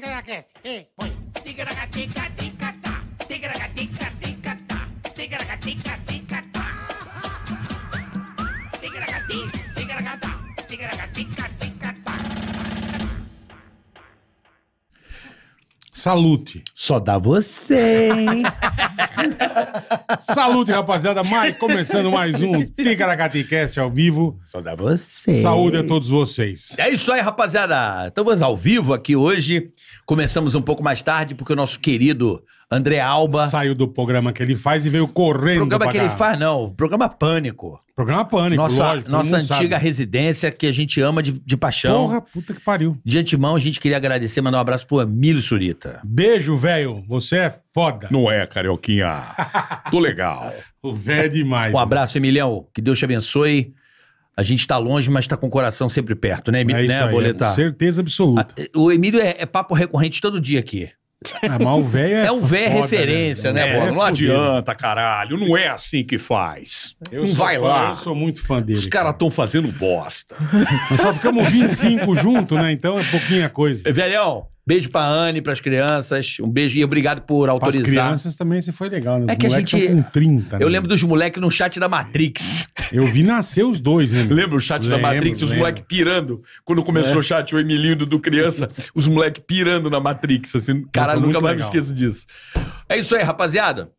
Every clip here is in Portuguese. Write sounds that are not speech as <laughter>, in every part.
Tigaracast, ei, põe. Tigaracatica, ticatá. Tigaracatica, ticatá. Tigaracatica, ticatá. Tigaracati, tigaracatá. Tigaracatica, Salute. Só dá você, hein? <laughs> Salute, rapaziada. mais, começando mais um Ticaracatecast ao vivo. Só dá você. Saúde a todos vocês. É isso aí, rapaziada. Estamos ao vivo aqui hoje. Começamos um pouco mais tarde, porque o nosso querido André Alba. Saiu do programa que ele faz e veio correndo. Programa que cá. ele faz, não. Programa Pânico. Programa Pânico, nossa, lógico. Nossa antiga sabe. residência que a gente ama de, de paixão. Porra, puta que pariu. De antemão, a gente queria agradecer, mandar um abraço pro Emílio Surita. Beijo, velho. Você é foda. Não é, Carioquinha. Tô legal. <laughs> o velho é demais. Um abraço, mano. Emilhão. Que Deus te abençoe. A gente está longe, mas está com o coração sempre perto, né, Emílio? É né, aí, Boletar? É, certeza absoluta. o Emílio é, é papo recorrente todo dia aqui. Ah, mas o é. É o velho foda, né, referência, né, né Bola? É não adianta, caralho. Não é assim que faz. Eu não vai fã, lá. Eu sou muito fã dele. Os caras estão cara. fazendo bosta. Nós só ficamos 25 juntos, né? Então é pouquinha coisa. Velhão, Beijo pra Anne, pras crianças. Um beijo e obrigado por autorizar. As crianças também você foi legal, né? Os é que a gente. Com 30, né? Eu lembro dos moleques no chat da Matrix. Eu vi nascer os dois, né? Lembra o chat lembro, da Matrix? Lembro. Os moleques pirando. Quando começou é. o chat, o Emilindo do, Criança, os moleques pirando na Matrix. Assim, cara, nunca mais legal. me esqueço disso. É isso aí, rapaziada.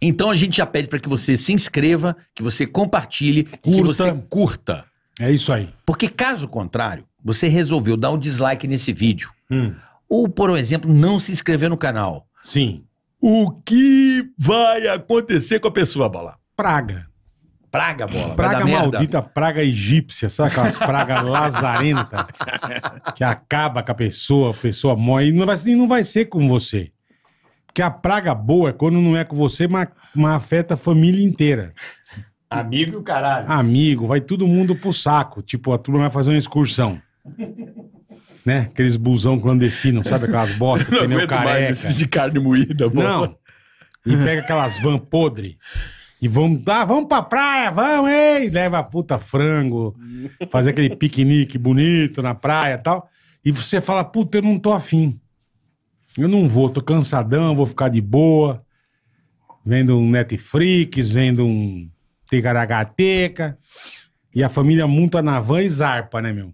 Então a gente já pede para que você se inscreva, que você compartilhe, curta. que você curta. É isso aí. Porque caso contrário, você resolveu dar um dislike nesse vídeo. Hum ou, por exemplo, não se inscrever no canal. Sim. O que vai acontecer com a pessoa, Bola? Praga. Praga, bola. Praga maldita, praga egípcia, sabe aquelas pragas lazarentas <laughs> que acaba com a pessoa, a pessoa morre. E não vai, não vai ser com você. Porque a praga boa é quando não é com você, mas, mas afeta a família inteira. Amigo e o caralho. Amigo, vai todo mundo pro saco. Tipo, a turma vai fazer uma excursão né? Aqueles busão clandestino, sabe? Aquelas bostas, não pneu careca. Mais de carne moída, Não. E pega aquelas van podre. E vamos, ah, vamos pra praia, vamos, ei! Leva a puta frango, fazer aquele piquenique bonito na praia e tal. E você fala, puta, eu não tô afim. Eu não vou, tô cansadão, vou ficar de boa. Vendo um Netflix, vendo um Ticaragateca. E a família monta na van e zarpa, né, meu?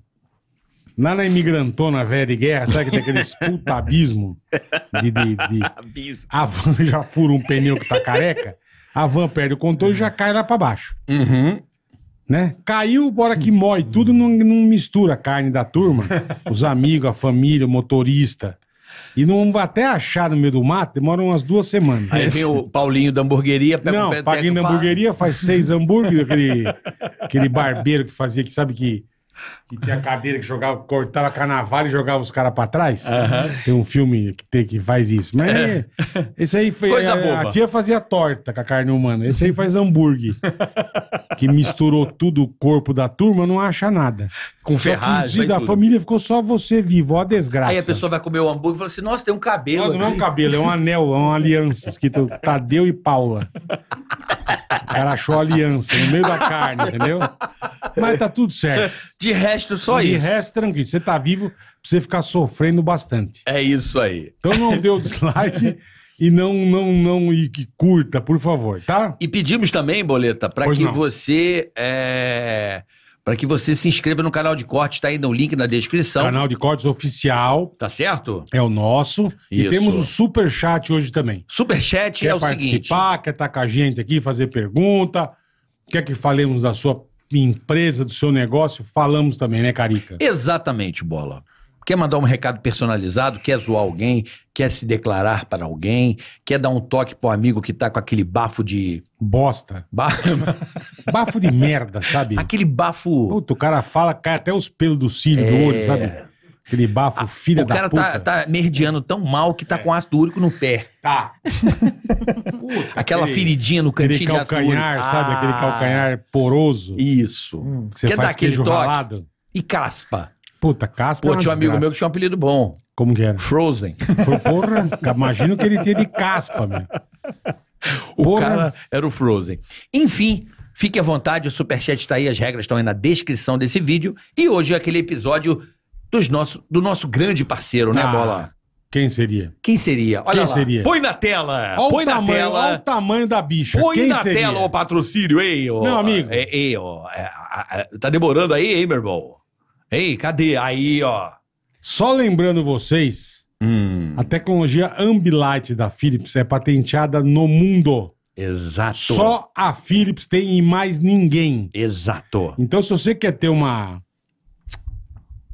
Lá na imigrantona velha de guerra, sabe que tem aqueles <laughs> puta abismo de, de, de... Abismo. A van já fura um pneu que tá careca, a van perde o controle e já cai lá pra baixo. Uhum. Né? Caiu, bora que mói tudo, não, não mistura a carne da turma, os amigos, a família, o motorista. E não vai até achar no meio do mato, demora umas duas semanas. Aí vem o Paulinho da hamburgueria, pega Não, um peteco, Paulinho da hamburgueria faz seis hambúrgueres, aquele, aquele barbeiro que fazia, que sabe que que tinha cadeira que jogava, cortava carnaval e jogava os caras pra trás. Uhum. Tem um filme que, tem, que faz isso. Mas é. esse aí foi. Coisa a, é, boba. a tia fazia torta com a carne humana. Esse aí faz hambúrguer. <laughs> que misturou tudo o corpo da turma, não acha nada. Com ferragem. Da família ficou só você vivo, ó a desgraça. Aí a pessoa vai comer o hambúrguer e fala assim: nossa, tem um cabelo. Não, não é um cabelo, é um anel, é uma aliança. Escrito Tadeu e Paula. O cara achou aliança no meio da carne, entendeu? Mas tá tudo certo. <laughs> De resto, só De isso. De resto, tranquilo. Você tá vivo pra você ficar sofrendo bastante. É isso aí. Então não dê o <laughs> dislike. E não, não, não, e que curta, por favor, tá? E pedimos também, Boleta, para que não. você é para que você se inscreva no canal de cortes, tá aí no link na descrição. Canal de cortes oficial. Tá certo? É o nosso. Isso. E temos o super chat hoje também. Super chat quer é o seguinte. Quer participar, quer estar com a gente aqui, fazer pergunta, quer que falemos da sua empresa, do seu negócio, falamos também, né, Carica? Exatamente, Bola. Quer mandar um recado personalizado? Quer zoar alguém? Quer se declarar para alguém? Quer dar um toque para o amigo que tá com aquele bafo de. Bosta. Ba... <laughs> bafo de merda, sabe? Aquele bafo. Puta, o cara fala, cai até os pelos do cílio é... do olho, sabe? É. Aquele bafo, filha da puta. O cara tá, tá merdiando tão mal que tá é. com ácido úrico no pé. Tá. <laughs> Puta, Aquela aquele, feridinha no cantinho Aquele calcanhar, sabe? Ah. Aquele calcanhar poroso. Isso. Hum. que você Quer faz dar aquele toque? Ralado. E caspa. Puta, caspa Pô, é tinha um amigo meu que tinha um apelido bom. Como que era? Frozen. Porra, imagino que ele tinha de caspa, meu. O Porra. cara era o Frozen. Enfim, fique à vontade, o Superchat tá aí, as regras estão aí na descrição desse vídeo. E hoje é aquele episódio dos nosso, do nosso grande parceiro, né, ah, Bola? Quem seria? Quem seria? Olha quem lá. seria? Põe na tela. Olha Põe o na tamanho, tela. Olha o tamanho da bicha. Põe quem na seria? tela o patrocínio, ei, Meu amigo. Ei, é, ei ó. É, tá demorando aí, hein, meu irmão? Ei, cadê? Aí, ó. Só lembrando vocês, hum. a tecnologia Ambilight da Philips é patenteada no mundo. Exato. Só a Philips tem e mais ninguém. Exato. Então, se você quer ter uma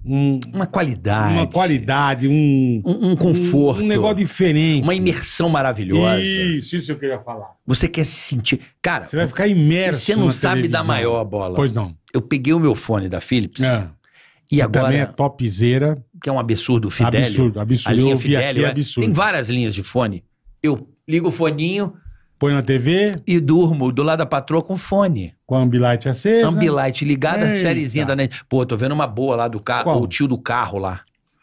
um, uma qualidade. Uma qualidade, um, um, um conforto. Um, negócio diferente. Uma imersão maravilhosa. Isso, isso eu queria falar. Você quer se sentir. Cara. Você vai ficar imerso. Você não sabe televisão. dar maior bola. Pois não. Eu peguei o meu fone da Philips. É. E que agora. Também é topzera. Que é um absurdo, Fidel Absurdo, absurdo. A linha Fidel é absurdo. Tem várias linhas de fone. Eu ligo o foninho, Põe na TV. E durmo do lado da patroa com fone. Com a Ambilight acesa. Ambilight ligada, Eita. sériezinha da Netflix. Pô, tô vendo uma boa lá do carro, o tio do carro lá.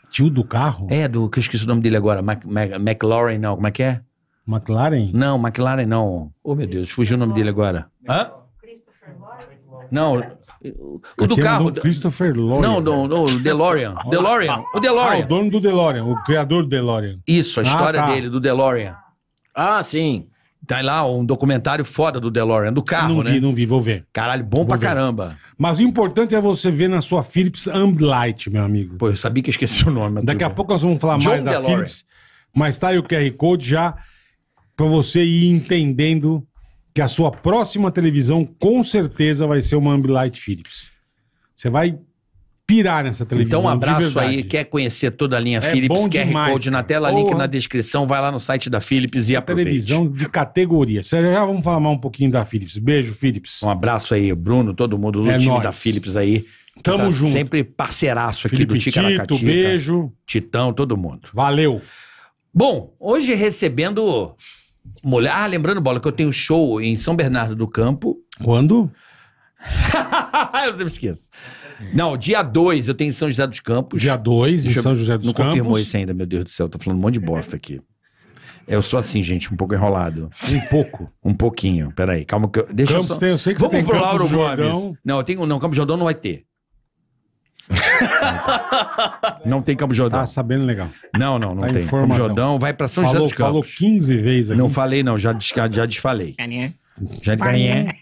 Tio do carro? É, do que eu esqueci o nome dele agora. Mac, Mac, McLaren, não. Como é que é? McLaren? Não, McLaren não. Oh, meu Deus, fugiu o nome dele agora. Hã? Não, o do carro. Christopher Lawrence. Não, não, não, o DeLorean. <laughs> DeLorean. O DeLorean. Ah, o dono do DeLorean, o criador do DeLorean. Isso, a ah, história ah, tá. dele, do DeLorean. Ah, sim. Tá lá um documentário foda do DeLorean, do carro, não né? Não vi, não vi, vou ver. Caralho, bom vou pra ver. caramba. Mas o importante é você ver na sua Philips Ambilight, meu amigo. Pô, eu sabia que esqueci o nome. Daqui a pouco nós vamos falar John mais da DeLorean. Philips. Mas tá aí o QR Code já pra você ir entendendo que a sua próxima televisão com certeza vai ser uma Ambilight Philips. Você vai pirar nessa televisão. Então, um abraço aí. Quer conhecer toda a linha é Philips? QR demais, Code na tela, link na descrição. Vai lá no site da Philips e aproveite. Televisão de categoria. Sério, já vamos falar mais um pouquinho da Philips. Beijo, Philips. Um abraço aí, Bruno, todo mundo do é time nóis. da Philips aí. Tamo tá junto. Sempre parceiraço aqui Felipe do Ticaracatica. Tito, beijo. Titão, todo mundo. Valeu. Bom, hoje recebendo mulher. Ah, lembrando, Bola, que eu tenho show em São Bernardo do Campo. Quando? <laughs> eu sempre esqueço. Não, dia 2 eu tenho em São José dos Campos. Dia 2 em São José dos não Campos. Não confirmou isso ainda, meu Deus do céu. Tô falando um monte de bosta aqui. Eu sou assim, gente, um pouco enrolado. Um pouco? Um pouquinho. Peraí, calma que eu... Deixa Campos eu só... Tem, eu sei que Vamos você tem pro Lauro Gomes. Não, eu tenho... Não, Campos Jordão não vai ter. <laughs> não tem Campo Jordão. Tá sabendo legal. Não, não, não tá tem. Campo Jordão vai pra São falou, José dos Campos. Falou 15 vezes aqui. Não falei não, já, já desfalei. Já de carinha,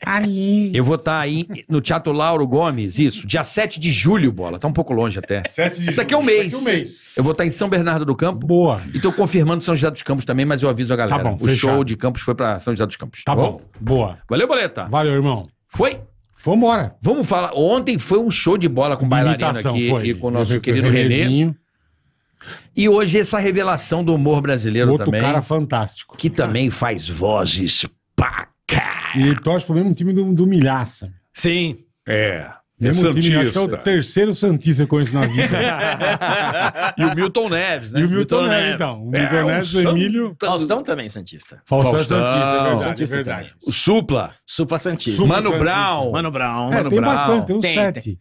carinha. Eu vou estar tá aí no Teatro Lauro Gomes, isso, dia 7 de julho, bola. Tá um pouco longe até. 7 de Daqui julho. A um mês. Daqui a um mês. Eu vou estar tá em São Bernardo do Campo. Boa. E tô confirmando São José dos Campos também, mas eu aviso a galera. Tá bom, o fechado. show de Campos foi para São José dos Campos. Tá, tá bom? bom? Boa. Valeu, boleta. Valeu, irmão. Foi? Vamos embora. Vamos falar. Ontem foi um show de bola com o bailarino aqui foi. e com o nosso eu, querido Renê. E hoje essa revelação do humor brasileiro Outro também. Outro cara fantástico. Que também faz vozes e torce pro mesmo time do, do Milhaça. Sim. É. é mesmo é time, acho que é o terceiro Santista que eu conheço na vida. <laughs> e o Milton Neves, né? E o Milton, Milton Neves, então. O é, Milton é, Neves, o Emílio... Faustão também, é Santista. Faustão, Faustão Santista, é verdade, Santista é verdade. O Supla. Supla Santista. Supla Mano Santista. Brown. Mano Brown. É, Mano tem Brown. bastante, tem uns tem, sete. Tem.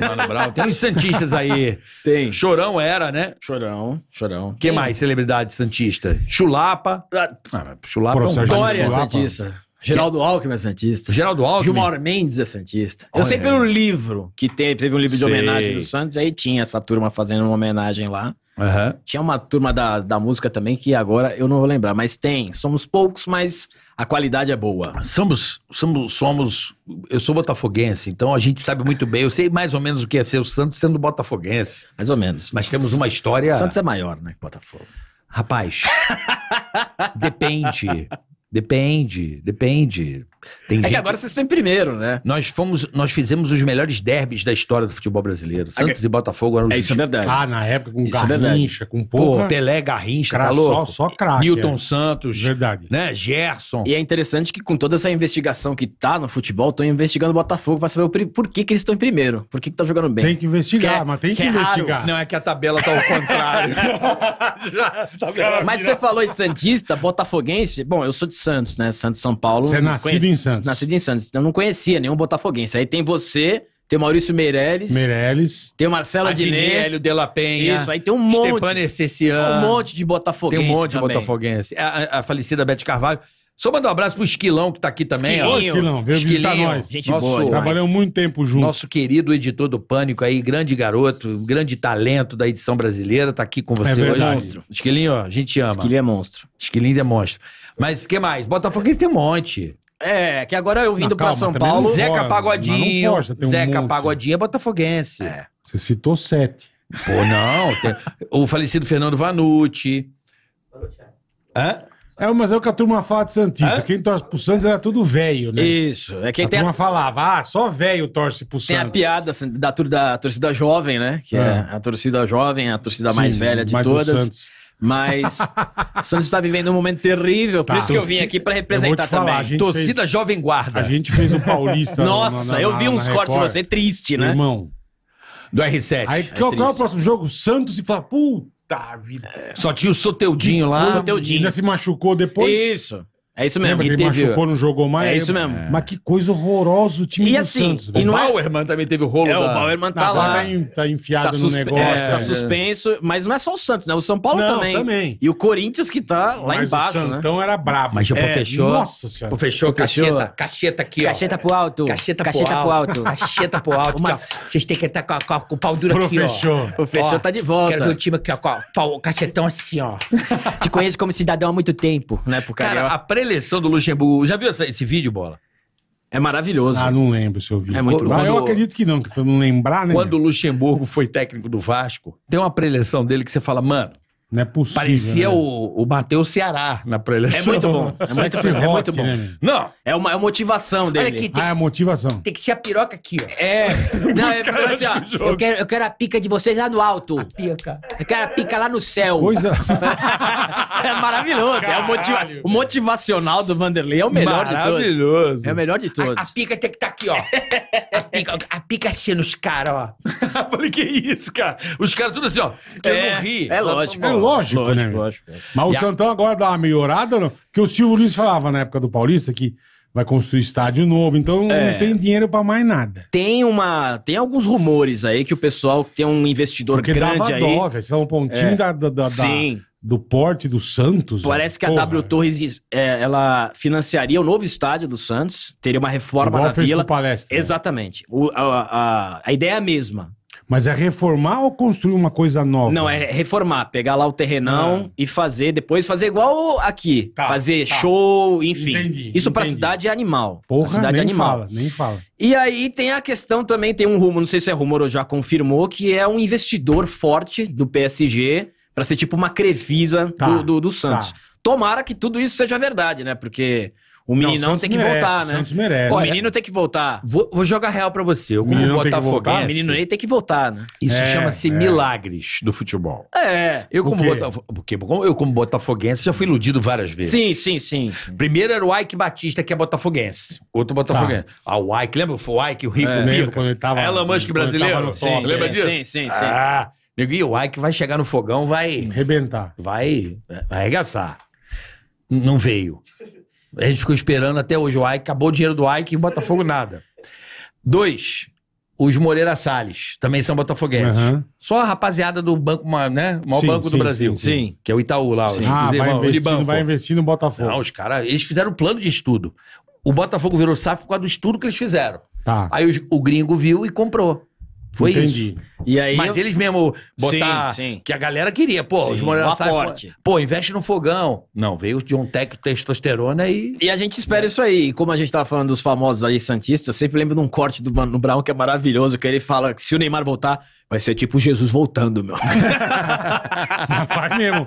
Mano Brown. Tem uns Santistas aí. Tem. Chorão era, né? Chorão, chorão. que mais celebridade Santista? Chulapa. Ah, Chulapa é um Dória Santista. Geraldo Alckmin é Santista. Geraldo Alckmin. Gilmar Mendes é Santista. Olha. Eu sei pelo livro que teve, teve um livro de homenagem do Santos, aí tinha essa turma fazendo uma homenagem lá. Uhum. Tinha uma turma da, da música também que agora eu não vou lembrar, mas tem. Somos poucos, mas a qualidade é boa. Somos, somos, somos. Eu sou botafoguense, então a gente sabe muito bem. Eu sei mais ou menos o que é ser o Santos sendo botafoguense. Mais ou menos. Mas temos uma história. O Santos é maior, né, que Botafogo. Rapaz, <laughs> depende. Depende, depende. Tem é gente... que agora vocês estão em primeiro, né? Nós fomos, nós fizemos os melhores derbys da história do futebol brasileiro. Santos okay. e Botafogo eram os... É, isso é verdade. Ah, na época, com isso é Garrincha, é com porra. Pô, Pelé, Garrincha, Cra tá louco? Só, só craque. Milton é. Santos. Verdade. Né? Gerson. E é interessante que com toda essa investigação que tá no futebol, estão investigando o Botafogo pra saber o por que que eles estão em primeiro. Por que que tá jogando bem. Tem que investigar, que é- mas tem que, que é investigar. Raro. Não, é que a tabela tá ao contrário. <laughs> Já, tá mas você falou de Santista, Botafoguense. Bom, eu sou de Santos, né? Santos, São Paulo. Você é nascido em em Santos. Nascido em Santos. Então não conhecia nenhum botafoguense. Aí tem você, tem o Maurício Meirelles. Meirelles. Tem o Marcelo Adnet. Adnélio de La Penha. Isso, aí tem um monte. Stepan Um monte de botafoguense Tem um monte também. de botafoguense. A, a falecida Beth Carvalho. Só mandar um abraço pro Esquilão, que tá aqui também. Esquilinho. Esquilão, veio Esquilinho. visitar nós. Gente Nosso, boa Trabalhamos muito tempo juntos. Nosso querido editor do Pânico aí, grande garoto, grande talento da edição brasileira, tá aqui com é você é hoje. Monstro. Esquilinho, ó, a gente ama. Esquilinho é monstro. Esquilinho é monstro. Mas o que mais? Botafoguense tem um monte. É, que agora eu vindo para pra São não Paulo. Zeca Pagodinho. não um Zeca Pagodinho é botafoguense. É. Você citou sete. Pô, não. tem- o falecido Fernando Vanucci. Hã? É, mas é o que a turma fala de Santista. Hã? Quem torce pro Santos era tudo velho, né? Isso. É quem a tem, turma a, falava, ah, só velho torce pro tem Santos. a piada assim, da, da torcida jovem, né? Que é. É. a torcida jovem, a torcida mais velha de todas. do todas. Santos. Mas o Santos está vivendo um momento terrível, por tá. isso que eu vim aqui para representar falar, também. Torcida fez, Jovem Guarda. A gente fez o Paulista. Nossa, na, na, eu vi uns cortes de você, triste, né? Irmão. Do R7. Aí, é, qual é o próximo jogo? Santos e fala, puta vida. Só tinha o Soteudinho lá. O Soteudinho. Ainda se machucou depois. Isso. É isso mesmo. Lembra, ele teve... machucou, não jogou mais. É isso mesmo. É. Mas que coisa horrorosa o time e do assim, Santos. E o é- Bauerman é... também teve o rolo. É, da... o Bauerman tá lá. Tá, tá enfiado tá no negócio. É, tá é. suspenso. Mas não é só o Santos, né? O São Paulo não, também. também. E o Corinthians que tá lá embaixo, o né? Santão né? era brabo. Mas o Pô é, fechou. Nossa senhora. Pô fechou, cacheta. Cacheta aqui, ó. Cacheta pro alto. Cacheta, cacheta pro alto. Cacheta pro alto. Vocês têm que estar tá com, o pau duro aqui, ó. Fechou. O fechou tá de volta. Quero ver o time aqui, ó. Com cachetão assim, ó. <laughs> Te conheço como cidadão há muito tempo, né? Cara, a seleção do Luxemburgo. Já viu essa, esse vídeo, bola? É maravilhoso. Ah, não lembro se eu vi. É muito Mas quando, eu acredito que não, que pra não lembrar, né? Quando o Luxemburgo foi técnico do Vasco, tem uma preleção dele que você fala, mano, não é possível. Parecia né? o, o Matheus Ceará na preleção. É muito bom. É muito, bom, é muito bom. Né, não, é uma, é motivação dele. aqui, ah, é a motivação. Tem que ser a piroca aqui, ó. É. <laughs> Não, é assim, ó, eu, quero, eu quero a pica de vocês lá no alto. A pica. Eu quero a pica lá no céu. Coisa. <laughs> é maravilhoso. Caralho, é o, motiva o motivacional do Vanderlei é o melhor de todos. Maravilhoso. É o melhor de todos. A, a pica tem que estar tá aqui, ó. <laughs> A pica, a pica é assim nos caras, ó. Falei, que isso, cara? Os caras tudo assim, ó. Eu é, não ri. É lógico lógico, lógico, né? Lógico, Mas e o a... Santão agora dá uma melhorada, não? que o Silvio Luiz falava na época do Paulista que vai construir estádio novo, então é. não tem dinheiro para mais nada. Tem uma, tem alguns rumores aí que o pessoal tem um investidor Porque grande dava aí. Dó, véio, um pontinho é. da, da, da, Sim. do porte do Santos. Parece véio. que a Porra. W Torres é, ela financiaria o novo estádio do Santos, teria uma reforma Igual na fez vila. Palestra, né? Exatamente. O, a, a, a ideia é a mesma. Mas é reformar ou construir uma coisa nova? Não, é reformar, pegar lá o terrenão ah. e fazer, depois fazer igual aqui. Tá, fazer tá. show, enfim. Entendi, Isso entendi. pra cidade é animal. Porra, cidade é nem é animal. fala, nem fala. E aí tem a questão também, tem um rumo, não sei se é rumor ou já confirmou, que é um investidor forte do PSG para ser tipo uma crevisa tá, do, do, do, tá. Santos. Tomara que tudo isso seja verdade, né? Porque o menino não, tem que merece, voltar, né? Santos merece. O menino tem que voltar. Vou, vou jogar real para você. Eu, como menino botafoguense... O menino aí tem que voltar, né? Isso é, chama-se é. milagres do futebol. É. Eu como, eu, como botafoguense, já fui iludido várias vezes. Sim, sim, sim. Primeiro era o Ike Batista, que é botafoguense. Outro tá. botafoguense. Tá. Ah, o Ike, lembra? Foi o Ike, o Rico, é. o Rico. Quando ele tava, Ela Musk brasileiro. Sim, lembra sim, disso? Sim, sim, sim. Ah, e o Ike vai chegar no fogão, vai... Rebentar. Vai, vai arregaçar. Não veio. A gente ficou esperando até hoje. O Ike, acabou o dinheiro do Ike e o Botafogo nada. Dois, os Moreira Salles, também são botafoguenses. Uhum. Só a rapaziada do banco, né? O maior sim, banco do Brasil. Sim, sim, Que é o Itaú lá. Os, ah, vai, investindo, vai investir no Botafogo. Não, os caras, eles fizeram um plano de estudo. O Botafogo virou SAF por causa do estudo que eles fizeram. Tá. Aí o gringo viu e comprou. Foi Entendi. isso. E aí, Mas eu... eles mesmo botar sim, sim. que a galera queria, pô, sim, os morenos pô, investe no fogão. Não, veio o John Tech testosterona e E a gente espera é. isso aí. E como a gente tava falando dos famosos aí santistas, eu sempre lembro de um corte do no Brown que é maravilhoso, que ele fala que se o Neymar voltar, vai ser tipo Jesus voltando, meu. Faz <laughs> mesmo.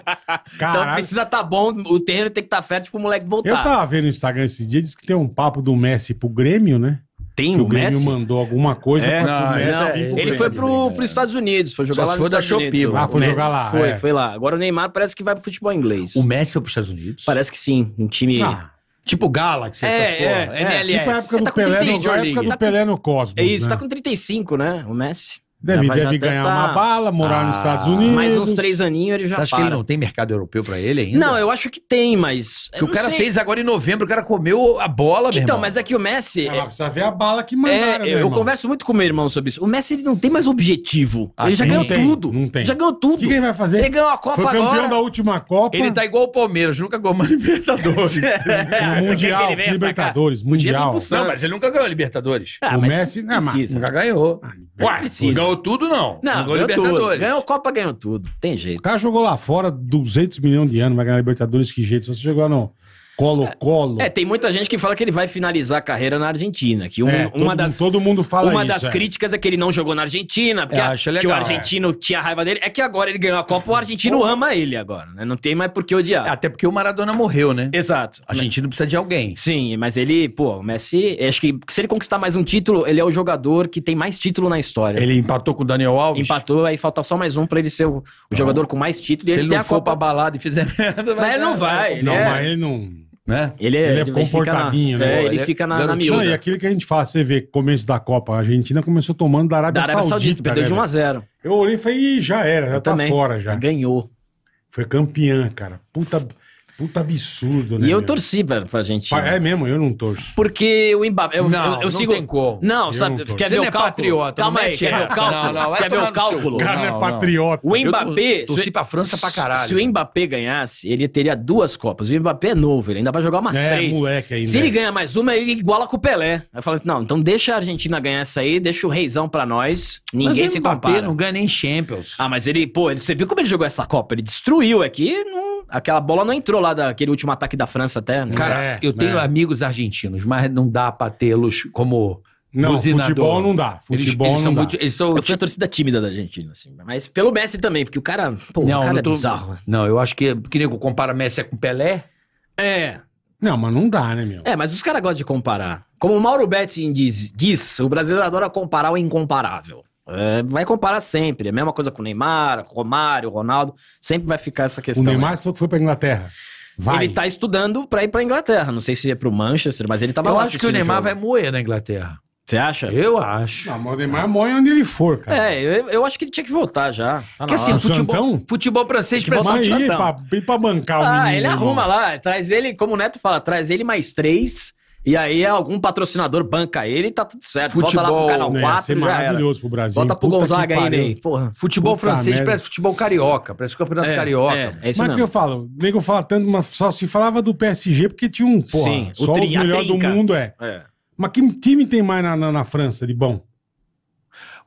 Caralho. Então precisa tá bom, o terreno tem que estar tá fértil pro moleque voltar. Eu tava vendo no Instagram esses dias, diz que tem um papo do Messi pro Grêmio, né? tem que o, o Grêmio Messi? mandou alguma coisa é, pra não, não, é- Ele foi pro, Estados Unidos, foi jogar Só lá nos Estados Unidos. ah, foi jogar lá. Foi, é. foi lá. Agora o Neymar parece que vai pro futebol inglês. O Messi foi pros Estados Unidos? Parece que sim, um time... Ah. Tipo Galaxy, é, essas é, porra. É, MLS. É, é, tipo, tipo a época, tá do, Pelé 30, no, a época né? do Pelé no Cosmos. É isso, tá né? tá com 35, né? O Messi. Deve, deve, deve ganhar tá... uma bala, morar ah, nos Estados ah, Unidos. Mais uns três aninhos ele já Você acha para. que ele não tem mercado europeu para ele ainda? Não, eu acho que tem, mas. Que o cara sei. fez agora em novembro, o cara comeu a bola, mesmo. Então, irmão. mas é que o Messi. Ah, precisa ver a bala que mandaram, é, né, Eu irmão. converso muito com meu irmão sobre isso. O Messi ele não tem mais objetivo. Ah, ele já ganhou tem, tudo. Não tem. Já ganhou tudo. O que, ele vai fazer? Ele ganhou a Copa Foi campeão agora. da última Copa. Ele tá igual o Palmeiras, nunca ganhou uma <laughs> Libertadores. é, <laughs> mundial, Libertadores, Mundial. Não, mas ele nunca ganhou a Libertadores. Ah, o Messi não, precisa. nunca ganhou. Ué, ah, precisa ganhou tudo, não. Não, ganhou, ganhou Libertadores. Tudo. Ganhou Copa, ganhou tudo. Tem jeito. O cara jogou lá fora 200 milhões de anos, vai ganhar Libertadores, que jeito? Se você jogou, não. Colo-colo. É, tem muita gente que fala que ele vai finalizar a carreira na Argentina. Que um, é, todo, uma das, todo mundo fala Uma isso, das é. críticas é que ele não jogou na Argentina, porque legal, é, que o é. argentino tinha raiva dele. É que agora ele ganhou a Copa, o argentino ama ele agora, né? Não tem mais por que odiar. É, até porque o Maradona morreu, né? Exato. O argentino precisa de alguém. Sim, mas ele, pô, o Messi, acho que se ele conquistar mais um título, ele é o jogador que tem mais título na história. Ele empatou com o Daniel Alves? Empatou, aí falta só mais um para ele ser o, o jogador com mais título. se ele, ele não for Copa... pra balada e fizer <laughs> merda, Mas ele não vai. Ele não, mas ele não. Né? Ele é, ele é ele fica na, né? É, ele, ele fica na, na miúda. E aquilo que a gente fala, você vê, começo da Copa, a Argentina começou tomando da Arábia, da Arábia Saudita. Perdeu de 1 né, a 0 Eu olhei e falei, já era, já eu tá também. fora já. Ganhou. Foi campeã, cara. Puta. Puta absurdo, né? E eu meu? torci pra, pra gente. É mesmo, eu não torço. Porque o Mbappé. Eu, não, eu, eu não sigo. Tem como. Não, eu sabe? Não é quer ver o cálculo? patriota. Calma aí, quer ver o cálculo? Não, não, quer ver o cálculo? O cara não é patriota. O Mbappé. Torci pra França pra caralho. Se o Mbappé ganhasse, ele teria duas Copas. O Mbappé é novo, ele ainda vai jogar umas é, três. Moleque ainda. Se ele é. ganha mais uma, ele iguala com o Pelé. Aí eu falei, não, então deixa a Argentina ganhar essa aí, deixa o reizão pra nós. Ninguém mas se Mbappé compara. não ganha nem Champions. Ah, mas ele, pô, ele, você viu como ele jogou essa Copa? Ele destruiu aqui, não Aquela bola não entrou lá daquele último ataque da França até. Né? Cara, é, eu tenho é. amigos argentinos, mas não dá pra tê-los como. Não, buzinador. futebol não dá. Futebol eles, eles não dá. Muito, eles são... Eu fui a torcida tímida da Argentina, assim. Mas pelo Messi também, porque o cara, pô, não, o cara é tô... é bizarro. Não, eu acho que... que nego compara Messi com Pelé? É. Não, mas não dá, né, meu? É, mas os caras gostam de comparar. Como o Mauro Betting diz, diz, o brasileiro adora comparar o incomparável. É, vai comparar sempre. É a mesma coisa com o Neymar, Romário, Ronaldo. Sempre vai ficar essa questão. O Neymar aí. foi para Inglaterra. Vai. Ele tá estudando para ir para Inglaterra. Não sei se é pro Manchester, mas ele tava Eu lá. Eu acho que o Neymar vai moer na Inglaterra. Você acha? Eu acho. Não, o Neymar é. moe onde ele for, cara. É, eu, eu acho que ele tinha que voltar já. Tá Porque assim, futebol, futebol francês futebol pra ir pra, ir pra bancar o ah, menino. Ah, ele irmão. arruma lá. Traz ele, como o Neto fala, traz ele mais três e aí algum patrocinador banca ele e tá tudo certo. Futebol, Bota lá pro Canal né? 4 né? maravilhoso pro Brasil. Bota pro Puta Gonzaga aí, Ney. Porra. Futebol Puta francês merda. parece futebol carioca, parece campeonato é, carioca. É, é isso Mas o que eu falo? Nem que eu falo tanto, mas só se falava do PSG porque tinha um, porra, Sim, só o tri, melhor do mundo é. é. Mas que time tem mais na, na, na França de bom?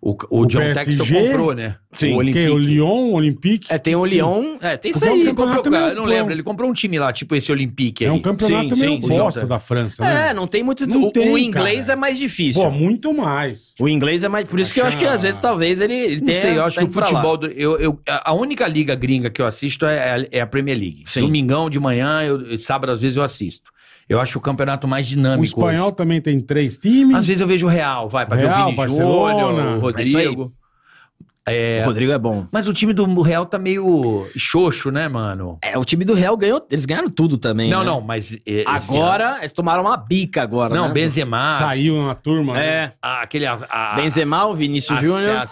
O, o, o John PSG, Texton comprou, né? Sim. O, Olympique. o Lyon, o Olympique. É, tem o Lyon. É, tem isso é aí. comprou, não lembro. Ele comprou um time lá, tipo esse Olympique aí. É um campeonato sim, meio sim, da França, é, né? É, não tem muito... Não o, tem, o, inglês cara. é mais difícil. Pô, muito mais. O inglês é mais... Por isso Achá... que eu acho que às vezes talvez ele, ele não tenha... Não sei, eu acho tá que o futebol... Do, eu, eu, a única liga gringa que eu assisto é, é, é a Premier League. Sim. Domingão de manhã, eu, sábado às vezes eu assisto. Eu acho o campeonato mais dinâmico. O espanhol hoje. também tem três times. Às vezes eu vejo o Real, vai, pra Real, ver o Vini Júnior, o Rodrigo. É, é, o Rodrigo é bom. Mas o time do Real tá meio xoxo, né, mano? É, o time do Real ganhou. Eles ganharam tudo também. Não, né? não, mas. Agora, ano... eles tomaram uma bica agora. Não, né? Benzema. Saiu na turma. Né? É. Né? aquele. A, a, Benzema, o Vinícius Júnior.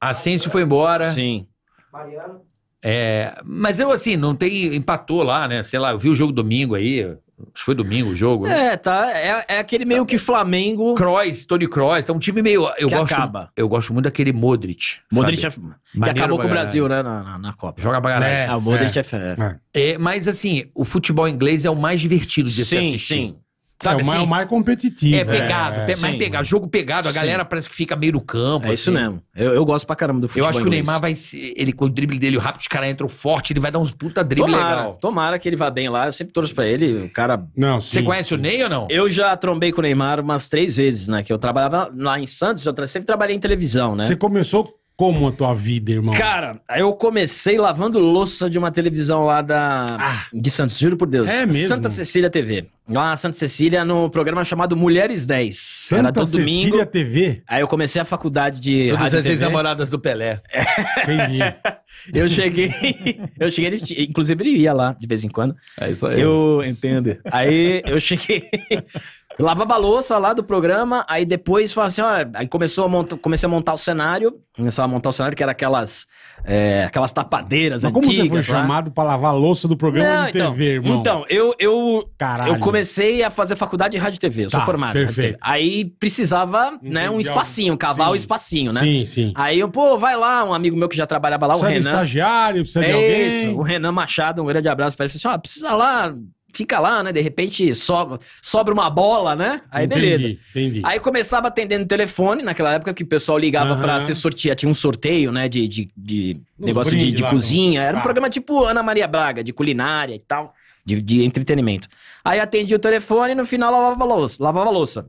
Ascenso foi embora. Sim. Mariano. É, mas eu, assim, não tem. Empatou lá, né? Sei lá, eu vi o jogo domingo aí. Acho que foi domingo o jogo. Né? É, tá. É, é aquele meio que Flamengo. Kroos, Tony Kroos. Então, tá um time meio. Eu que gosto, acaba. Eu gosto muito daquele Modric. Modric é, que acabou com o Brasil, né? Na, na, na Copa. Joga pra galera. É, o Modric é, é É, mas, assim, o futebol inglês é o mais divertido de sim, se assistir. Sim, sim. Sabe, é, assim? é, o mais competitivo. É pegado, é, mais sim. pegado. Jogo pegado, a sim. galera parece que fica meio no campo. É assim. isso mesmo. Eu, eu gosto pra caramba do futebol. Eu acho que o Neymar vai. Ele, com o drible dele rápido, os caras entram forte, ele vai dar uns puta drible tomara, legal. Tomara que ele vá bem lá. Eu sempre torço pra ele. O cara. Não, Você conhece o Ney ou não? Eu já trombei com o Neymar umas três vezes, né? Que eu trabalhava lá em Santos, eu sempre trabalhei em televisão, né? Você começou como a tua vida, irmão? Cara, eu comecei lavando louça de uma televisão lá da ah, de Santos, juro por Deus. É mesmo? Santa Cecília TV. Lá na Santa Cecília, no programa chamado Mulheres 10. Santa Era todo Cecília domingo. Cecília TV? Aí eu comecei a faculdade de Todas as ex-namoradas do Pelé. É. <laughs> Entendi. eu cheguei, <laughs> eu cheguei, inclusive ele ia lá de vez em quando. É isso aí. Eu, entendo. Aí eu cheguei, Lavava a louça lá do programa, aí depois falava assim, olha, aí começou a monta, comecei a montar o cenário, começava a montar o cenário que era aquelas, é, aquelas tapadeiras Mas antigas. como você foi lá. chamado pra lavar a louça do programa Não, de então, TV, irmão? Então, eu eu, Caralho. eu comecei a fazer faculdade de rádio e TV, eu tá, sou formado. Perfeito. Aí precisava, né, um espacinho, cavar o um espacinho, né? Sim, sim. Aí eu, pô, vai lá, um amigo meu que já trabalhava lá, precisa o Renan. estagiário, precisa de alguém. O Renan Machado, um grande abraço pra ele, falou assim, ó, precisa lá fica lá, né? De repente sobra, sobra uma bola, né? Aí entendi, beleza. Entendi. Aí começava atendendo telefone, naquela época que o pessoal ligava uhum. pra ser sorteia, tinha um sorteio, né? De, de, de negócio de, de cozinha. Era um tá. programa tipo Ana Maria Braga, de culinária e tal, de, de entretenimento. Aí atendia o telefone e no final lavava louça. Lavava louça.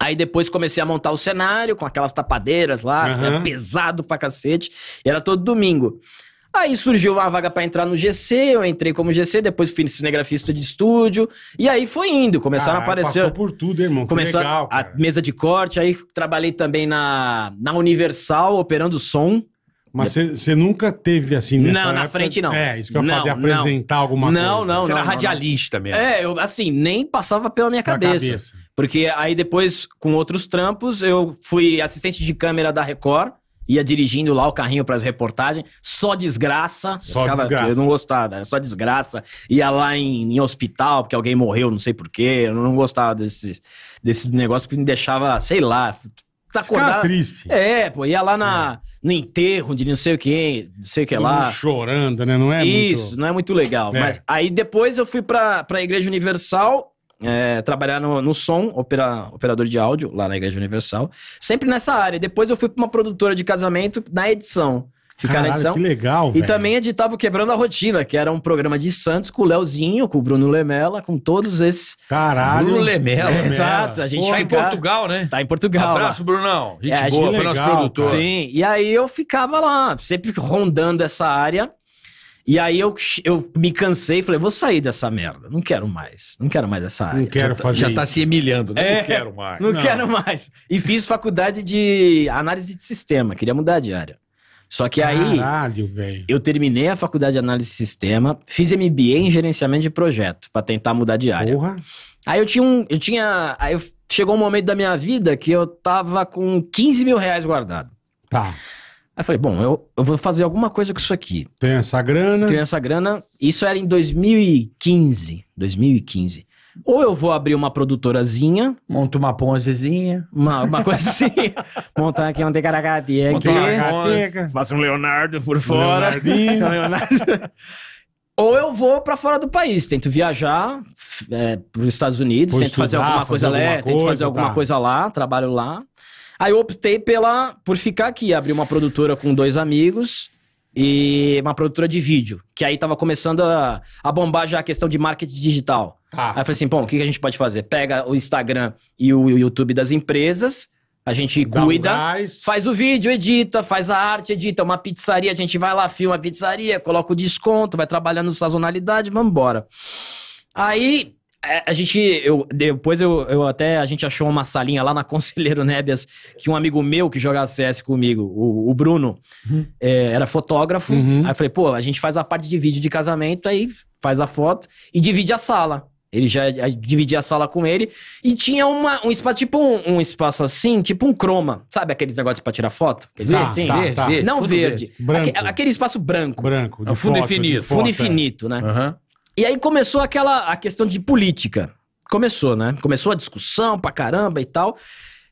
Aí depois comecei a montar o cenário com aquelas tapadeiras lá, uhum. É era pesado pra cacete. Era todo domingo. Aí surgiu uma vaga para entrar no GC, eu entrei como GC, depois fui cinegrafista de estúdio, e aí foi indo, começaram ah, a aparecer. Passou por tudo, irmão. Começou legal, a, a mesa de corte, aí trabalhei também na, na Universal, operando som. Mas você nunca teve assim nessa Não, na época... frente não. É, isso que eu ia fazer, apresentar não. alguma coisa. Não, não, Você não, era radialista mesmo. É, eu assim, nem passava pela minha cabeça, cabeça. Porque aí depois, com outros trampos, eu fui assistente de câmera da Record ia dirigindo lá o carrinho para as reportagens, só desgraça. Só eu ficava, desgraça. Eu não gostava, era só desgraça. Ia lá em, em hospital porque alguém morreu, não sei porquê. Eu não gostava desses, desses negócios que me deixava, sei lá. Acordar. triste. É, pô, ia lá na, é. no enterro de não sei o que, não sei o que Todo lá. Chorando, né? Não é Isso, muito... não é muito legal. É. Mas aí depois eu fui pra, pra Igreja Universal é, trabalhar no, no som, opera, operador de áudio, lá na Igreja Universal. Sempre nessa área. Depois eu fui pra uma produtora de casamento na edição. Ficar Caralho, na edição. que legal, E velho. também editava o Quebrando a Rotina, que era um programa de Santos com o Léozinho, com o Bruno Lemela, com todos esses... Caralho. Bruno Lemela. É, exato. A gente Pô, tá em Portugal, né? Tá em Portugal. Abraço, lá. Brunão. É, gente é, boa, gente... foi nosso produtor. Sim, e aí eu ficava lá, sempre rondando essa área. E aí eu, eu me cansei e falei, vou sair dessa merda. Não quero mais. Não quero mais essa área. Não quero já tá- fazer Já tá isso. tá se emilhando. Né? É, não quero mais. Não, não, quero mais. E fiz faculdade de análise de sistema. Queria mudar de área. Só que aí Caralho, eu terminei a faculdade de análise de sistema, fiz MBA em gerenciamento de projeto para tentar mudar de área. Porra. Aí eu tinha um, eu tinha, aí eu, chegou um momento da minha vida que eu tava com 15 mil reais guardado. Tá. Aí eu falei, bom, eu, eu vou fazer alguma coisa com isso aqui. Tenho essa grana. Tenho essa grana. Isso era em 2015. 2015. Ou eu vou abrir uma produtorazinha. Monto uma ponzezinha. Uma, uma coisa assim. <laughs> montar aqui um tecaracatia aqui. Monta faço um Leonardo por fora. Leonardinho. <laughs> Leonardo. Ou eu vou para fora do país, tento viajar é, para os Estados Unidos, Vou tento estudar, fazer alguma coisa, fazer tento fazer alguma tá. coisa lá, trabalho lá. Aí eu optei pela, por ficar aqui, abri uma produtora com dois amigos e uma produtora de vídeo, que aí tava começando a, a bombar já a questão de marketing digital. Ah. Aí eu falei assim, bom, o que, a gente pode fazer? Pega o Instagram e o, e o YouTube das empresas, a gente Dá cuida, um faz o vídeo, edita, faz a arte, edita uma pizzaria, a gente vai lá, filma a pizzaria, coloca o desconto, vai trabalhando sazonalidade, vamos embora. Aí é, a gente, eu, depois eu, eu até, a gente achou uma salinha lá na Conselheiro Nebias que um amigo meu que jogava CS comigo, o, o Bruno, uhum. é, era fotógrafo. Uhum. Aí eu falei, pô, a gente faz a parte de vídeo de casamento, aí faz a foto e divide a sala. Ele já dividia a sala com ele e tinha uma, um espaço, tipo um, um espaço assim, tipo um croma. Sabe aqueles negócios pra tirar foto? Quer dizer, tá, assim, tá, verde, tá. Não verde. verde. Aquele, espaço branco. Branco. É de fundo foto, infinito. De foto, fundo é. infinito, é. né? Uhum. E aí começou aquela a questão de política. Começou, né? Começou a discussão pra caramba e tal.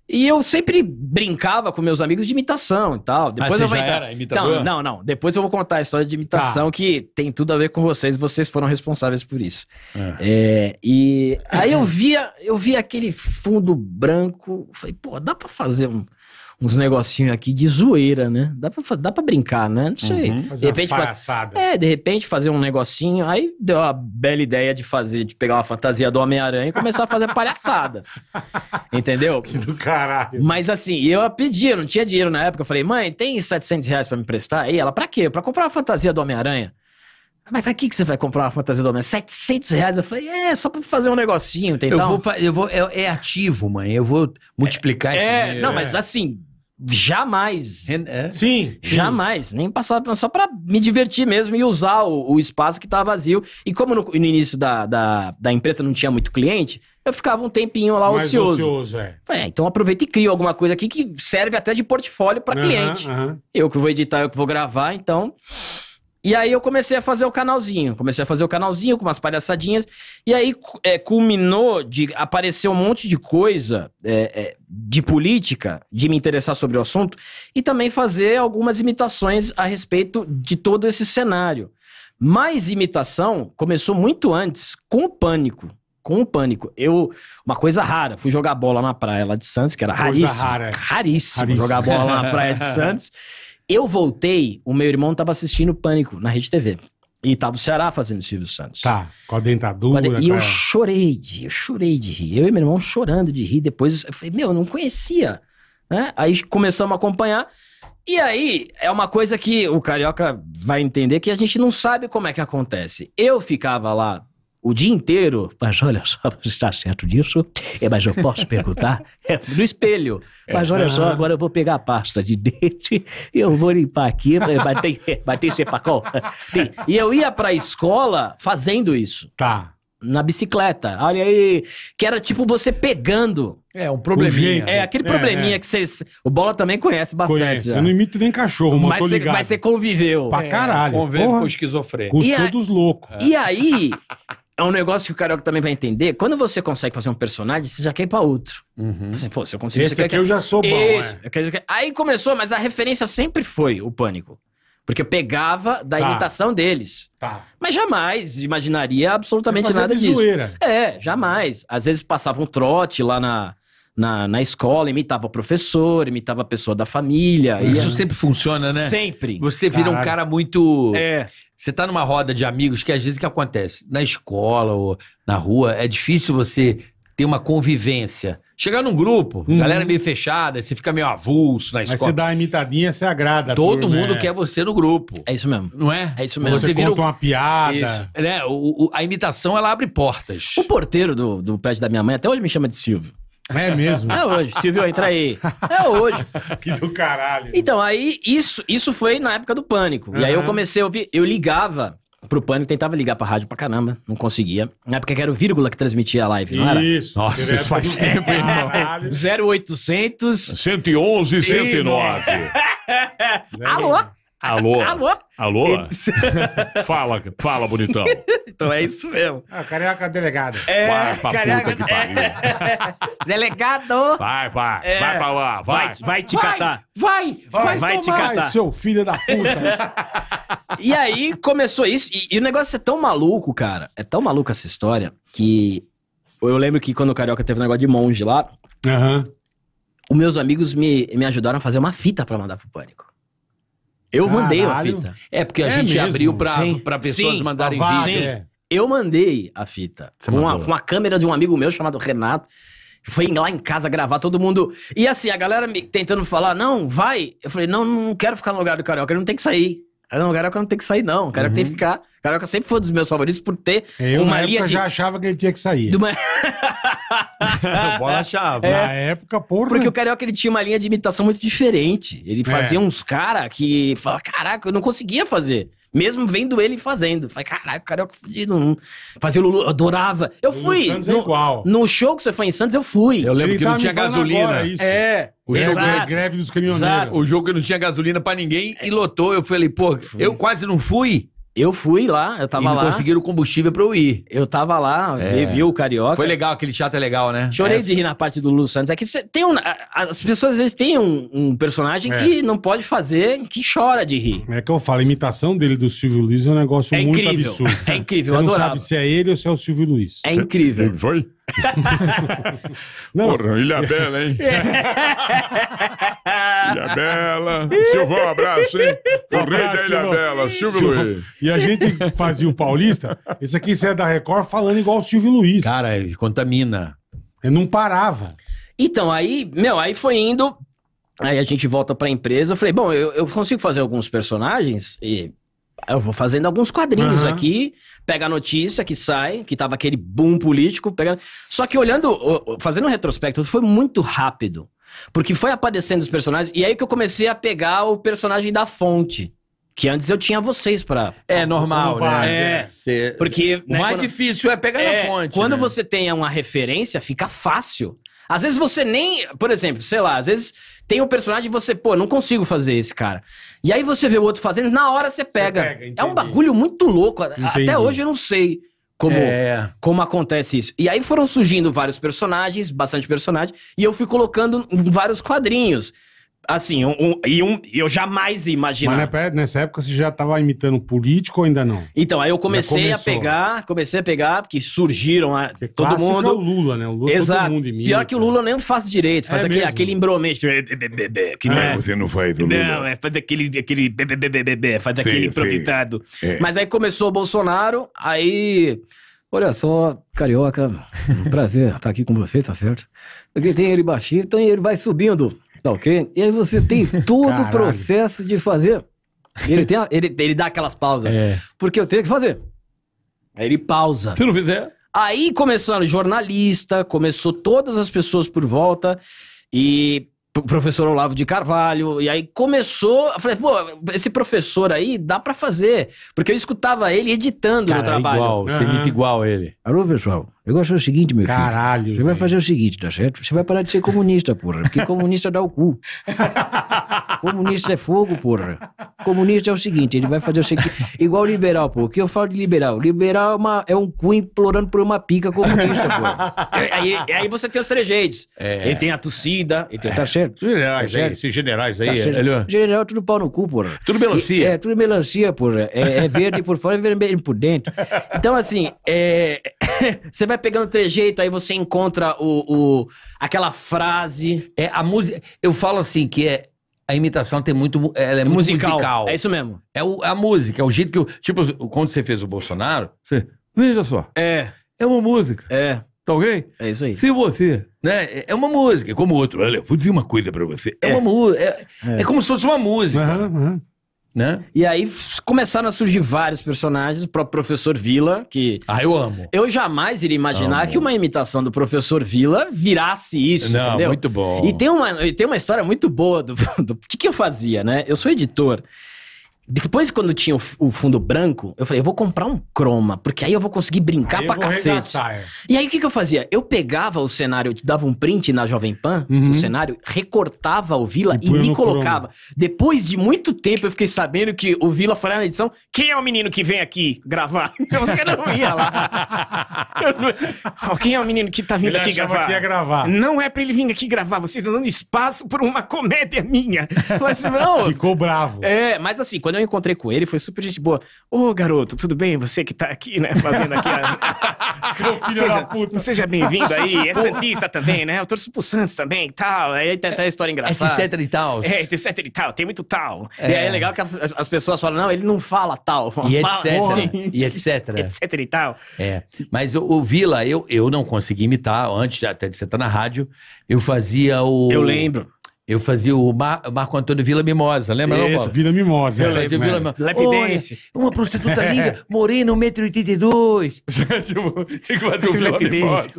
E eu sempre brincava com meus amigos de imitação e tal. Ah, Depois ah, eu vou entrar. Então, não, não. Depois eu vou contar a história de imitação tá. que tem tudo a ver com vocês. Vocês foram responsáveis por isso. É. É, e aí eu via, eu via aquele fundo branco. Falei, pô, dá para fazer um, uns negocinhos aqui de zoeira, né? Dá pra, dá pra brincar, né? Não sei. Uhum. De repente faz... É, de repente fazer um negocinho. Aí deu uma bela ideia de fazer, de pegar uma fantasia do Homem-Aranha e começar a fazer palhaçada. <laughs> Entendeu? Que do caralho. Mas assim, eu pedi, eu não tinha dinheiro na época. Eu falei, mãe, tem 700 reais pra me prestar? E ela, pra quê? Pra comprar uma fantasia do Homem-Aranha. Mas pra que, que você vai comprar uma fantasia do Homem-Aranha? 700 reais? Eu falei, é, só pra fazer um negocinho, tem eu, então. vou, eu vou, é, é, ativo, mãe. Eu vou multiplicar é, isso. É, não, mas assim, Jamais. É. Sim. Jamais. Sim. Nem passava só para me divertir mesmo e usar o, o espaço que estava tá vazio. E como no, no início da, da, da, empresa não tinha muito cliente, eu ficava um tempinho lá Mais ocioso. ocioso é. Falei, é, então aproveita e cria alguma coisa aqui que serve até de portfólio para uhum, cliente. Uhum. Eu que vou editar, eu que vou gravar, então. E aí eu comecei a fazer o canalzinho. Comecei a fazer o canalzinho com umas palhaçadinhas. E aí é, culminou de aparecer um monte de coisa é, é, de política, de me interessar sobre o assunto, e também fazer algumas imitações a respeito de todo esse cenário. Mas imitação começou muito antes, com o pânico. Com o pânico. Eu, uma coisa rara, fui jogar bola na praia lá de Santos, que era raríssimo, raríssimo. Raríssimo, jogar bola lá na praia de <laughs> Santos. Eu voltei, o meu irmão tava assistindo Pânico na Rede TV. E tava o Ceará fazendo o Silvio Santos. Tá, com a dentadura. Com a de... E eu chorei de eu chorei de rir. Eu e meu irmão chorando de rir. Depois eu falei, meu, eu não conhecia. Né? Aí começamos a acompanhar. E aí, é uma coisa que o carioca vai entender que a gente não sabe como é que acontece. Eu ficava lá o dia inteiro. Mas olha só, <laughs> você está certo disso? É, mas eu posso perguntar? <laughs> É, no espelho. Mas olha só, agora eu vou pegar a pasta de <laughs> dente e eu vou limpar aqui, Vai ter mas tem sepacol. Tem. E eu ia para a escola fazendo isso. Tá. Na bicicleta, olha aí, que era tipo você pegando. É, um probleminha. É, aquele é, probleminha é, é. que vocês. O Bola também conhece bastante. Conhece. Eu não imito nem cachorro, mas tô cê, Mas você conviveu. Pra é, caralho. É, convive com esquizofrênico. Com e todos loucos. E aí, é um negócio que o carioca também vai entender. Quando você consegue fazer um personagem, você já quer ir pra outro. Uhum. Assim, Pô, se eu consigo... Esse aqui quer... eu já sou bom, Esse, é. Aí começou, mas a referência sempre foi o Pânico. Porque eu pegava da tá. imitação deles. Tá. Mas jamais imaginaria absolutamente nada de disso. Zoeira. É, jamais. Às vezes passava um trote lá na, na, na escola, imitava professor, imitava pessoa da família. Isso sempre funciona, né? Sempre. Você vira um cara muito. É. Você tá numa roda de amigos que às vezes o que acontece? Na escola ou na rua, é difícil você ter uma convivência. Chegar num grupo, uhum. galera é meio fechada, você fica meio avulso na escola. Mas você dá uma imitadinha, você agrada. Todo turma, mundo é. quer você no grupo. É isso mesmo. Não é? É isso mesmo. Você, você vira conta uma piada. Isso. Né? O, o, a imitação, ela abre portas. O porteiro do, do prédio da minha mãe até hoje me chama de Silvio. É mesmo? É hoje. Silvio, entra aí. É hoje. <laughs> Que do caralho. Então, aí isso, isso foi na época do pânico. Uhum. E aí eu comecei a ouvir. Eu ligava pro pânico, tentava ligar pra rádio pra caramba, não conseguia. Na época que era o vírgula que transmitia a live, não era? Isso. Nossa, faz tempo, hein, irmão? 0800 111 109. Alô? <laughs> Alô? Alô? Alô? <laughs> fala, fala, bonitão. então é isso mesmo. Ah, carioca é delegado. É, vai pra carioca... puta que é- pariu. <laughs> delegado. Vai, vai, é. vai pra lá, vai. Vai, vai te catar. Vai, vai, vai, vai te catar. Vai, seu filho da puta. e aí começou isso, e, e o negócio é tão maluco, cara, é tão maluco essa história, que eu lembro que quando o Carioca teve um negócio de monge lá, uhum. os meus amigos me, me ajudaram a fazer uma fita pra mandar pro Pânico. Eu Caralho. mandei a fita. É, porque a é gente mesmo, abriu pra, sim. pra pessoas sim, mandarem vídeo. Sim. É. Eu mandei a fita. Com uma, com uma câmera de um amigo meu chamado Renato. Foi lá em casa gravar todo mundo. E assim, a galera me tentando falar, não, vai. Eu falei, não, não quero ficar no lugar do Carioca, ele não tem que sair. Ah, não, o Carioca não tem que sair, não. O Carioca uhum. tem que uhum. ficar. O Carioca sempre foi um dos meus favoritos por ter eu, uma linha de. Eu já achava que ele tinha que sair. uma... <laughs> <laughs> Bola achava. É. Na época, porra. Porque o Carioca ele tinha uma linha de imitação muito diferente. Ele é. fazia é. uns caras que falava, caraca, eu não conseguia fazer. Mesmo vendo ele fazendo. Falei, caralho, o cara é Não. Fazia o Lulu, adorava. Eu fui. Santos é no, igual. no show que você foi em Santos, eu fui. Eu lembro Ele que tá não tinha gasolina. agora isso. É. O jogo é Exato. é greve dos caminhoneiros. Exato. O jogo que não tinha gasolina pra ninguém e lotou. Eu falei, pô, eu quase não fui. Eu fui lá, eu tava e lá. conseguiram combustível pra eu ir. Eu tava lá, é. vi, o Carioca. Foi legal, aquele teatro é legal, né? Chorei Essa. de rir na parte do Lulu Santos. É que tem um, as pessoas às vezes têm um, um personagem é. que não pode fazer, que chora de rir. É que eu falo, a imitação dele do Silvio Luiz é um negócio é muito incrível. absurdo. <laughs> É incrível, Você eu não adorava. sabe se é ele ou se é o Silvio Luiz. É incrível. Foi? <laughs> Não. Porra, Ilha Bela, hein? <laughs> Ilha Bela. Silvão, um abraço, hein? O rei da Ilha Bela, Silvio Silvão. Luiz. E a gente fazia o Paulista, esse aqui você é da Record falando igual o Silvio Luiz. Cara, ele é, contamina. Eu é, não parava. Então, aí, meu, aí foi indo. Aí a gente volta pra empresa. Eu falei, bom, eu, eu consigo fazer alguns personagens e eu vou fazendo alguns quadrinhos uhum. aqui, pega a notícia que sai, que tava aquele boom político, pega... só que olhando, fazendo um retrospecto, foi muito rápido, porque foi aparecendo os personagens, e aí que eu comecei a pegar o personagem da fonte. Que antes eu tinha vocês pra. É normal, né? É. é. porque. O né, mais quando... difícil é pegar é, na fonte. Quando né? você tem uma referência, fica fácil. Às vezes você nem. Por exemplo, sei lá, às vezes tem um personagem e você, pô, não consigo fazer esse cara. E aí você vê o outro fazendo, na hora você pega. pega é um bagulho muito louco. Entendi. Até hoje eu não sei como, é. como acontece isso. E aí foram surgindo vários personagens, bastante personagens e eu fui colocando vários quadrinhos. Assim, um, um, e um, eu jamais ia imaginar. Mas nessa época você já estava imitando político ou ainda não? Então, aí eu comecei a pegar, comecei a pegar, porque surgiram a, porque todo mundo. É o Lula, né? O Lula Exato. todo mundo imita. Pior que o Lula nem faz direito, faz é aquele, aquele embromeixo. Que é, não, é. você não faz do Lula. Não, é, faz aquele, aquele faz aquele improvisado. É. Mas aí começou o Bolsonaro, aí. Olha só, carioca, um prazer estar aqui com você, tá certo? Porque tem ele baixinho, então ele vai subindo tá ok? E aí você tem todo o processo de fazer. Ele, tem a, ele, ele dá aquelas pausas. É. Porque eu tenho que fazer. Aí ele pausa. Se não fizer. Aí começaram jornalista, começou todas as pessoas por volta e o professor Olavo de Carvalho, e aí começou, eu falei, pô, esse professor aí dá para fazer, porque eu escutava ele editando Cara, no é trabalho. É igual, uhum. você imita igual ele. Alô, pessoal, eu gosto do seguinte, meu Caralho, filho. Caralho. Você véio. vai fazer o seguinte, tá certo? Você vai parar de ser comunista, porra. Porque <laughs> comunista dá o cu. comunista é fogo, porra. Comunista é o seguinte, ele vai fazer o seguinte. Igual liberal, porra. O que eu falo de liberal? Liberal é, uma, é um cu implorando por uma pica comunista, porra. É, aí, é, aí você tem os trejeitos. É. Ele tem a tossida. Ele Tá certo? Generais tá certo? Aí, esses generais tá aí. Tá General, tudo pau no cu, porra. Tudo melancia. E, é, tudo melancia, porra. É, é verde por fora e vermelho por dentro. Então, assim, é, <laughs> você vai vai pegando trejeito, aí você encontra o, o aquela frase. É, a música. Eu falo assim que é. A imitação tem muito. Ela é, é muito musical. musical. É isso mesmo. É o, a música, é o jeito que eu. Tipo, quando você fez o Bolsonaro, você. Veja só. É. É uma música. É. Tá ok? É isso aí. Se você, né? É uma música, como outro. Olha, vou dizer uma coisa pra você. É, é. uma música. É, é. é, como se fosse uma música. Uhum, uhum. Né? E aí começaram a surgir vários personagens, o próprio Professor Vila, que. Ah, eu amo. Eu jamais iria imaginar amo. que uma imitação do Professor Vila virasse isso, Não, entendeu? Muito bom. E tem uma, e tem uma história muito boa do, <laughs> do que, que eu fazia, né? Eu sou editor. Depois, quando tinha o, fundo branco, eu falei, eu vou comprar um croma, porque aí eu vou conseguir brincar aí pra cacete. É. E aí, o que, que eu fazia? Eu pegava o cenário, dava um print na Jovem Pan, uhum. o cenário, recortava o Vila e, e me colocava. Croma. Depois de muito tempo, eu fiquei sabendo que o Vila foi lá na edição, quem é o menino que vem aqui gravar? <laughs> Eu não ia lá. <laughs> Não... Ah, quem é o menino que tá vindo ele aqui gravar? Que ia gravar? Não é pra ele vir aqui gravar, vocês estão dando espaço por uma comédia minha. <laughs> Mas, não, Ficou bravo. É, mas assim, quando eu eu encontrei com ele, foi super gente boa. Ô, oh, garoto, tudo bem? Você que tá aqui, né? Fazendo aqui a... <laughs> Seu filho seja, da puta. Seja bem-vindo aí. É <laughs> santista também, né? Eu torço pro Santos também e tal. Aí tem até a história é, engraçada. Etc e tal. É, etc e tal. Tem muito tal. É. E aí é legal que as pessoas falam, não, ele não fala tal. E fala, etc. Assim. E etc. <laughs> etc e tal. É. Mas o, o Vila, eu, eu não consegui imitar. Antes até de você estar tá na rádio, eu fazia o... Eu lembro. Eu fazia o Mar Marco Antônio Vila Mimosa, lembra Isso, não, Vila Mimosa. Eu é, Vila Mimosa. uma prostituta linda, <laughs> morena, 1,82m. <laughs> tipo, tem que fazer assim, o Vila Mimosa.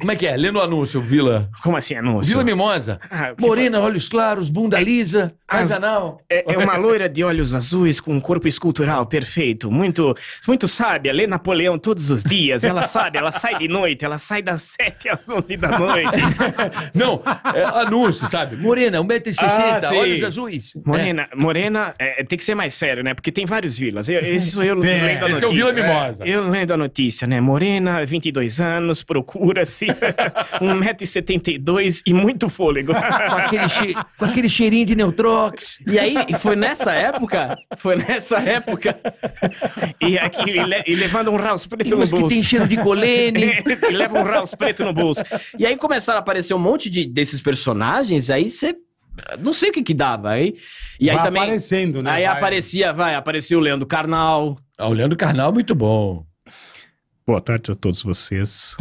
Como é que é? Lendo o anúncio, Vila... Como assim anúncio? Vila Mimosa. Ah, morena, foi... olhos claros, bunda é, lisa, as... anal. É, é, uma loira de olhos azuis com um corpo escultural perfeito, muito, muito sábia, lê Napoleão todos os dias. Ela sabe, ela sai de noite, ela sai das 7 às 11 da noite. <laughs> não, é anúncio, sabe? Morena morena, 1,60m, ah, olhos azuis. Morena, é. morena é, tem que ser mais sério, né? Porque tem vários vilas. Eu, esse sou eu é, <laughs> lendo a notícia. Esse é o Vila Mimosa. Eu lendo a notícia, né? Morena, 22 anos, procura-se 1,72m <laughs> e muito fôlego. com, aquele com aquele cheirinho de Neutrox. E aí, foi nessa época, foi nessa época, e, aqui, e, le, e levando um raus preto no bolso. que tem cheiro de colene. <laughs> e leva um raus preto no bolso. E aí começaram a aparecer um monte de, desses personagens, aí você não sei o que que dava. Aí, e vai aí também. aparecendo, né? Aí vai. aparecia, vai, aparecia o Leandro Carnal. Ah, o Leandro Carnal, é muito bom. Boa tarde a todos vocês.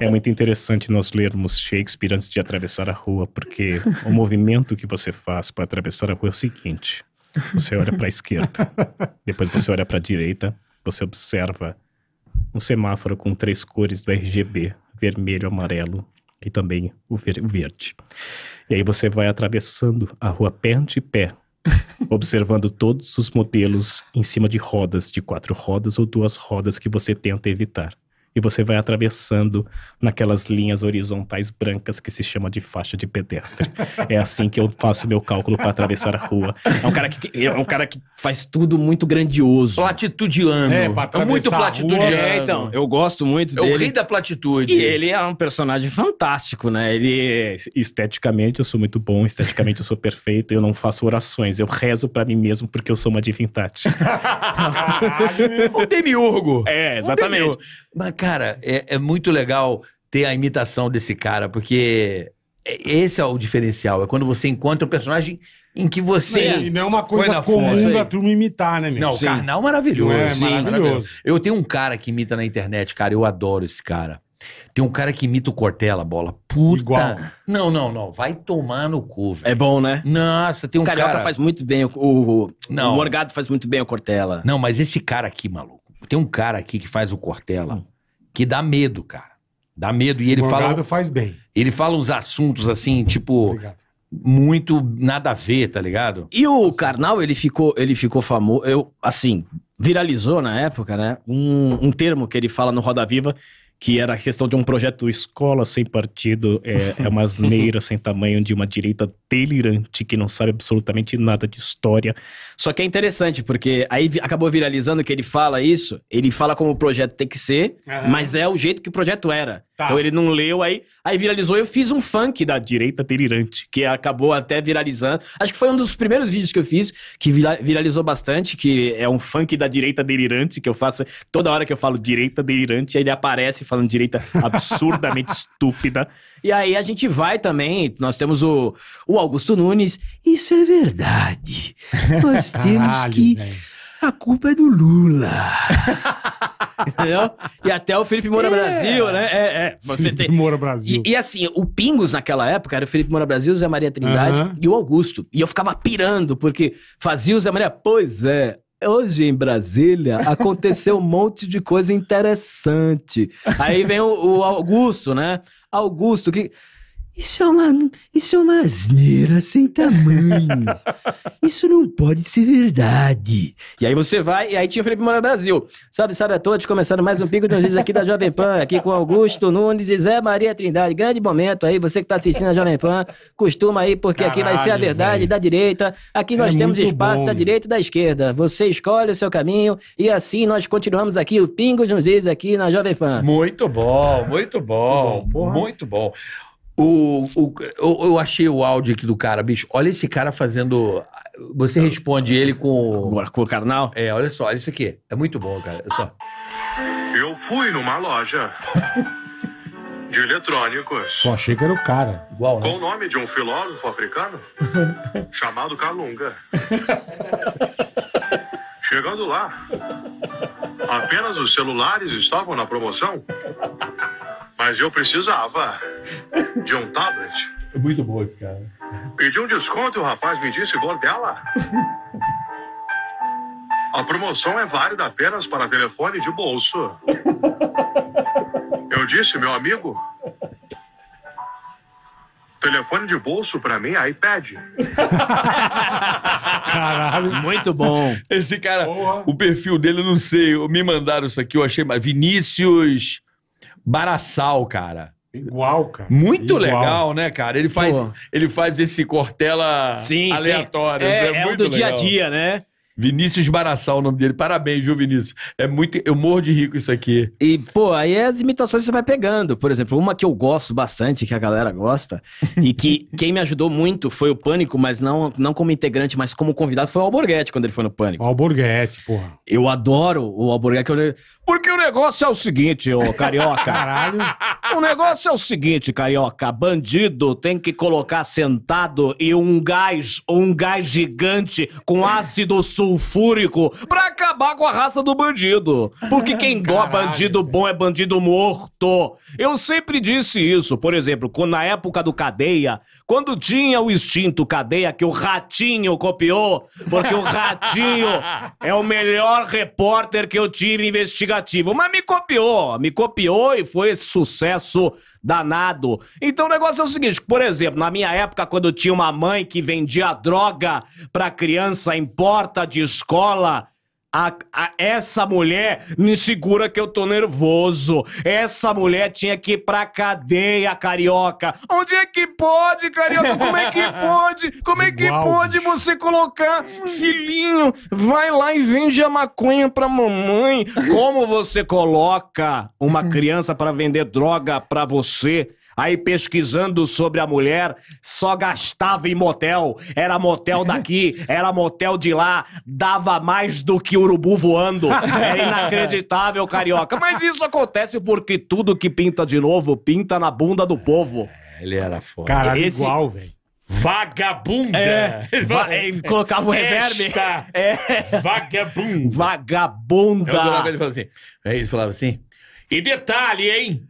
É muito interessante nós lermos Shakespeare antes de atravessar a rua, porque o movimento que você faz para atravessar a rua é o seguinte: você olha para a esquerda, depois você olha para a direita, você observa um semáforo com três cores do RGB: vermelho, amarelo e também o verde. E aí você vai atravessando a rua pé ante pé, <laughs> observando todos os modelos em cima de rodas, de quatro rodas ou duas rodas que você tenta evitar e você vai atravessando naquelas linhas horizontais brancas que se chama de faixa de pedestre. É assim que eu faço meu cálculo para atravessar a rua. É um cara que é um cara que faz tudo muito grandioso. Platitudiano. É, é muito platitudiano. é, então, eu gosto muito dele. É o rei da platitude. E ele é um personagem fantástico, né? Ele é esteticamente eu sou muito bom, esteticamente eu sou perfeito, eu não faço orações, eu rezo para mim mesmo porque eu sou uma divindade. então... <laughs> o demiurgo. É, exatamente. O demiurgo. Mas, cara, é, é muito legal ter a imitação desse cara, porque é, esse é o diferencial. É quando você encontra um personagem em que você. não é uma coisa comum da turma imitar, né, meu? Não, Sim. o Karnal é maravilhoso. É, Sim, maravilhoso. Eu tenho um cara que imita na internet, cara. Eu adoro esse cara. Tem um cara que imita o Cortella, bola. Puta. Igual. Não, não, não. Vai tomar no cu, velho. É bom, né? Nossa, tem um o Carioca cara. faz muito bem. O, o, não. o Morgado faz muito bem o Cortella. Não, mas esse cara aqui, maluco. Tem um cara aqui que faz o Cortella hum. que dá medo, cara. Dá medo. E ele o fala. faz bem. Ele fala uns assuntos assim, tipo. Obrigado. Muito nada a ver, tá ligado? E o assim. Karnal, ele ficou, ele ficou famoso. Eu, assim, viralizou na época, né? Um, um termo que ele fala no Roda Viva que era a questão de um projeto escola sem partido, é, é uma <laughs> asneira sem tamanho de uma direita delirante que não sabe absolutamente nada de história. Só que é interessante, porque aí acabou viralizando que ele fala isso, ele fala como o projeto tem que ser, uhum. mas é o jeito que o projeto era. Tá. Então ele não leu, aí, aí viralizou. Eu fiz um funk da direita delirante, que acabou até viralizando. Acho que foi um dos primeiros vídeos que eu fiz, que viralizou bastante, que é um funk da direita delirante, que eu faço toda hora que eu falo direita delirante, ele aparece falando direita absurdamente <laughs> estúpida. E aí a gente vai também, nós temos o, o Augusto Nunes. Isso é verdade. Nós <laughs> temos que. A culpa é do Lula. <laughs> Entendeu? E até o Felipe Moura é. Brasil, né? É, é. Você Felipe tem... Moura Brasil. E, e, assim, o Pingos naquela época era o Felipe Moura Brasil, o Zé Maria Trindade uhum. e o Augusto. E eu ficava pirando, porque fazia o Zé Maria, pois é, hoje em Brasília aconteceu um <laughs> monte de coisa interessante. Aí vem o, o Augusto, né? Augusto, que isso é uma, isso é uma asneira sem tamanho. <laughs> isso não pode ser verdade. E aí você vai, e aí tinha o Felipe Moura Brasil. Sabe, sabe a todos, começando mais um Pico dos Dias aqui da Jovem Pan, aqui com Augusto Nunes e Zé Maria Trindade. Grande momento aí, você que está assistindo a Jovem Pan, costuma aí, porque Caralho, aqui vai ser a verdade véio. da direita. Aqui é nós é temos espaço bom, da direita e da esquerda. Você escolhe o seu caminho e assim nós continuamos aqui o Pingos de Dias aqui na Jovem Pan. Muito bom, muito bom, muito bom. Porra. Muito bom. O, o, eu achei o áudio aqui do cara, bicho. Olha esse cara fazendo. Você responde ele com. Com o carnal? É, olha só, olha isso aqui. É muito bom, cara. Olha só. Eu fui numa loja de eletrônicos. Pô, achei que era o cara. Igual, né? Com o nome de um filósofo africano <laughs> chamado Kalunga. Chegando lá, apenas os celulares estavam na promoção. Mas eu precisava de um tablet. É muito bom esse cara. Pedi um desconto e o rapaz me disse bordela. A promoção é válida apenas para telefone de bolso. Eu disse, meu amigo, telefone de bolso para mim é iPad. Caralho. Muito bom. Esse cara, Boa. o perfil dele, eu não sei. Me mandaram isso aqui, eu achei. Vinícius Baraçal, cara. Igual, cara. Muito Igual. legal, né, cara? Ele faz, ele faz esse cortela sim, aleatório. Sim. É, é, é, muito do legal. dia a dia, né? Vinícius Baraçal, o nome dele. Parabéns, viu, Vinícius? É muito. Eu morro de rico isso aqui. E, pô, aí é as imitações você vai pegando. Por exemplo, uma que eu gosto bastante, que a galera gosta, e que <laughs> quem me ajudou muito foi o Pânico, mas não, não como integrante, mas como convidado, foi o Alborguete quando ele foi no Pânico. O Alborguete, porra. Eu adoro o Alborguete. Porque o negócio é o seguinte, ô carioca. <laughs> Caralho. O negócio é o seguinte, carioca. Bandido tem que colocar sentado e um gás, um gás gigante com ácido sujo sulfúrico pra acabar com a raça do bandido. Porque <laughs> quem gosta bandido bom é bandido morto. Eu sempre disse isso. Por exemplo, na época do Cadeia, quando tinha o extinto Cadeia, que o Ratinho copiou, porque o Ratinho <laughs> é o melhor repórter que eu tive investigativo. Mas me copiou, me copiou e foi esse sucesso danado. Então o negócio é o seguinte, por exemplo, na minha época, quando tinha uma mãe que vendia droga pra criança em porta de escola a, a, essa mulher me segura que eu tô nervoso. Essa mulher tinha que ir pra cadeia, carioca. Onde é que pode, carioca? Como é que <laughs> pode? Como é que Uau. pode você colocar, filhinho, vai lá e vende a maconha pra mamãe? Como você coloca uma <laughs> criança para vender droga pra você? Aí pesquisando sobre a mulher, só gastava em motel. Era motel daqui, <laughs> era motel de lá, dava mais do que urubu voando. Era inacreditável, carioca. Mas isso acontece porque tudo que pinta de novo pinta na bunda do povo. É, ele era foda. Cara, Esse... igual, velho. Vagabunda! É, va é, colocava o reverb. Esta é. Vagabunda! Vagabunda! Eu ele falava assim. Aí ele falava assim. E detalhe, hein?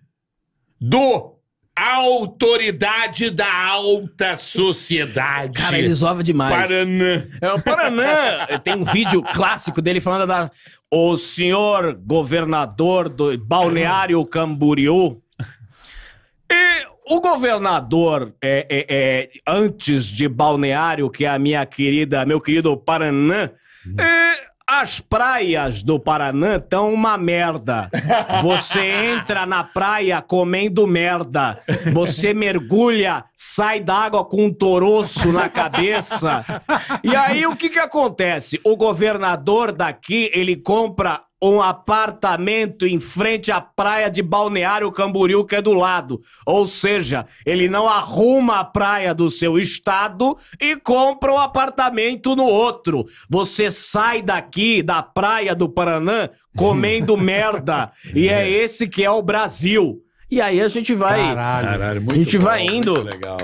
Do autoridade da alta sociedade. Cara, ele zoava demais. Paranã. É, o Paranã. Tem um vídeo clássico dele falando da... O senhor governador do Balneário Camboriú... E o governador, é, é, é, antes de Balneário, que é a minha querida, meu querido Paranã, as praias do Paraná estão uma merda. Você <laughs> entra na praia comendo merda. Você mergulha, sai d'água com um toroço na cabeça. E aí o que que acontece? O governador daqui, ele compra um apartamento em frente à praia de Balneário Camboriú, que é do lado. Ou seja, ele não arruma a praia do seu estado e compra um apartamento no outro. Você sai daqui, da praia do Paranã, comendo <laughs> merda. E é, é esse que é o Brasil. E aí a gente vai. Caralho, a gente bom, vai indo. legal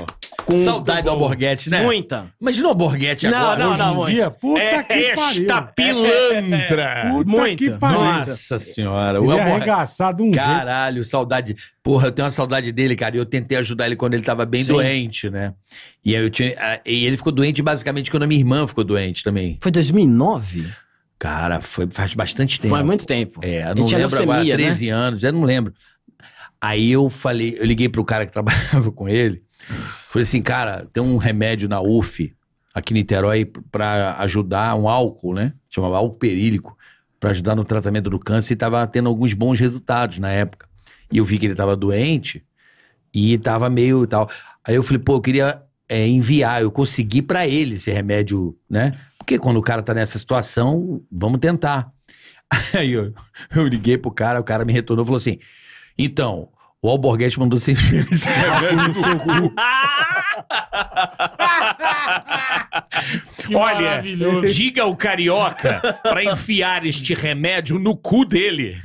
com Saudade do Alborguete, né? Muita. Imagina o Alborguete agora. não, hoje não, dia, puta É que é pariu. esta pilantra! É, é, puta Muito. que pariu. Nossa senhora. O Ele é Alborguete- arregaçado um jeito. Caralho, saudade. Porra, eu tenho uma saudade dele, cara. E eu tentei ajudar ele quando ele tava bem Sim. doente, né? E aí eu tinha. Ah, e ele ficou doente basicamente quando a minha irmã ficou doente também. Foi 2009? Cara, foi faz bastante tempo. Foi muito tempo. É, eu não tinha lembro agora, leucemia, né? 13 anos, já não lembro. Aí eu falei, eu liguei pro cara que trabalhava <laughs> com ele. Falei assim, cara, tem um remédio na UF, aqui em Niterói, para ajudar um álcool, né? Chamava álcool perílico, para ajudar no tratamento do câncer e tava tendo alguns bons resultados na época. E eu vi que ele tava doente e tava meio e tal. Aí eu falei, pô, eu queria é, enviar, eu consegui para ele esse remédio, né? Porque quando o cara tá nessa situação, vamos tentar. <laughs> Aí eu, eu liguei pro cara, o cara me retornou e falou assim: então, o Alborguete mandou 100 <laughs> reais. <laughs> Olha, diga ao carioca para enfiar este remédio no cu dele.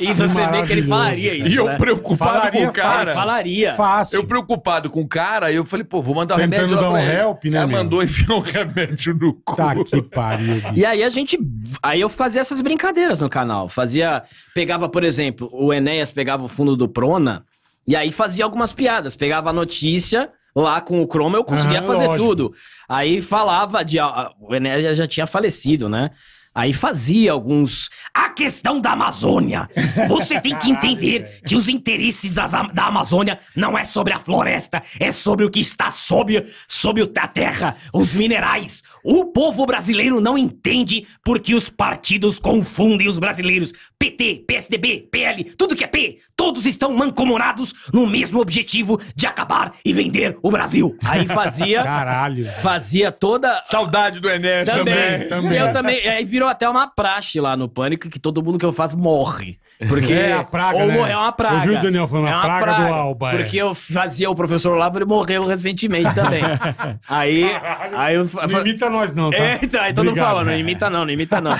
E você vê que ele falaria isso. E eu né? preocupado falaria, com o cara. Falaria. Fácil. Eu preocupado com o cara, eu falei, pô, vou mandar o remédio lá dar um help, né? Ela mandou enfiar um remédio no cu. Tá que pariu. Bicho. E aí a gente. Aí eu fazia essas brincadeiras no canal. Fazia. Pegava, por exemplo, o Enéas pegava o fundo do Prona. E aí fazia algumas piadas. Pegava a notícia Lá com o Chrome eu conseguia ah, fazer lógico. tudo. Aí falava de. O Enéas já tinha falecido, né? Aí fazia alguns. A questão da Amazônia. Você tem que <laughs> entender que os interesses da Amazônia não é sobre a floresta, é sobre o que está sob, sob a terra, os minerais. O povo brasileiro não entende porque os partidos confundem os brasileiros. PT, PSDB, PL, tudo que é P, todos estão mancomunados no mesmo objetivo de acabar e vender o Brasil. Aí fazia. <laughs> Caralho. Fazia toda. Saudade do Enes também. também. também. Eu também. Aí virou virou até uma praxe lá no Pânico que todo mundo que eu faço morre. Porque <laughs> é a praga, ou né? é uma praga. Eu vi o Daniel falando, é uma praga, praga do Alba. É. Porque é. eu fazia o professor Olavo, ele morreu recentemente também. <laughs> aí, aí eu, Não imita nós não, tá? É, então, aí todo mundo fala, não né? imita não, não imita não.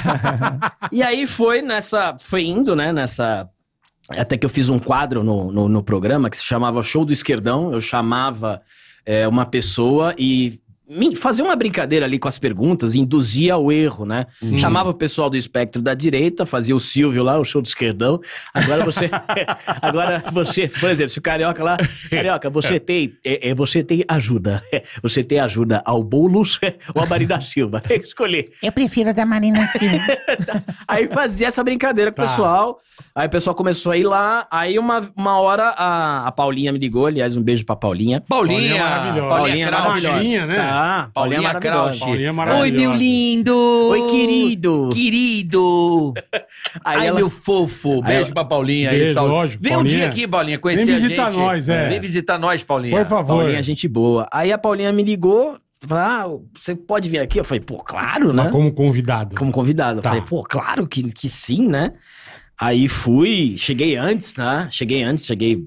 <laughs> e aí foi nessa, foi indo, né, nessa... Até que eu fiz um quadro no, no, no programa que se chamava Show do Esquerdão. Eu chamava é, uma pessoa e fazer uma brincadeira ali com as perguntas, induzia ao erro, né? Hum. Chamava o pessoal do espectro da direita, fazia o Silvio lá, o show do esquerdão. Agora você, <laughs> agora você, por exemplo, se o carioca lá, carioca, você <laughs> tem, é, é você tem ajuda, é, você tem ajuda ao Boulos é, ou a Marina Silva? Tem <laughs> que escolher. Eu prefiro a da Marina Silva. aí fazia essa brincadeira com o tá. pessoal, aí o pessoal começou a ir lá, aí uma, uma hora a, a Paulinha me ligou, aliás, um beijo pra Paulinha. Paulinha! Paulinha, é Paulinha maravilhosa. Paulinha, maravilhosa. Paulinha né? Tá, Paulinha, Paulinha é Krausch. É Oi, meu lindo. Oi, querido. Querido. <laughs> Aí Ai, ela... meu fofo. Beijo pra Paulinha Beijo, aí, salve. Lógico, Vem Paulinha. um dia aqui, Paulinha, conhecer Vem visitar nós, é. Vem visitar nós, Paulinha. Por favor. Paulinha, é gente boa. Aí a Paulinha me ligou, ah, você pode vir aqui? Eu falei, pô, claro, né? Mas como convidado. Como convidado. Tá. Eu falei, pô, claro que, que sim, né? Aí fui, cheguei antes, né? Cheguei antes, cheguei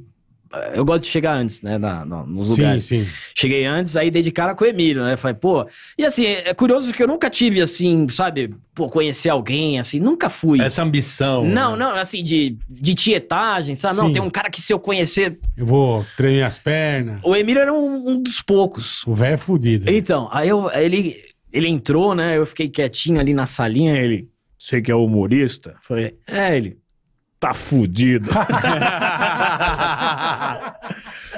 eu gosto de chegar antes, né? Na, na, nos lugares. Sim, sim. Cheguei antes, aí dedicar com o Emílio, né? Falei, pô. E assim, é curioso que eu nunca tive, assim, sabe, pô, conhecer alguém, assim, nunca fui. Essa ambição. Né? Não, né? não, assim, de, de tietagem, sabe? Sim. Não, tem um cara que se eu conhecer. Eu vou treinar as pernas. O Emílio era um, um dos poucos. O velho é fudido. Né? Então, aí eu, ele, ele entrou, né? Eu fiquei quietinho ali na salinha, ele. Sei que é humorista? Falei, é, ele tá fudido. <laughs>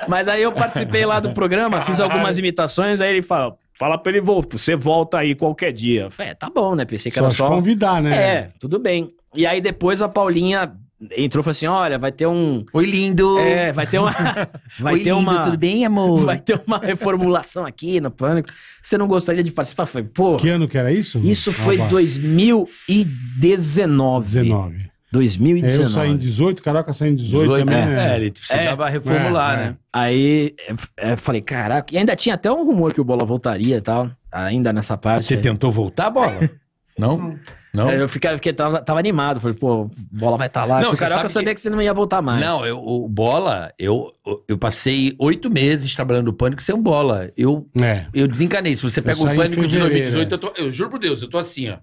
Mas aí eu participei lá do programa, fiz algumas imitações, aí ele fala, fala pra ele, voltar você volta aí qualquer dia. Eu falei, é, tá bom, né? Pensei que só era só... convidar, né? É, tudo bem. E aí depois a Paulinha entrou e falou assim: olha, vai ter um. Oi, lindo! É, vai ter uma. <laughs> <laughs> Vai Oi, ter lindo, uma... tudo bem, amor? Vai ter uma reformulação aqui no Pânico. Você não gostaria de participar? Foi, pô. Que ano que era isso? Isso foi ah, 2019. 19. 2019. Eu saí em 18, Caraca saiu em 18, 18 também. É. Né? é, ele precisava é, reformular, é, né? É. Aí eu é, é, falei, caraca, e ainda tinha até um rumor que o Bola voltaria e tal, ainda nessa parte. Você tentou voltar, Bola? <laughs> Não? Não? Eu fiquei, fiquei tava, tava, animado, falei, pô, Bola vai estar tá lá. Não, Caraca, eu sabia que... que... você não ia voltar mais. Não, eu, o Bola, eu, eu passei oito meses trabalhando o Pânico sem um Bola. Eu, eu desencanei. Se você pega o Pânico de 2018, eu, tô, eu juro por Deus, eu tô assim, ó.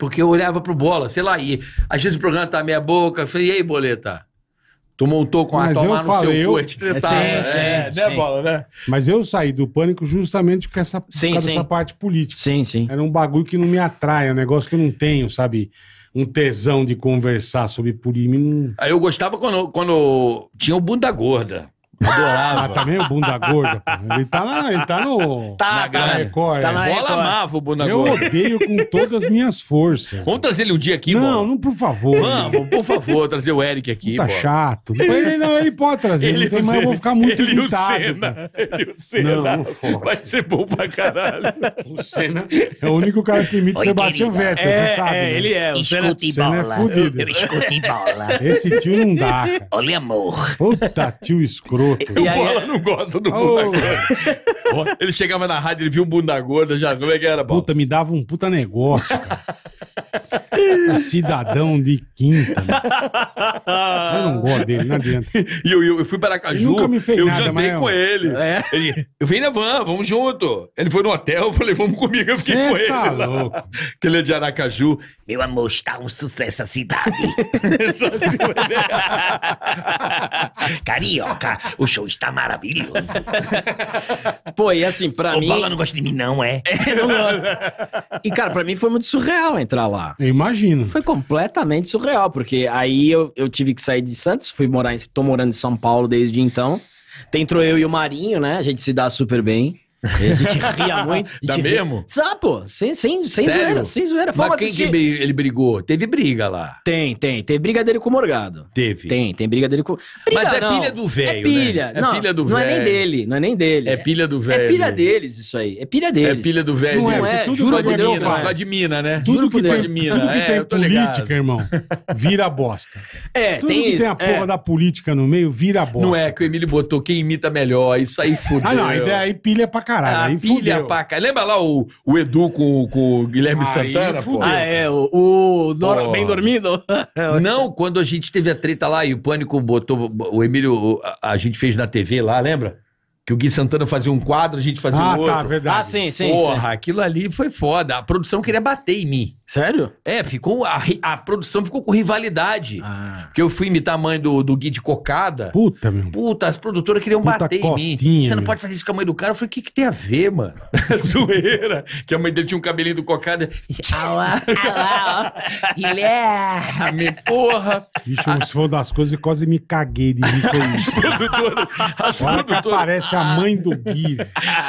Porque eu olhava pro bola, sei lá, e às vezes o programa tá meia boca, eu falei, e aí, boleta? Tu montou com a Mas eu no seu eu- cu, é de tretar, sim, né? sim, É, né, sim. bola, né? Mas eu saí do pânico justamente com essa, por causa sim. dessa parte política. Sim, sim. Era um bagulho que não me atrai, é um negócio que eu não tenho, sabe? Um tesão de conversar sobre política. Aí eu gostava quando, quando tinha o bunda gorda. Adorava. Ah, também tá o bunda gorda, Ele tá, na, ele tá no. Tá, na tá, Record. Tá na é. Bola Record. amava o bunda gorda. Eu odeio com todas as minhas forças. Vamos trazer ele um dia aqui, mano. não, por favor. Vamos, por favor, trazer o Eric aqui. Tá chato. Ele, não, ele pode trazer, Ele não mas eu vou ficar muito ele e o irritado. Senna. Ele e o Senna. Não, não fode. Vai ser bom pra caralho. O Senna é o único cara que imita o Oi, Sebastião querida. Vettel, é, você sabe. É, né? ele é. O Senna, Escute Senna é fudido. Eu escutei bola. Esse tio não dá, cara. Olha, amor. Puta, tio escroto. E o aí- Bola não gosta do bunda gorda. Ele chegava na rádio, ele viu um bunda gorda, já. Como é que era, Bola? Puta, me dava um puta negócio, cara. <laughs> <laughs> Cidadão de quinta. Mano. <laughs> Eu não gosto dele, não adianta. E eu, eu, eu fui para Aracaju, nunca me fez eu nada, jantei eu- é com ele. É. Ele, Eu vim na van, vamos junto. Ele foi no hotel, eu falei, vamos comigo, eu fiquei com Cê tá ele. tá louco. Que ele é de Aracaju. Meu amor, está um sucesso a cidade. <laughs> É assim, né? Carioca, o show está maravilhoso. Pô, e assim, pra o mim. Bala não gosta de mim, não, é? é e, cara, pra mim foi muito surreal entrar lá imagino. Foi completamente surreal, porque aí eu, eu tive que sair de Santos, fui morar em, tô morando em São Paulo desde então. Entrou eu e o Marinho, né? A gente se dá super bem. E a gente ria <laughs> muito. Dá mesmo? Sabe, pô. Sem, sem, sem zoeira, sem zoeira. Fomos Mas quem assistir. que ele brigou? Teve briga lá. Tem, tem. Tem briga dele com o Morgado. Teve. Tem, tem briga dele com... Briga, Mas é não. pilha do velho, É né? pilha. Né? É não, pilha do velho. Não é nem dele, não é nem dele. É pilha do velho. É pilha deles isso aí. É pilha é deles. É pilha do velho. Não é, tudo juro por Deus, Por de mina, né? Tudo que tem, mina. Tudo que é, tem política, ligado. irmão, vira bosta. É, tudo tem que tem a porra é. da política no meio, vira bosta. Não é que o Emílio botou quem imita melhor, isso aí fudeu. Ah, não, a ideia aí pilha pra caralho. Ah, aí pilha fudeu. pra caralho. Lembra lá o, o Edu com, com o Guilherme aí Santana? Fudeu. Ah, é, o, o Dor... Bem Dormido? <laughs> Não, quando a gente teve a treta lá e o Pânico botou, o Emílio, a, a gente fez na TV lá, lembra? Que o Gui Santana fazia um quadro, a gente fazia ah, um tá, outro. Ah, tá, verdade. Ah, sim, sim. Porra, sim. aquilo ali foi foda. A produção queria bater em mim. Sério? É, ficou. A, a produção ficou com rivalidade. Ah. Porque eu fui imitar a mãe do, do Gui de Cocada. Puta, meu. Puta, as produtoras queriam Puta bater costinha, em mim. Você não pode fazer isso com a mãe do cara. Eu falei, o que, que tem a ver, mano? <laughs> <laughs> Zoeira. Que a mãe dele tinha um cabelinho do Cocada. Alá, <laughs> alá, Guilherme, porra. Bicho, você falou das coisas e quase me caguei de mim. com isso. As produtoras. As produtoras. Parece a mãe do Gui.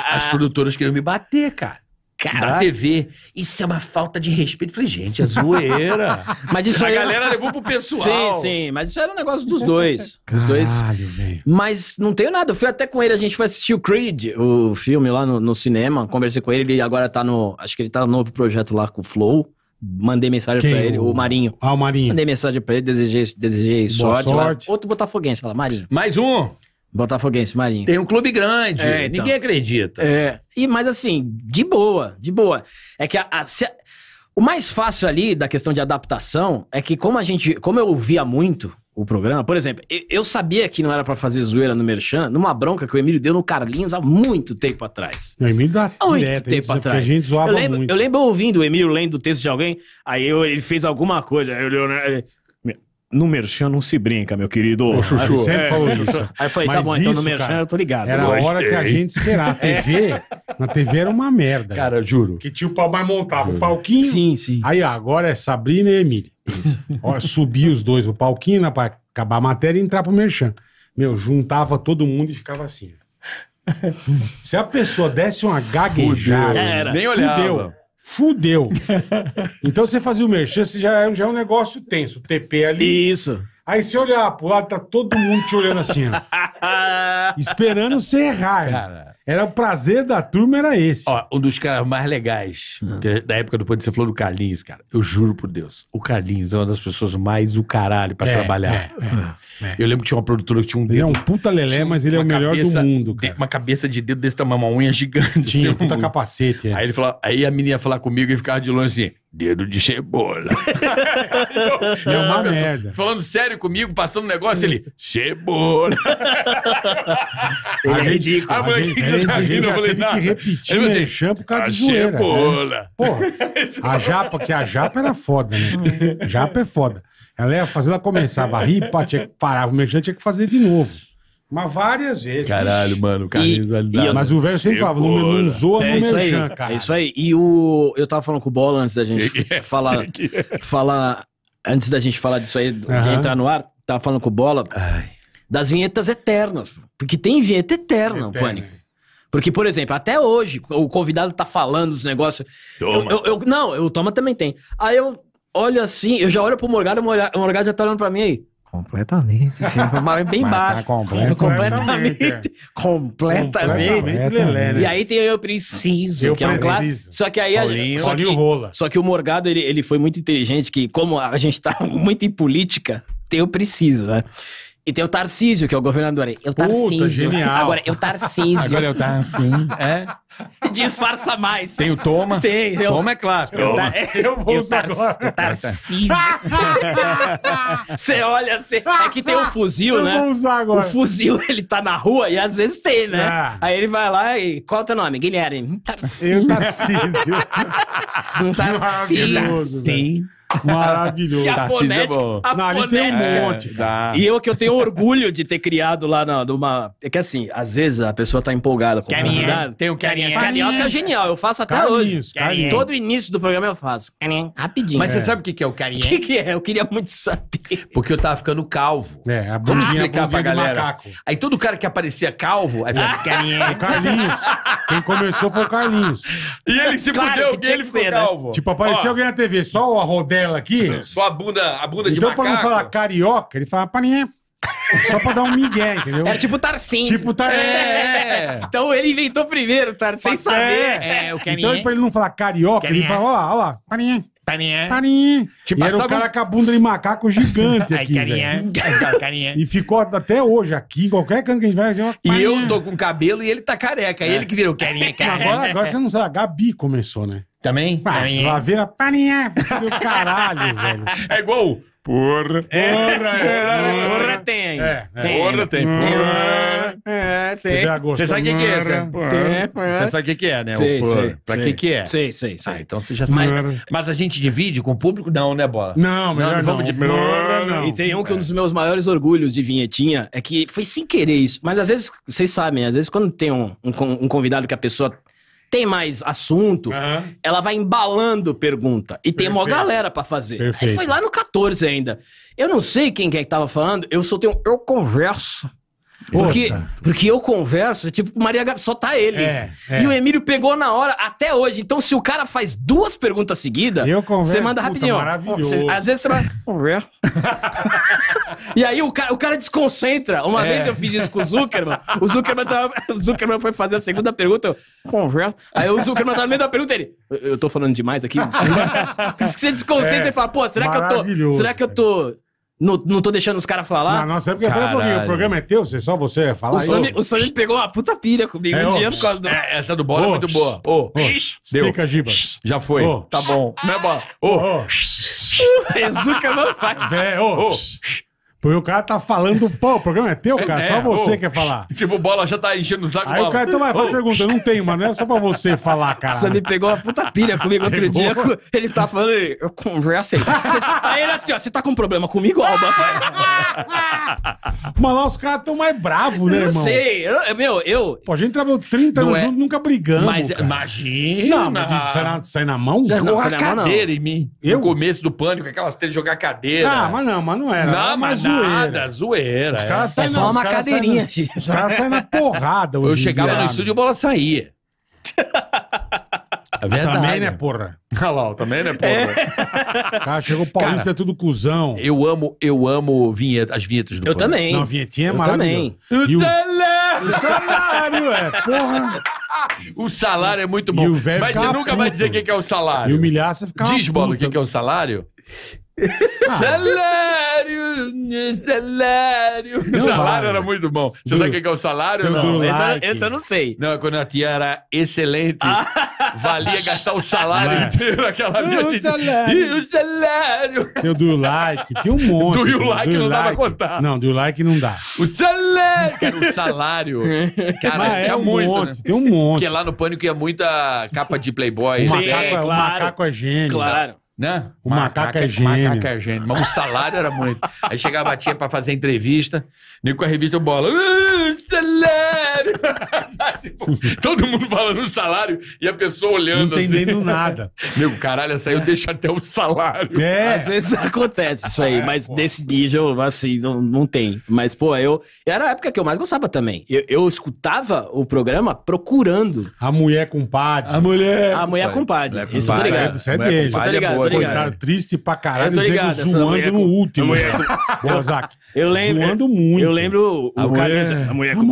As produtoras queriam me bater, cara cara da TV. Isso é uma falta de respeito. Falei, gente, é zoeira. <laughs> mas isso a é galera levou pro pessoal. Sim, sim, mas isso era um negócio dos dois. Caralho, os dois. Véio. Mas não tenho nada. Eu fui até com ele, a gente foi assistir o Creed, o filme lá no, no, cinema. Conversei com ele, ele agora tá no. Acho que ele tá no novo projeto lá com o Flow. Mandei mensagem Quem? pra ele, o Marinho. Ah, o Marinho. Mandei mensagem pra ele, desejei, desejei sorte. sorte. Lá. Outro botafoguense, lá, Marinho. Mais um! Botafoguense, Marinho. Tem um clube grande, é, então. ninguém acredita. É. E, mas assim, de boa, de boa. É que a, a, a, o mais fácil ali da questão de adaptação é que, como a gente. Como eu ouvia muito o programa, por exemplo, eu, eu sabia que não era para fazer zoeira no Merchan, numa bronca que o Emílio deu no Carlinhos há muito tempo atrás. O Emílio dá muito tempo gente, é atrás. A gente zoava eu lembro, muito. eu lembro ouvindo o Emílio lendo o texto de alguém, aí eu, ele fez alguma coisa. Aí eu, eu, no Merchan não se brinca, meu querido. O Chuchu. Aí, sempre é. falou isso. Aí eu falei, tá Mas tá bom, então no Merchan cara, eu tô ligado. Era a hora que a gente esperava. A TV, é. na TV era uma merda. Cara, eu juro. Que tinha o pau mais montava, juro. o palquinho. Sim, sim. Aí ó, agora é Sabrina e Emília. Isso. <laughs> subir os dois o palquinho né, pra acabar a matéria e entrar pro Merchan. Meu, juntava todo mundo e ficava assim. <laughs> Se a pessoa desse uma gaguejada, é, nem olhava. Fudeu fudeu. então você fazia o merchan, você já, é, já é um negócio tenso. O TP ali. Isso. Aí você olhar pro lado, tá todo mundo te olhando assim, ó. <laughs> esperando você errar. Cara. Era o prazer da turma, era esse. Ó, um dos caras mais legais ah. que- é da época do pode você falou do Carlinhos, cara. Eu juro por Deus. O Carlinhos é uma das pessoas mais do caralho pra É, trabalhar. é, é, ah. é. Eu lembro que tinha uma produtora que tinha um Ele é um puta lelé, mas ele é o melhor cabeça- do mundo, tem cara. uma cabeça de dedo desse tamanho, uma unha gigante. Tinha, assim, um- puta capacete. é. Aí ele falou aí a menina ia falar comigo e ficava de longe assim. Dedo de cebola. <laughs> é uma pessoa, merda. Falando sério comigo, passando um negócio, ele. Cebola. <laughs> ele é ridículo. A ah, mãe que você tá rindo, eu falei, não. que repetir o assim, merchan por causa de né? Cebola. Né? Porra, <laughs> a japa, que é a japa era foda, né? japa é foda. Ela ia fazer, ela começava a rir, pá, tinha que parar o merchan, tinha que fazer de novo. Mas várias vezes. Caralho, mano, o Carlinhos vai lidar. Mas o velho sempre fala, não, não né? zoa é no isso merchan, aí, cara. É isso aí. E o. Eu tava falando com o Bola antes da gente <laughs> é, falar. <laughs> É. falar antes da gente falar disso aí, de entrar no ar, tava falando com o Bola Ai. das vinhetas eternas. Porque tem vinheta eterna, Eterno. Pânico. Porque, por exemplo, até hoje, o convidado tá falando os negócios. Toma. Eu, eu, eu, não, o Toma também tem. Aí eu olho assim, eu já olho pro Morgado, o Morgado já tá olhando pra mim aí. Completamente. <laughs> bem tá baixo. Tá completamente. Completamente. Completamente. completamente. E aí tem Eu Preciso, eu que preciso. é um clássico. Só que aí... só, que, rola. só que o Morgado, ele, ele foi muito inteligente, que como a gente tá <laughs> muito em política, eu preciso, né? E tem o Tarcísio, que é o governador aí. Eu Tarcísio. genial. Agora, eu é Tarcísio. Agora eu é Tarcísio. <laughs> É. Disfarça mais. Tem o Toma. Tem. Eu... Toma é clássico. Eu, eu vou eu tar... agora. Tarcísio. <laughs> Você olha, cê... é que tem o um fuzil, eu né? Eu vou usar agora. O fuzil, ele tá na rua e às vezes tem, né? Ah. Aí ele vai lá e... Qual é o teu nome? Guilherme. Tarcísio. Eu Tarcísio. Tarcísio. <laughs> Tarcísio. Maravilhoso. Que a é fonética, é a Não, ali tem um fonética. É monte. Dá. E eu que eu tenho orgulho de ter criado lá na, numa. É que assim, às vezes a pessoa tá empolgada com Carinha. nada. Tem um carinha. Carioca é, é genial, eu faço até hoje. carinha. Todo início do programa eu faço. Carinha. Rapidinho. Mas você sabe o que é o O carinha? que, que é? Eu queria muito saber. Porque eu tava ficando calvo. É, a Vamos a explicar pra galera. Aí todo cara que aparecia calvo, aí <laughs> carinha. Carlinhos. Quem começou foi o Carlinhos. E ele se Claro que fudeu, que ele ficou ser, né? calvo. Tipo, apareceu alguém na TV, só o Rodé dela aqui. Só a bunda, a bunda de então, macaco. Então, pra não falar carioca, ele fala paninha. Só pra dar um migué, entendeu? Era é tipo Tarcísio. Tipo Tarcísio. É. é. Então ele inventou primeiro, Tarcísio, sem é. saber. É, é o Então, pra ele não falar carioca, ele fala, ó lá, ó lá, paninha. Carinha. Carinha. Te tipo, e era o cara com a bunda de macaco gigante <laughs> aqui, Ai, carinha. <laughs> carinha. E ficou até hoje aqui, qualquer canto que a gente vai... Uma... E eu tô com cabelo e ele tá careca. É. Ele que virou carinha, carinha. Agora, agora você não sabe, a Gabi começou, né? Também? Ah, ela vira parinha, caralho, velho. É igual... Porra. Porra, é. porra, porra tem. É. é. Porra tem. Porra tem. Você sabe o que, que é, você é, é. Você sabe o que, é, né? Sei, o, sei, pra sei. que que é? Sei, sei, sei. Ah, então você já sabe. Mas, mas, a gente divide com o público? Não, né, Bola? Não, melhor não. vamos não, de... melhor não. E tem um que é um dos meus maiores orgulhos de vinhetinha é que foi sem querer isso. Mas às vezes, vocês sabem, às vezes quando tem um, um, um convidado que a pessoa tem mais assunto, uhum. ela vai embalando pergunta. E Perfeito. tem uma galera para fazer. Aí foi lá no 14 ainda. Eu não sei quem que é que tava falando, eu só tenho. Eu converso porque, porque eu converso, tipo, Maria Gabi, só tá ele. É, é. E o Emílio pegou na hora, até hoje. Então, se o cara faz duas perguntas seguidas, você manda rapidinho. Puta, maravilhoso. às vezes você vai. <laughs> e aí o cara, o cara desconcentra. Uma é. vez eu fiz isso com o Zuckerman. O Zuckerman, tava, o Zuckerman foi fazer a segunda pergunta. converso. Aí o Zuckerman tava no meio da pergunta ele. Eu tô falando demais aqui? <laughs> Por isso que você desconcentra é. e fala, pô, será que eu tô. Será que eu tô não, não tô deixando os caras falar? Não, nossa época, eu falei um pouquinho, o programa é teu, você, só você ia é falar. O Sandy, o Sandy pegou uma puta pilha comigo É, um ô. dia do... É, essa do bola é muito boa. Ô, deu. Estica gibas. Já foi. Ô. Tá bom. Não é bola. Ô, Ô, <laughs> Ezuka não faz. Vé, ô, ô, porque o cara tá falando, pô, o programa é teu, cara, é, só você ô, quer falar. <laughs> Tipo, bola já tá enchendo o saco. Aí o cara então vai fazer pergunta, não tem, mano, é só pra você falar, cara. Você me pegou uma puta pilha comigo outro dia, <laughs> ele tá falando, eu converso tá, Aí ele assim, ó, você tá com problema comigo, Alba? Mano, lá os caras tão mais bravos, né, irmão? Não sei, eu, meu, eu... Pô, a gente trabalhou 30 anos é... juntos, nunca brigando. Mas cara. imagina... Não, mas de sair na, na mão? Você jogou a cadeira não. em mim. Eu? No começo do pânico, aquelas telhas jogar cadeira. Ah, mas não, mas não era. Não, mas zoeira. zoeira. Os é. caras é. saem é só na, uma cadeirinha, filho. Os caras saem na porrada. Eu chegava no estúdio e a bola saía. É Também, né, porra? Olha lá, também, né, porra? É. Cara, chegou o Paulista, é Cara, é tudo cuzão. Eu amo, eu amo vinheta, as vinhetas do Eu também. Não, a vinhetinha é eu Também. O, o salário! O salário, é, O salário é muito bom. Mas você nunca puto. vai dizer o que é o salário. E humilhar, você fica Diz, Bola, o que é o salário? Ah. Salário! Salário! o salário era muito bom. Você sabe o que é o salário? não, esse, eu, não sei. Não, quando a tia era excelente, ah. valia gastar o salário inteiro aquela minha gente. Salário. E o salário! Tem o do like, tinha um monte. Do, do like não dava dá contar. Não, do like não dá. O salário! Cara, o salário. Cara, tinha é muito. Né? Tem um monte. Porque lá no Pânico ia muita capa de Playboy. É claro. macaco é gênio. Claro né? O macaco, macaco é, é gênio. Macaco é gênio. Mas o salário era muito. Aí chegava a tia pra fazer entrevista, nem com a revista bola. Uh, salário! <laughs> Tipo, todo mundo falando salário e a pessoa olhando Não assim. entendendo assim. nada. <laughs> Meu, caralho, essa aí eu deixo até o salário. É. Às vezes acontece isso aí, é, mas pô. desse nível, assim, não, não tem. Mas, pô, eu. Era a época que eu mais gostava também. Eu, eu escutava o programa procurando. A mulher compadre. A mulher. A mulher compadre. Isso, tô ligado. Isso é dele. Tá ligado, ligado. Coitado, triste pra caralho, tô ligado, zoando no último. <laughs> Bozak. Eu lembro. Zoando muito. Eu lembro o camisa. A mulher com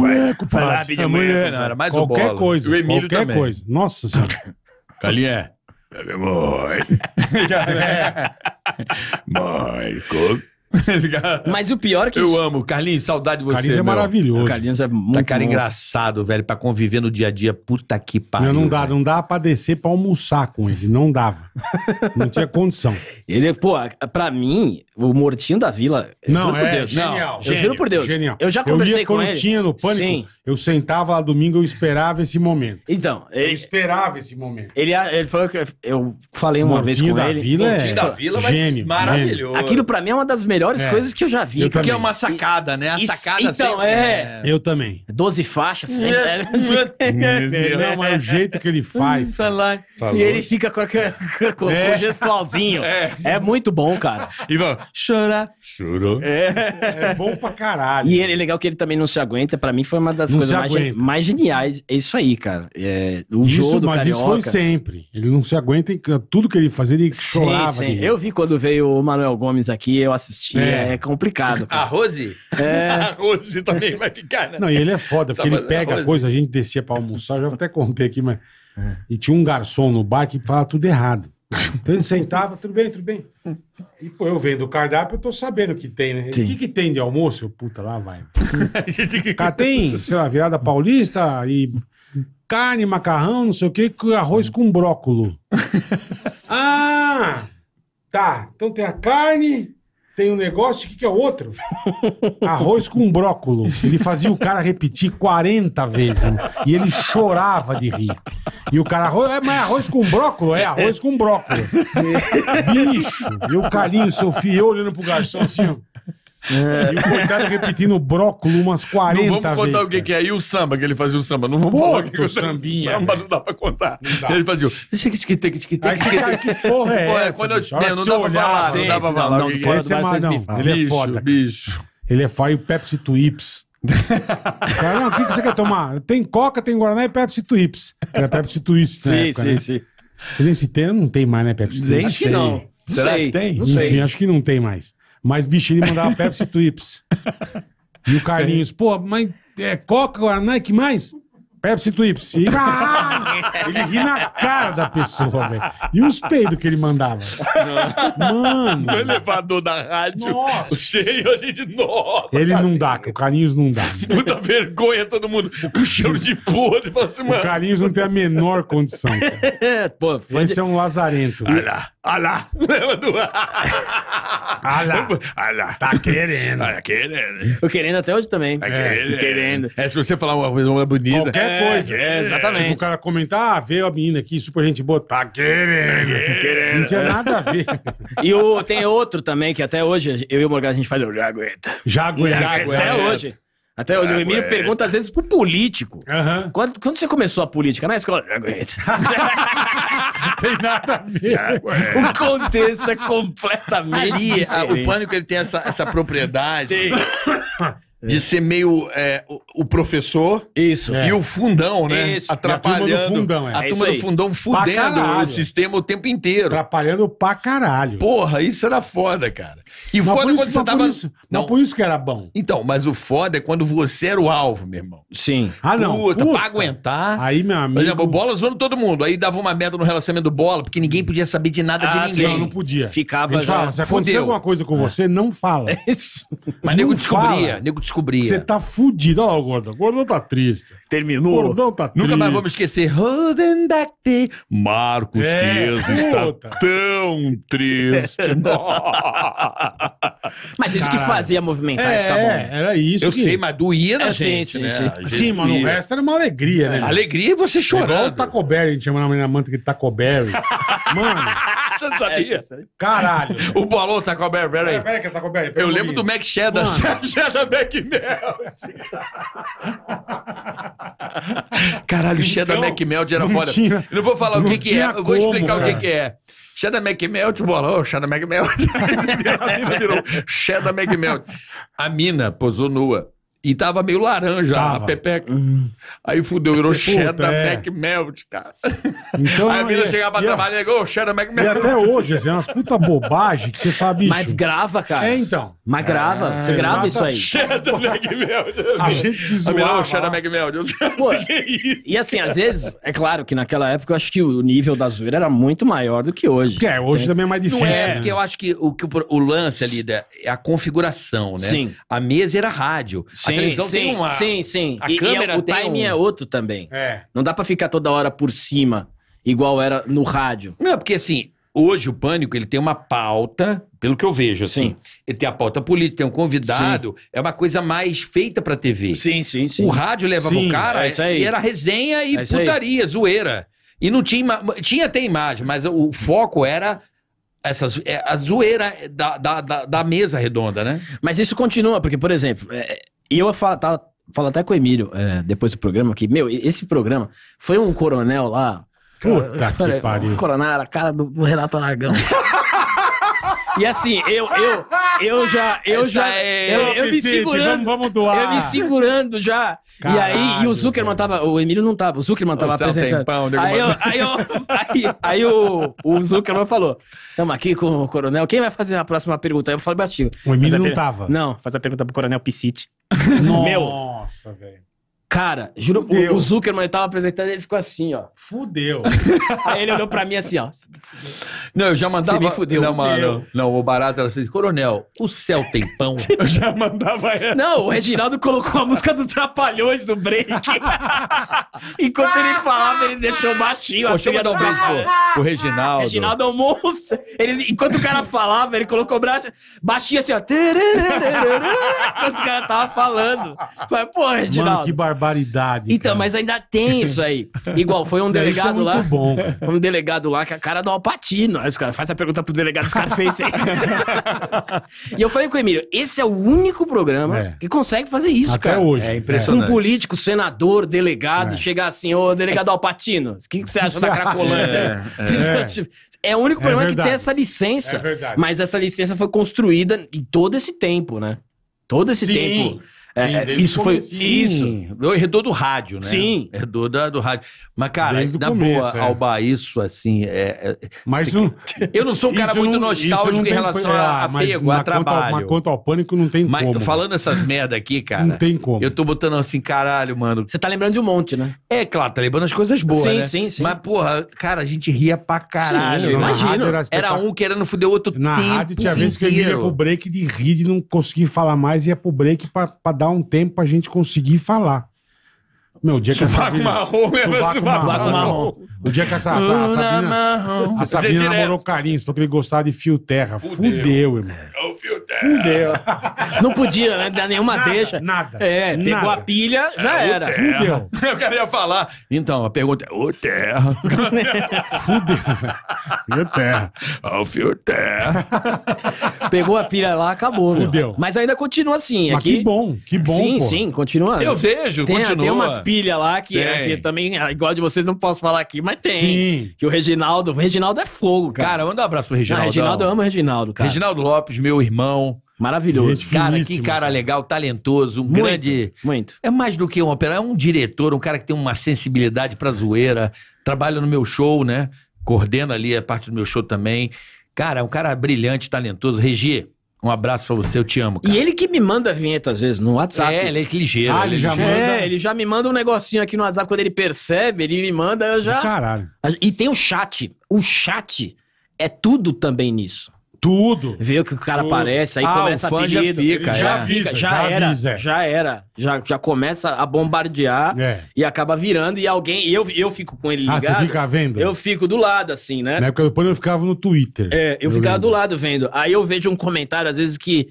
o pai. Falava de o Não, era mais Qualquer coisa. Qualquer coisa. Nossa senhora. Calié. <laughs> É, <laughs> né? é. Mãe. Mãe, <laughs> Mas o pior é que. Eu isso... amo. Carlinhos, saudade de você. Carlinhos é meu. maravilhoso. O Carlinhos é tá muito. Tá cara engraçado, velho, pra conviver no dia a dia. Puta que pariu. Não, não dá, velho. não dá pra descer pra almoçar com ele. Não dava. não tinha condição. Ele, é, pô, pra mim, o Mortinho da Vila. Não, é Deus. genial. Não, gênio, eu juro por Deus. Genial. Eu já conversei eu com ele. Quando tinha no Pânico, Sim. eu sentava lá domingo e esperava esse momento. Então. Ele, eu esperava esse momento. Ele, ele falou que eu falei uma Mortinho vez com da ele. Vila é Mortinho é... da Vila é gênio, maravilhoso. Gênio. Aquilo pra mim é uma das melhores é. coisas que eu já vi. Eu porque é também. é uma sacada, né? A sacada Então, sempre, é. é. Eu também. Doze faixas. é. <laughs> <laughs> Não, é o jeito que ele faz. Hum, Falar. E ele fica com, a, <laughs> com, com gestualzinho. É. muito bom, cara. Ivan, chora. Chorou. É. é bom pra caralho. E ele, é legal que ele também não se aguenta. Pra mim foi uma das não coisas mais, mais, geniais. É isso aí, cara. É, o isso, jogo do mas Carioca. isso foi sempre. Ele não se aguenta em tudo que ele fazia, ele sim, chorava. Sim. Eu vi quando veio o Manuel Gomes aqui, eu assisti. É, é complicado. Cara. A Rose? É. <laughs> A Rose também vai ficar, né? Não, e ele é foda, porque ele pega a coisa, a gente descia pra almoçar, já até contei aqui, mas. É. E tinha um garçom no bar que falava tudo errado. Então sentava, tudo bem, tudo bem. E pô, eu vendo o cardápio, eu tô sabendo o que tem, né? O que, que tem de almoço? Eu, puta, lá vai. <laughs> Cá tem, sei lá, virada paulista e carne, macarrão, não sei o que, arroz com brócolis. <laughs> ah! Tá, então tem a carne, tem um negócio, o que, que é outro? Arroz com brócolis. Ele fazia o cara repetir 40 vezes. E ele chorava de rir. E o cara, arroz, é, mas arroz com brócolis? É, arroz com brócolis. É, <laughs> Bicho! E o Carlinhos, seu filho, olhando pro garçom assim, ó. É. E o coitado repetindo bróculo umas 40 vezes. Não vamos contar vezes, o que, que é. E o samba, que ele fazia o samba. Não vamos falar o que é. o sambinha. Samba não dá pra contar. Dá. Ele fazia o... Aí você cara, que porra é, é essa? Quando eu... Não, não dá pra falar, não dá pra falar. Não, esse é mais não. Ele é foda. Bicho, Ele é foda. E Pepsi Twips. cara, não, o que, você quer tomar? Tem Coca, tem Guaraná e Pepsi Twips. Era Pepsi Twips na né, Sim, época, sim, né? sim. Se nem se tem, não tem mais, né, Pepsi Twips? Nem sei. Não. Será sei. que tem? Não Enfim, sei. acho que não tem mais. Mas, bicho, ele mandava Pepsi Twips. E o Carlinhos, pô, mas é Coca, Guaraná, é que mais? Pepsi Twips. E, ah, ele ri na cara da pessoa, velho. E os peidos que ele mandava. Mano. No elevador da rádio, nossa. cheio, a gente. Nossa, ele não dá, o Carlinhos não dá. Muita vergonha, todo mundo. O cheiro de podre. Assim, o Carlinhos não tem a menor condição. Cara. <laughs> Pô, Esse de... é um lazarento. Olha lá. Alá! Alá! Alá! Tá querendo. Tá querendo. Tô querendo até hoje também. Tá é, querendo. É, se você falar uma coisa uma bonita. Qualquer é, coisa. É, exatamente. Tipo, o cara comentar, ah, veio a menina aqui, super gente boa. Tá querendo. Tá querendo. Não tinha nada a ver. <laughs> E o, tem outro também que até hoje, eu e o Morgado, a gente faz. Já aguenta. Já aguenta. Já aguenta. Até hoje. Até hoje, o Emílio pergunta às vezes pro político. Uhum. Quando, quando, você começou a política? Na escola? Já aguenta. <laughs> tem nada a ver. É, o contexto é completamente. Ali, o pânico ele tem essa, essa propriedade. Tem. de ser meio é, o professor isso. e é. o fundão, né? Isso. Atrapalhando. A turma do fundão, é. A é turma é do fundão fudendo o sistema o tempo inteiro. Atrapalhando pra caralho. Porra, isso era foda, cara. E mas foda isso, quando você tava. Isso, não, por isso que era bom. Então, mas o foda é quando você era o alvo, meu irmão. Sim. Ah, não. Puta, Puta. pra aguentar. Aí, meu amigo. Por exemplo, bola zoando todo mundo. Aí dava uma merda no relacionamento do bola, porque ninguém podia saber de nada ah, de ninguém. Sim, não podia. Ficava. já... Falavam, se acontecer alguma coisa com você, não fala. <laughs> É isso. Mas não nego descobria, nego descobria. Você tá fudido. Ó, Gordão. Gordão tá triste. Terminou. Gordão tá triste. Nunca mais vamos esquecer. Holding back the... Marcos é, está tão triste. <laughs> mas isso Caralho. que fazia movimentar, é, tá bom. Era isso. Eu que... sei, mas doía na é, gente, sim, né? sim. mas no resto era uma alegria, né? Alegria e é você chorando. É igual o Taco Berry, a gente chama na manta que Taco Berry. <laughs> Mano... Você não sabia? É, Caralho. O bolão tá com a Berry, peraí. Peraí, que tá com a Berry. Eu lembro do Mac Cheddar. Cheddar Mac Caralho, Cheddar então, Mac Melt era foda. Tinha, não vou falar o que, que é, eu vou explicar como, o que, que é. Cheddar McMelt, bolão, Cheddar oh, McMelt. <laughs> a mina virou Cheddar McMelt. A mina posou nua. E tava meio laranja tava. a pepeca. Hum. Aí fudeu, virou Puta, cheddar é. McMelt, cara. Então, aí a menina é, chegava pra trabalhar e ô, cheddar McMelt. E até hoje, assim, é umas puta bobagem que você sabe Mas grava, cara. É, então. Mas grava, é, você grava isso aí. Cheddar McMelt. A gente se zoava. A mina, cheddar McMelt. Pô, assim, é e assim, às vezes, é claro que naquela época eu acho que o nível da zoeira era muito maior do que hoje. Porque é, hoje também é mais difícil. Não é, né? porque eu acho que o, que o, o lance ali é a configuração, né? Sim. A mesa era rádio. Sim. Sim, a televisão sim, tem uma. Sim, sim. A e, é- câmera e o timing um... é outro também. É. Não dá para ficar toda hora por cima, igual era no rádio. Não, porque assim, hoje o Pânico ele tem uma pauta, pelo que eu vejo, assim. Sim. Ele tem a pauta política, tem um convidado, sim. é uma coisa mais feita pra TV. Sim, sim, sim. O rádio levava sim, o cara é e era resenha e é putaria, zoeira. E não tinha. Tinha até imagem, mas o foco era. Essas, é, a zoeira da, da, da, da, mesa redonda, né? Mas isso continua, porque, por exemplo, é, e eu falo, tava, falo até com o Emílio, é, depois do programa, que, meu, esse programa foi um coronel lá. Puta cara, que <laughs> pariu. Coronel era a cara do, do Renato Aragão. <laughs> E assim, eu, eu, eu já, eu Essa já, é eu, eu me segurando, vamos, doar. Eu me segurando já. Caralho, e aí, e o Zuckerman tava, o Emílio não tava, o Zuckerman tava Nossa, é apresentando. Tempão, aí, eu, aí, eu, aí, aí, o, o Zuckerman falou, estamos aqui com o coronel, quem vai fazer a próxima pergunta? Aí eu falei, Bastinho. O Emílio não per... tava. Não, faz a pergunta pro coronel Piscite. Nossa, velho. Cara, juro, o Zuckerman ele tava apresentando ele ficou assim, ó. Fudeu. <laughs> Aí ele olhou pra mim assim, ó. Não, eu já mandava. Você me fudeu. Não, mano. Não, o barato era assim, coronel, o céu tem pão. <laughs> eu já mandava Não, o Reginaldo colocou a música do Trapalhões no break. <laughs> Enquanto ele falava, ele deixou baixinho. O eu um beijo pro, Reginaldo. Reginaldo é um monstro. Ele, enquanto o cara falava, ele colocou braço, baixinho assim, ó. Enquanto o cara tava falando. Falei, pô, Reginaldo. Mano, que barba barbaridade. Então, cara. mas ainda tem isso aí. Igual, foi um é delegado é, lá. Bom, um delegado lá que a cara do Alpatino. Aí os caras fazem a pergunta pro delegado, os caras fez aí. <laughs> e eu falei com o Emílio: esse é o único programa é. que consegue fazer isso, Até cara. Hoje. É, é. impressionante. Um político, senador, delegado, é. chegar assim, ô delegado Alpatino, o que, que você acha da <laughs> é. Cracolândia? <laughs> Então, tipo, é, o único programa que tem essa licença. É verdade. Mas essa licença foi construída em todo esse tempo, né? Todo esse Sim. tempo. É, é, sim, isso foi isso. O redor do rádio, né? Sim. Redor da, do rádio. Mas, cara, desde começo, boa, é. Alba, isso assim. É, é mas eu não sou um cara muito não, nostálgico em relação a ah, apego, a trabalho. Mas quanto ao pânico, não tem mas, como. Falando essas merda aqui, cara. Não tem como. Eu tô botando assim, caralho, mano. Você tá lembrando de um monte, né? É, claro, tá lembrando as coisas boas. Sim, né? sim, sim. Mas, porra, cara, a gente ria pra caralho. Imagina. Era, era, um querendo fuder o outro na tempo. rádio tinha vezes que eu ia pro break de rir, de não conseguir falar mais, ia pro break pra, dar dar um tempo pra gente conseguir falar. Meu, o dia que Subaco a Sabina... marrom, lembra? marrom. marrom. O dia que essa, essa, a Sabina... A Sabina namorou carinho, só que ele gostava de fio terra. Fudeu, Fudeu irmão. É o fio Fudeu. É. Não podia né? dar nenhuma nada, deixa. Nada. É, pegou nada. a pilha, já é, era. Fudeu. Eu queria falar. Então, a pergunta é: Ô terra. <laughs> Fudeu. Fio terra. Ô fio terra. Pegou a pilha lá, acabou. Fudeu. Meu. Mas ainda continua assim. É mas aqui... que bom, que bom. Sim, pô. sim, continua. Eu vejo, tem, continua. Tem umas pilhas lá que é, assim, também, ah, igual de vocês, não posso falar aqui, mas tem. Sim. Que o Reginaldo. O Reginaldo é fogo, cara. Cara, manda um abraço pro Reginaldo. Não, Reginaldo, eu amo o Reginaldo, cara. Reginaldo Lopes, meu irmão Maravilhoso. Gente cara, finíssima. que cara legal, talentoso, um muito, grande. Muito. É mais do que um operário, é um diretor, um cara que tem uma sensibilidade pra zoeira, trabalha no meu show, né? Coordena ali a é parte do meu show também. Cara, é um cara brilhante, talentoso. Regi, um abraço pra você, eu te amo. Cara. E ele que me manda a vinheta às vezes no WhatsApp. É, ele é ligeiro. Ah, ele, é ele já ligeiro. manda. É, ele já me manda um negocinho aqui no WhatsApp quando ele percebe, ele me manda, eu já. Caralho. E tem o chat. O chat é tudo também nisso. Tudo. Vê o que o cara Tudo. aparece, aí ah, começa a apelido. Já fica, já, é. fica, já, já era, avisa. já era. Já, já começa a bombardear é. e acaba virando. E alguém. eu, eu fico com ele ligado. Ah, você fica vendo? Eu fico do lado, assim, né? Na época depois eu ficava no Twitter. É, eu, eu ficava lembro. do lado vendo. Aí eu vejo um comentário, às vezes, que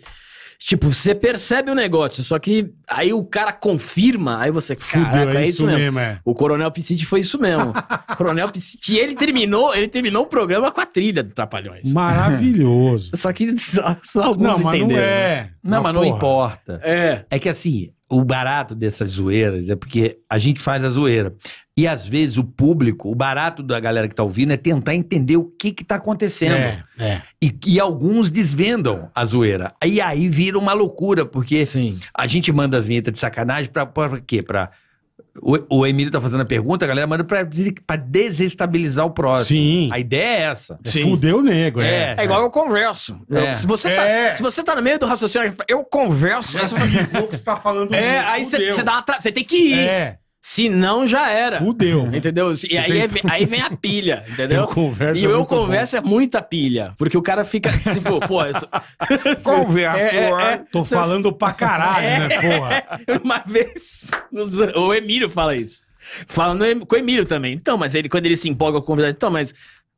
Tipo, você percebe o negócio, só que aí o cara confirma, aí você, caraca, Fudeu, é, é isso mesmo. mesmo é. O Coronel Piscite foi isso mesmo. <laughs> Coronel Piscite, ele terminou, ele terminou o programa com a trilha do Trapalhões. Maravilhoso. <laughs> só que só, só alguns não, mas entenderam. Não, é. não, mas, mas não importa. É. É que assim, o barato dessas zoeiras é porque a gente faz a zoeira. E às vezes o público, o barato da galera que tá ouvindo é tentar entender o que que tá acontecendo. É, é. E, e, alguns desvendam a zoeira. E aí vira uma loucura, porque Sim. a gente manda as vinhetas de sacanagem pra, pra quê? Pra o, o Emílio tá fazendo a pergunta, a galera manda pra, pra desestabilizar o próximo. Sim. A ideia é essa. É fudeu o nego, é. É, é igual é. eu converso. Eu- se, você tá, É. tá, se você tá no meio do raciocínio, eu converso. Essa você O que você tá falando. é, aí você você dá uma tra- Você tem que ir. É. Se não, já era. Fudeu. Entendeu? E aí, é, aí vem a pilha, <laughs> entendeu? Eu converso e eu converso bom. é muita pilha. Porque o cara fica, tipo, pô... Tô... <laughs> Conversa, é, é, é. Tô falando pra caralho, é. né, porra? <laughs> Uma vez, o Emílio fala isso. Falando com o Emílio também. Então, mas ele, quando ele se empolga com o convidado, então, mas...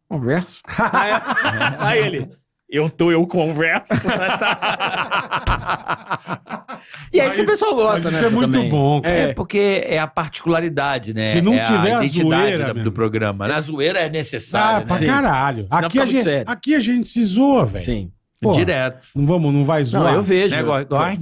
Conversa. aí, aí ele eu tô, eu converso. Né, tá? <laughs> e é isso que o pessoal gosta, mas né? Isso é muito também. bom. Cara. É, é, porque é a particularidade, né? Se não é tiver a identidade zoeira, da, do programa. Né? A zoeira é necessária. Ah, pra né? caralho. aqui a, gente, aqui a gente se zoa, velho. Sim. Pô, Direto. Não vamos, não vai zoar. Não, eu vejo. Né? Igual, igual a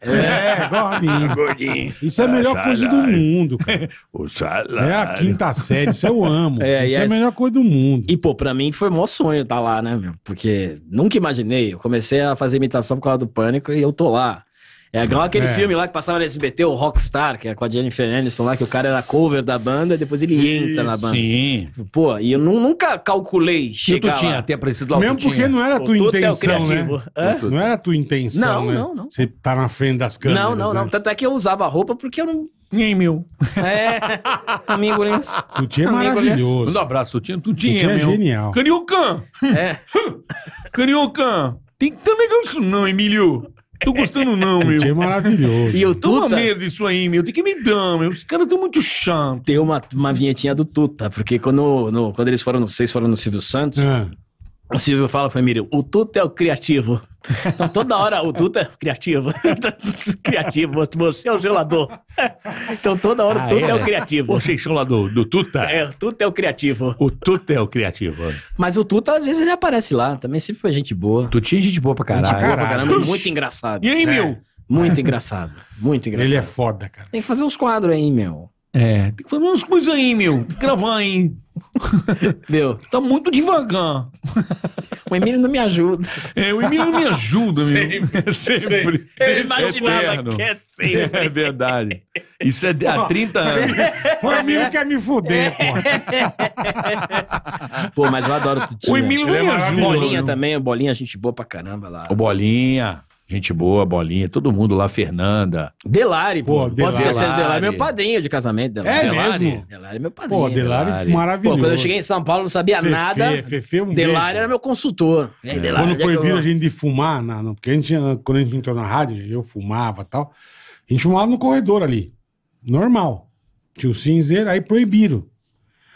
é, é. é gordinho. <laughs> gordinho. Isso é a melhor Salário. Ah, coisa do mundo, cara. <laughs> o salário. É a quinta série, isso eu amo. É, isso é a melhor coisa do mundo. E, pô, pra mim foi o maior sonho estar tá lá, né, meu? Porque nunca imaginei. Eu comecei a fazer imitação por causa do pânico e eu tô lá. É igual aquele é. filme lá que passava no SBT, o Rockstar, que é com a Jennifer Aniston lá, que o cara era cover da banda, depois ele entra na banda. Sim. Pô, e eu nunca calculei chegar e tu tinha lá. até aparecido lá. Mesmo porque não era a tua é intenção, né? Não era a tua intenção, Não, né? não, não. Você tá na frente das câmeras, Não, não, né? não. Tanto é que eu usava a roupa porque eu não... Ninguém meu. É. <laughs> Amigo Lins. Tutinha é maravilhoso. Manda um abraço, tu tinha, tu tinha meu. genial. Caniocan. É. <laughs> Caniocan. Tem que também isso não, Emílio. Tô gostando não, <laughs> meu. É maravilhoso. E o Tô Tuta... medo disso aí, meu. Tem que me dar, meu. Os caras estão muito chato. Tem uma, uma vinhetinha do Tuta, porque quando, no, quando eles foram, vocês foram no Silvio Santos, é. O Silvio fala pra mim, o Tuto é o criativo. Então, toda hora, o Tuto é o criativo. <laughs> É criativo, você é o gelador. <laughs> Então, toda hora, o ah, Tuto é? é? o criativo. Você é lá do, do Tuta? É, o Tuta é o criativo. O Tuta é o criativo. Mas o Tuta, às vezes, ele aparece lá. Também sempre foi gente boa. Tutinha é gente boa pra caralho. Gente boa pra caramba, muito engraçado. E aí, é. meu? Muito engraçado, muito engraçado. Ele é foda, cara. Tem que fazer uns quadros aí, meu. É, tem que fazer umas coisas aí, meu. Tem que gravar aí. <laughs> Meu. tá muito devagar. O Emílio não me ajuda. É, o Emílio não me ajuda, meu. Sempre. <laughs> É sempre. Eu é imaginava eterno. que é sempre. É verdade. Isso é há 30 <laughs> anos. O Emílio quer me fuder, é. pô. Pô, mas eu adoro Tutinha. O Emílio não me ajuda. Bolinha também, o Bolinha, gente boa pra caramba lá. O Bolinha. Gente boa, Bolinha, todo mundo lá, Fernanda. Delari, pô. pô Delari. Posso esquecer Delari. é meu padrinho de casamento. Delari. É Delari. mesmo? Delari é meu padrinho. Pô, Delari, Delari. maravilhoso. Pô, quando eu cheguei em São Paulo, não sabia Fefe, nada. Fefe, é um Delari beijo. era meu consultor. é. Delari, quando é proibiram eu... a gente de fumar, na, na, porque a gente, quando a gente entrou na rádio, eu fumava e tal. A gente fumava no corredor ali. Normal. Tinha o cinzeiro, aí proibiram.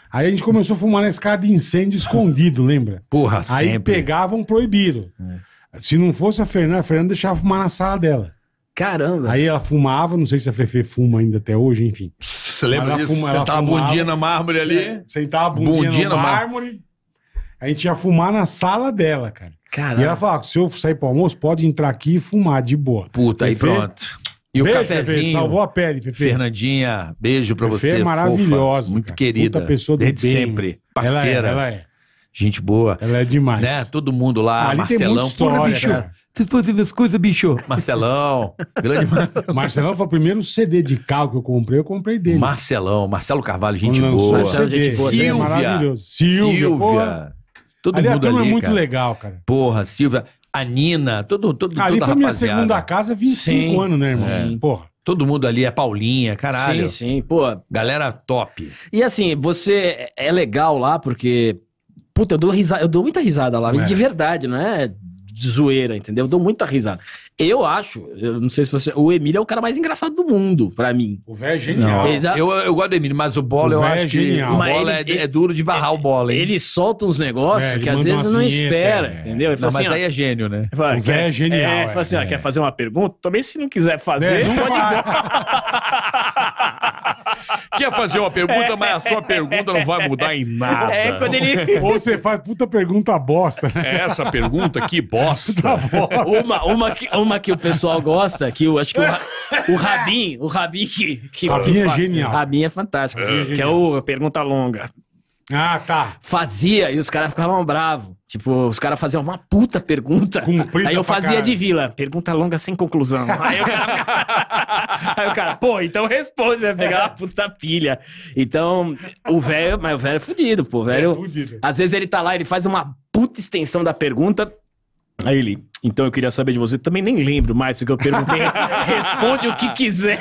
Aí a gente começou a fumar na escada de incêndio escondido, lembra? Porra, aí sempre. Aí pegavam, proibiram. É. Se não fosse a Fernanda, a Fernanda deixava fumar na sala dela. Caramba. Aí ela fumava, não sei se a Fefe fuma ainda até hoje, enfim. Você lembra ela disso? Fuma, sentava a bundinha na mármore ali. Sentava a bundinha, bundinha na mármore. A gente ia fumar na sala dela, cara. Caramba. E ela falava, se eu sair pro almoço, pode entrar aqui e fumar de boa. Puta, Fefe, aí pronto. E beijo, o cafezinho. Fefe, salvou a pele, Fefe. Fernandinha, beijo pra Fefe é você. é maravilhosa. Muito querida. Puta pessoa do Desde bem. sempre. É, parceira. Ela é, ela é gente boa. Ela é demais. Né? Todo mundo lá, Marcelão. História, bicho. Cara. Tá fazendo as coisas, bicho. Marcelão. <laughs> Grande Marcelão. Marcelão foi o primeiro CD de carro que eu comprei, eu comprei dele. Marcelão, Marcelo Carvalho, gente Não, boa. Marcelo, CD. gente boa. Né? Silvia. Silvia. Silvia. Todo ali, mundo a é ali, é muito cara. legal, cara. Porra, Silvia. A Nina, todo, todo, ali toda foi a minha segunda casa, 25 sim, anos, né, irmão? Sim. Porra. Todo mundo ali é Paulinha, caralho. Sim, sim, pô. Galera top. E assim, você é legal lá porque Puta, eu dou risada, eu dou muita risada lá, é. de verdade, não é de zoeira, entendeu? Eu dou muita risada. Eu acho, eu não sei se você. O Emílio é o cara mais engraçado do mundo, pra mim. O velho é genial. Dá... Eu, eu gosto do Emílio, mas o Bola eu é acho é que. Genial. O Bola ele, é, ele, é, duro de barrar o Bola, hein? Ele solta uns negócios é, que às vezes não espera, é. entendeu? Não, assim, mas ó, aí é gênio, né? Fala, o velho é genial. É, fala assim, ó, quer fazer uma pergunta? Também se não quiser fazer, né? não pode <laughs> quer fazer uma pergunta, mas a sua pergunta não vai mudar em nada. É, quando ele... Ou você faz puta pergunta bosta. Né? É, essa pergunta, que bosta. bosta. Uma, uma, que, uma que o pessoal gosta, que eu acho que o, o é. Rabin, o Rabin que... que Rabin é genial. Rabin é fantástico, é. que é o Pergunta Longa. Ah, tá. Fazia e os caras ficavam bravos. Tipo, os caras faziam uma puta pergunta. Cumprida aí eu fazia cara. de vila. Pergunta longa sem conclusão. <laughs> Aí o cara, <laughs> aí o cara pô, então responde, né? Pegar uma puta pilha. Então, o velho, mas o velho é fudido, pô. É velho. É fudido. Às vezes ele tá lá, ele faz uma puta extensão da pergunta. Aí ele, então eu queria saber de você, também nem lembro mais o que eu perguntei. <laughs> Responde o que quiser.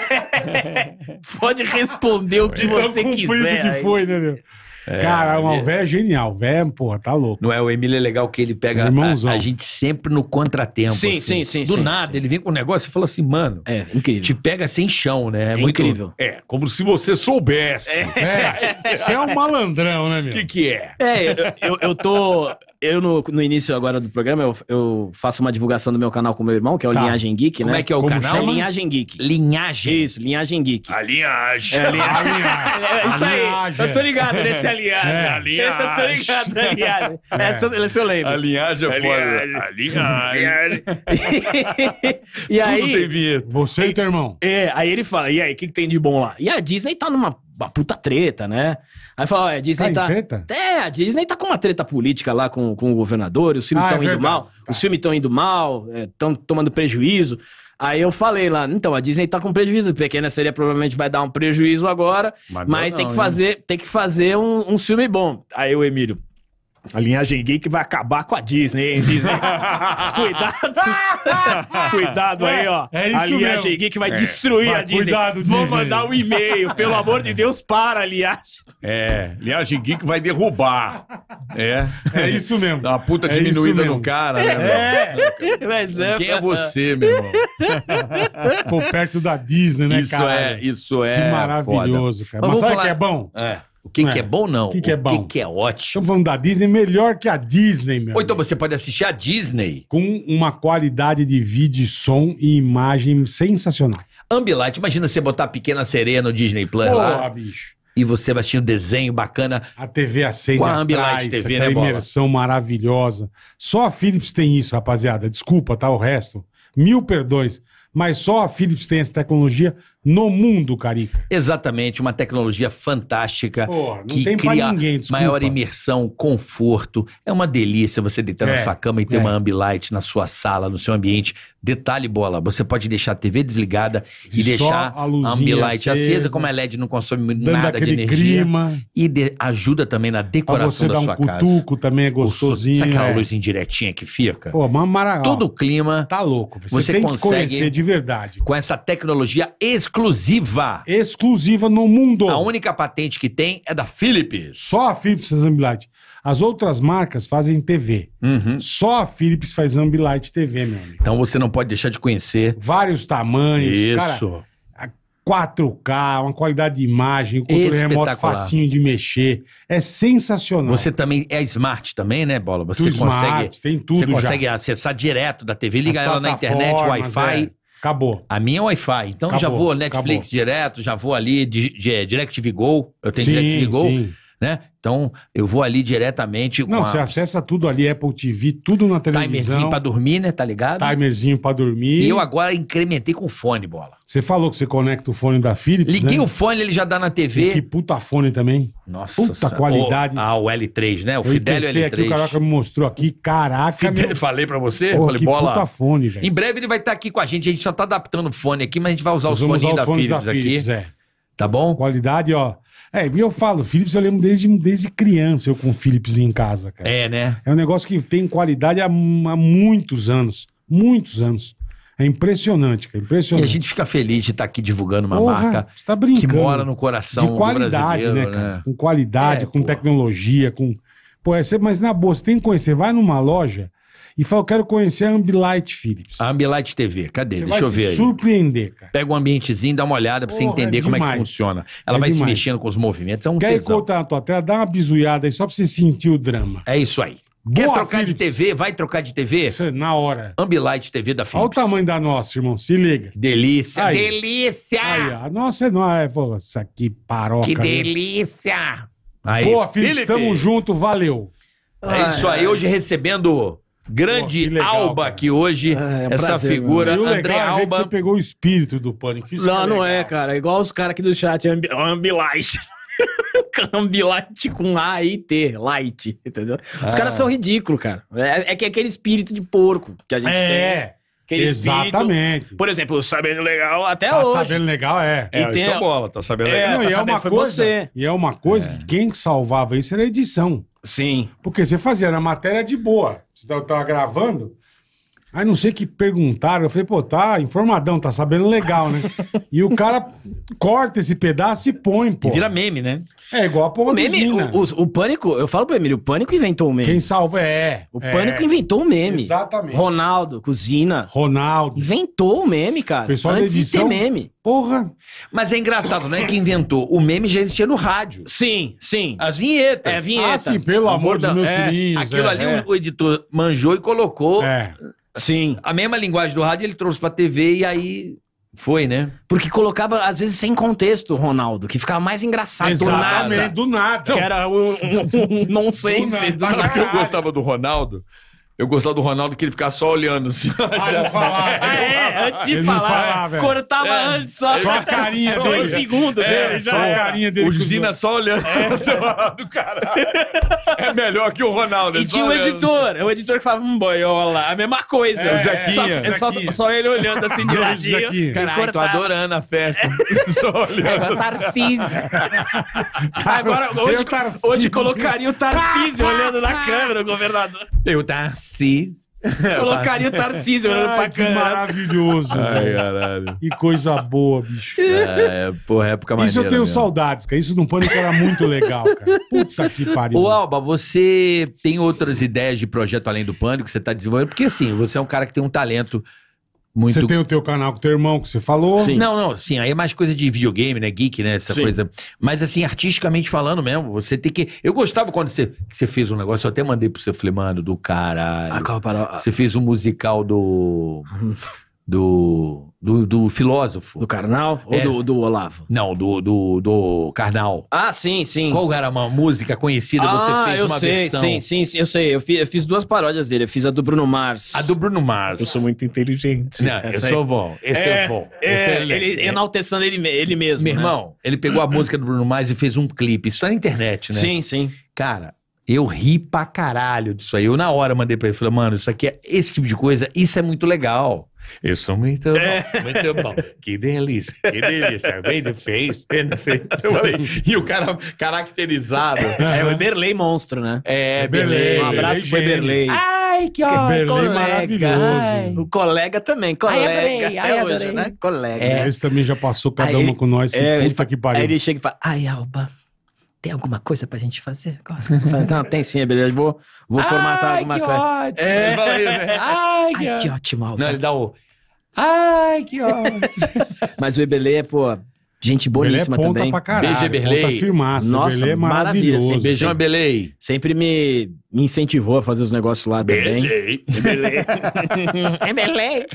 Pode responder o que então, você quiser. Que foi, né, meu? É, cara, o Alvé é genial. Vé, porra, tá louco. Não é? O Emílio é legal que ele pega a, a, gente sempre no contratempo. Sim, assim. sim, sim. Do sim, nada, sim. ele vem com um negócio e fala assim, mano. É, incrível. Te pega sem chão, né? É, é muito, incrível. É, como se você soubesse. É. <laughs> Você é um malandrão, né, meu? O que, que é? É, eu, eu, eu tô eu no, no início agora do programa, eu, eu, faço uma divulgação do meu canal com meu irmão, que é o tá. Linhagem Geek, né? Como é que é o Como canal? É Linhagem Geek. Linhagem? Isso, Linhagem Geek. A linhagem. É, <laughs> a linhagem. é isso aí. Linhagem. Eu tô ligado nesse Aliagem. É. A linhagem. eu tô ligado na É. Essa, essa eu lembro. A linhagem é foda. A linhagem. <laughs> e aí... Tudo tem vinheta. Você e, e teu irmão. É, aí ele fala, e aí, o que, que tem de bom lá? E a Disney tá numa uma puta treta, né? Aí fala, ó, a é, Disney tá. tá... É, a Disney tá com uma treta política lá com, com o governador, os filmes estão ah, é indo mal, tá. os filmes estão indo mal, estão é, tomando prejuízo. Aí eu falei lá, então, a Disney tá com prejuízo, pequena seria provavelmente vai dar um prejuízo agora, mas, mas não, tem que fazer, tem que fazer um, um filme bom. Aí o Emílio, a linhagem geek que vai acabar com a Disney, hein, Disney? <laughs> cuidado! cuidado aí, é, ó. É, é isso a linhagem mesmo. que vai é. destruir a Disney. Cuidado, Disney. Vou mandar um e-mail. Pelo amor de Deus, para a linhagem. É, linhagem geek que vai derrubar. É. É isso mesmo. Dá uma puta é diminuída no cara, né? É. Meu? <laughs> Mas é. Quem é, é você, meu irmão? Pô, perto da Disney, né, isso cara? Isso é, isso é. Que maravilhoso, foda. cara. Mas, sabe falar... que é bom? É. O que é, que é, é bom, não. O que, que é bom. O que, que é ótimo. Estamos falando da Disney melhor que a Disney, meu. Ou então você pode assistir a Disney. Com uma qualidade de vídeo, som e imagem sensacional. Ambilight, imagina você botar a Pequena Sereia no Disney Plus lá. bicho. E você vai assistir um desenho bacana. A TV acende com a Ambilight atrás, TV, né, bola? imersão maravilhosa. Só a Philips tem isso, rapaziada. Desculpa, tá? O resto. Mil perdões. Mas só a Philips tem essa tecnologia no mundo, Carica. Exatamente, uma tecnologia fantástica oh, que cria ninguém, maior imersão, conforto. É uma delícia você deitar é, na sua cama e ter é. uma ambilight na sua sala, no seu ambiente. Detalhe bola, você pode deixar a TV desligada e Só deixar a, a ambilight acesa. acesa, como a é LED não consome nada de energia. Clima. E de, ajuda também na decoração da sua um casa. cutuco também é gostosinho. Sabe aquela é. luz indiretinha que fica? Pô, uma maravilha. Todo o clima. Tá louco. Você, você tem consegue, que conhecer de verdade. Com essa tecnologia exclusiva exclusiva. Exclusiva no mundo. A única patente que tem é da Philips. Só a Philips faz Ambilight. As outras marcas fazem TV. Uhum. Só a Philips faz Ambilight TV, meu amigo. Então você não pode deixar de conhecer. Vários tamanhos. Isso. Cara, 4K, uma qualidade de imagem, o controle remoto facinho de mexer. É sensacional. Você também é smart também, né, Bola? Você tu consegue smart, tem tudo Você já. consegue acessar direto da TV, ligar ela na internet, Wi-Fi. É. Acabou. A minha é Wi-Fi. Então acabou, já vou Netflix acabou. direto, já vou ali, di, é, DirectV Go. Eu tenho sim, DirectV Go. Sim né? Então, eu vou ali diretamente. Não, você a... acessa tudo ali, Apple TV, tudo na televisão. Timerzinho pra dormir, né? Tá ligado? Timerzinho pra dormir. E Eu agora incrementei com fone, bola. Você falou que você conecta o fone da Philips. Né? Liguei né? o fone, ele já dá na TV. E que puta fone também. Nossa. Puta sa... qualidade. O, ah, o L3, né? O Fidel Fidelio L3. Aqui, o Caraca me mostrou aqui. Caraca. Fidelio, meu... <laughs> Falei pra você? Pô, falei, que bola. puta fone, velho. Em breve ele vai estar tá aqui com a gente. A gente só tá adaptando o fone aqui, mas a gente vai usar Nós os fones da, da Philips, da Philips aqui. É. Tá bom? Qualidade, ó. É, e eu falo, Philips eu lembro desde, desde criança eu com Philips em casa, cara. É, né? É um negócio que tem qualidade há, há muitos anos. Muitos anos. É impressionante, cara. Impressionante. E a gente fica feliz de estar tá aqui divulgando uma porra, marca tá que mora no coração de qualidade, né, cara? Né? Com qualidade, é, com porra. tecnologia, com. Pô, é, mas na boa, você tem que conhecer. Vai numa loja, e falou: quero conhecer a Ambilight Philips. A Ambilight TV, cadê? Você Deixa eu ver. Vai surpreender, cara. Pega um ambientezinho, dá uma olhada pra você entender é como é que funciona. Ela É vai se mexendo com os movimentos, é um Quer ir contar na tua tela? Dá uma bisuiada aí só pra você sentir o drama. É isso aí. Quer trocar de TV? Vai trocar de TV? Isso na hora. Ambilight TV da Olha o tamanho da nossa, irmão. Se liga. Delícia, Aí. delícia! Aí, a nossa é nossa. É, nossa, que aqui paroca. Que delícia! Aí, Boa, Philips. Felipe. tamo junto, valeu. É isso aí, hoje recebendo Grande que legal, Alba, cara. que hoje, é, é um essa prazer, figura, André legal, é Alba. Você pegou o espírito do pânico. Isso não, é não é, cara. É igual os caras aqui do chat, ambi Ambilight. <laughs> Ambilight com A e T, light, entendeu? Os ah. caras são ridículos, cara. É, é que é aquele espírito de porco que a gente tem. É. Aquele Exatamente. Espírito. Por exemplo, o Sabendo Legal até tá hoje. Sabendo Legal, é. é e tem... Isso bola, tá sabendo legal. É, não, tá e, sabendo é uma coisa, você. e é uma coisa é. que quem salvava isso era a edição. Sim. Porque você fazia na matéria de boa. Você estava gravando? Aí não sei que perguntaram, eu falei, pô, tá informadão, tá sabendo legal, né? e o cara corta esse pedaço e põe, pô. E vira meme, né? É igual a porra o meme, o, o, o, Pânico, eu falo pro Emílio, o Pânico inventou o meme. Quem salva é. O é, Pânico inventou o meme. Exatamente. Ronaldo, Cozina. Ronaldo. Inventou o meme, cara. O pessoal antes edição, de ter meme. Porra. Mas é engraçado, né? Que inventou. O meme já existia no rádio. Sim, sim. As vinhetas. É, a vinheta. Ah, sim, pelo amor dos meus é, filhos. Aquilo é, ali é. o editor manjou e colocou... É Sim. A mesma linguagem do rádio ele trouxe pra TV e aí foi, né? Porque colocava, às vezes, sem contexto, Ronaldo, que ficava mais engraçado. do nada. Do nada. Que era um, um, um nonsense. Sabe que eu gostava do Ronaldo? Eu gostava do Ronaldo que ele ficava só olhando assim. <laughs> Ah, não falava. É, é, antes de ele falar, cortava é. antes só. Só a carinha só dele. Dois segundos é, dele, é, Só a carinha dele. O Zina só olhando. É. do caralho. É melhor que o Ronaldo. E tinha um editor. O é editor que falava, hum, boiola, a mesma coisa. É, o Zequinha. Só, Zequinha. Só, só, ele olhando assim de ladinho. Caralho, tô adorando a festa. <laughs> só olhando. Agora Tarcísio. Agora, hoje, hoje colocaria o Tarcísio <laughs> olhando na câmera, o governador. Eu, Tarcísio. Tarcísio. <laughs> Colocaria o Tarcísio olhando pra câmera. Maravilhoso, Ai, caralho. Que coisa boa, bicho. É, porra, época mais. Isso eu tenho saudades, cara. Isso num pânico era muito legal, cara. Puta que pariu. Ô, Alba, você tem outras ideias de projeto além do pânico que você tá desenvolvendo? Porque, assim, você é um cara que tem um talento muito. Você tem o teu canal com o teu irmão que você falou? Sim. Não, não, sim, aí é mais coisa de videogame, né? Geek, né? Essa sim. coisa. Mas assim, artisticamente falando mesmo, você tem que. Eu gostava quando você, você fez um negócio, eu até mandei pro seu falei, mano, do caralho. Ah, calma, Você fez um musical do. <laughs> do, do, do, filósofo. Do Karnal ou é, do, do, Olavo? Não, do, do, do Karnal. Ah, sim, sim. Qual era uma música conhecida? Ah, você fez eu uma sei, versão. Sim, sim, sim, eu sei. Eu fiz, eu fiz, duas paródias dele. Eu fiz a do Bruno Mars. A do Bruno Mars. Eu sou muito inteligente. Não, eu sou bom. Esse é, é bom. É, Esse é, ele é. enaltecendo ele, ele mesmo. Meu né? irmão, ele pegou a música do Bruno Mars e fez um clipe. Isso tá na internet, né? Sim, sim. Cara, eu ri pra caralho disso aí. Eu na hora mandei pra ele, falei, mano, isso aqui é esse tipo de coisa, isso é muito legal. Eu sou muito bom, é. muito bom. Que delícia, que delícia. Bem de face, perfeito. E o cara caracterizado. É o Eberlei monstro, né? É, Eberlei. Um abraço pro Eberlei. Ai, que ótimo. Eberlei maravilhoso. Ai. O colega também, colega. Ai, até ai, hoje, né? Colega. É. Esse também já passou cada aí, uma com nós. É, puta ele, que pariu. Aí ele chega e fala, ai, Alba tem alguma coisa pra gente fazer? <laughs> Falei, não, tem sim, é beleza. Vou, vou Ai, formatar alguma coisa. Ótimo. É. isso, né? Ai, que, Ai, que ótimo. Não, ele dá o... Ai, que ótimo. <laughs> Mas o Eberlei é, pô, gente é boníssima Belê é também. Pra caralho, Beijo, Eberlei. É Nossa, Belê é maravilha. Beijão, Eberlei. Sempre me, me incentivou a fazer os negócios lá Belê. também. Eberlei. Eberlei.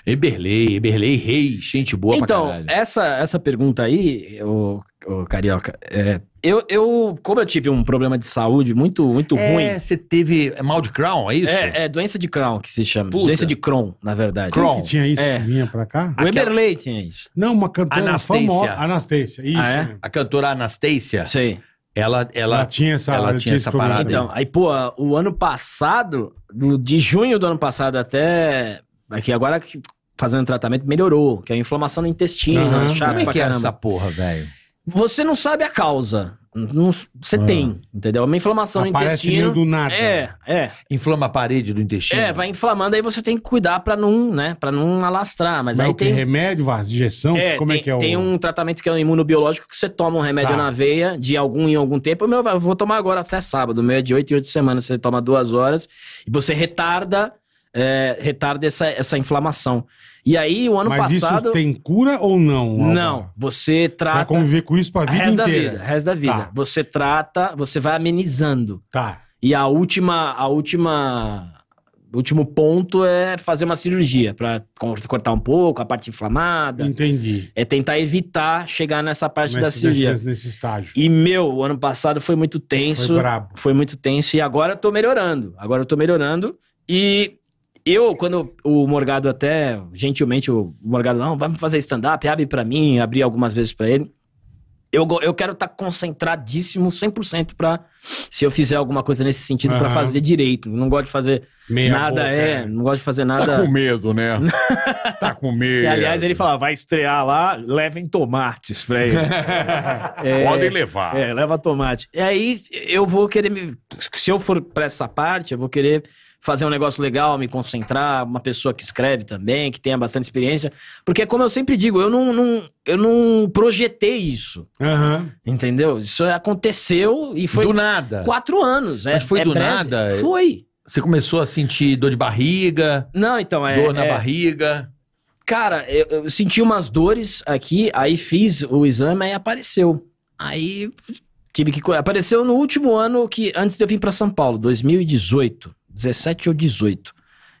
<laughs> Eberlei, Eberlei, rei, gente boa então, pra caralho. Então, essa, essa pergunta aí, o, o Carioca, é eu, eu, como eu tive um problema de saúde muito, muito é, ruim. Você teve é mal de Crohn, é isso? É, é doença de Crohn que se chama. Puta. Doença de Crohn, na verdade. Crohn. Quem que tinha isso é. que vinha pra cá? O Eberlei tinha isso. Não, uma cantora Anastasia. famosa. Anastácia, isso. Ah, é? A cantora Anastácia? Sei. Ela, ela, ela, tinha essa, ela tinha essa parada. Então, aí, pô, o ano passado, de junho do ano passado até. Aqui agora fazendo tratamento, melhorou. Que é a inflamação no intestino, uhum. chato Como é que é essa porra, velho? Você não sabe a causa. você ah. tem, entendeu? É uma inflamação Aparece no intestino. do nada. É, é. Inflama a parede do intestino. É, vai inflamando, aí você tem que cuidar pra não, né, para não alastrar, mas, mas aí o que, tem remédio, Vaz, injeção, é, como é tem, é que é o Tem um tratamento que é um imunobiológico que você toma um remédio tá. na veia de algum em algum tempo. Meu, eu vou tomar agora até sábado, meu é de 8 em 8 semanas, você toma duas horas e você retarda é, retarda essa, essa inflamação. E aí, o ano Mas passado. Mas isso tem cura ou não? Não. Você trata. Você vai conviver com isso pra vida resto inteira. Da vida, resto da vida. Tá. Você trata, você vai amenizando. Tá. E a última. A última. Último ponto é fazer uma cirurgia para cortar um pouco a parte inflamada. Entendi. É tentar evitar chegar nessa parte nesse, da cirurgia. Nesse, nesse, estágio. E meu, o ano passado foi muito tenso. Foi brabo. Foi muito tenso e agora eu tô melhorando. Agora eu tô melhorando e eu, quando o Morgado até, gentilmente, o Morgado, não, vamos fazer stand-up, abre para mim, abri algumas vezes para ele. Eu, eu quero estar tá concentradíssimo 100% para se eu fizer alguma coisa nesse sentido, uhum. para fazer direito. Não gosto de fazer Meia nada, boca, é, é, Não gosto de fazer nada. Tá com medo, né? <laughs> tá com medo. E, aliás, ele fala, vai estrear lá, levem tomates pra ele. <laughs> é, Podem levar. É, leva tomate. E aí eu vou querer. Me... Se eu for pra essa parte, eu vou querer fazer um negócio legal, me concentrar, uma pessoa que escreve também, que tenha bastante experiência. Porque, é como eu sempre digo, eu não, não eu não projetei isso. Uhum. Entendeu? Isso aconteceu e foi. Do nada. Quatro anos. É, Mas foi é do breve. nada? Foi. Você começou a sentir dor de barriga? Não, então é. Dor na é... barriga. Cara, eu, eu, senti umas dores aqui, aí fiz o exame, aí apareceu. Aí tive que. Apareceu no último ano que antes de eu vir para São Paulo, 2018. 17 ou 18.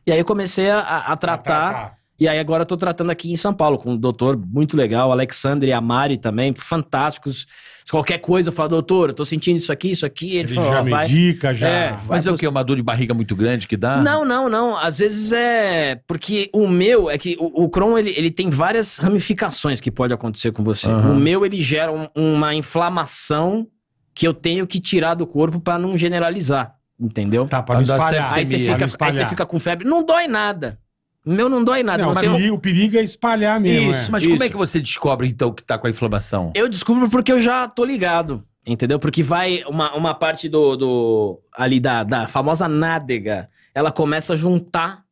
E aí eu comecei a, a tratar. E aí agora eu tô tratando aqui em São Paulo com um doutor muito legal, Alexandre e a Mari também, fantásticos. Se qualquer coisa eu falo, doutor, eu tô sentindo isso aqui, isso aqui. Ele, Ele falou, já oh, vai, já... É, Mas é o que? Uma dor de barriga muito grande que dá? Não, não, não. Às vezes é... Porque o meu é que o, o Crohn, ele, ele tem várias ramificações que pode acontecer com você. Uhum. O meu, ele gera um, uma inflamação que eu tenho que tirar do corpo para não generalizar. Entendeu? Tá, pra, não espalhar. aí, você fica, espalhar. aí você fica com febre. Não dói nada. Meu não dói nada. Não, não tem... O perigo é espalhar mesmo. Isso, é. mas Isso. como é que você descobre, então, que tá com a inflamação? Eu descubro porque eu já tô ligado. Entendeu? Porque vai uma, uma parte do, do. ali da, da famosa nádega. Ela começa a juntar,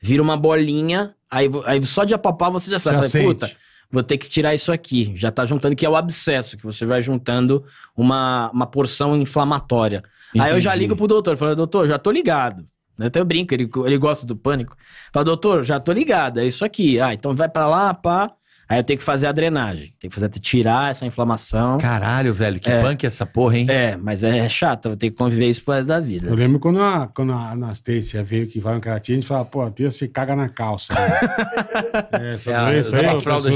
vira uma bolinha. Aí, aí só de apapar você já sabe. Já puta, vou ter que tirar isso aqui. Já tá juntando, que é o abscesso, que você vai juntando uma, uma porção inflamatória. Entendi. Aí eu já ligo pro doutor, falo, doutor, já tô ligado. Eu até brinco, ele, ele gosta do pânico. Fala, doutor, já tô ligado, é isso aqui. Ah, então vai para lá, pá. Aí eu tenho que fazer a drenagem. Tenho que fazer tirar essa inflamação. Caralho, velho, que é. punk essa porra, hein? É, mas é chato, eu tenho que conviver isso pro resto da vida. Eu lembro quando a, quando a veio que vai no caratinho, a gente fala, pô, a tia se caga na calça. Né? <laughs> é, essa é, doença é aí, fralda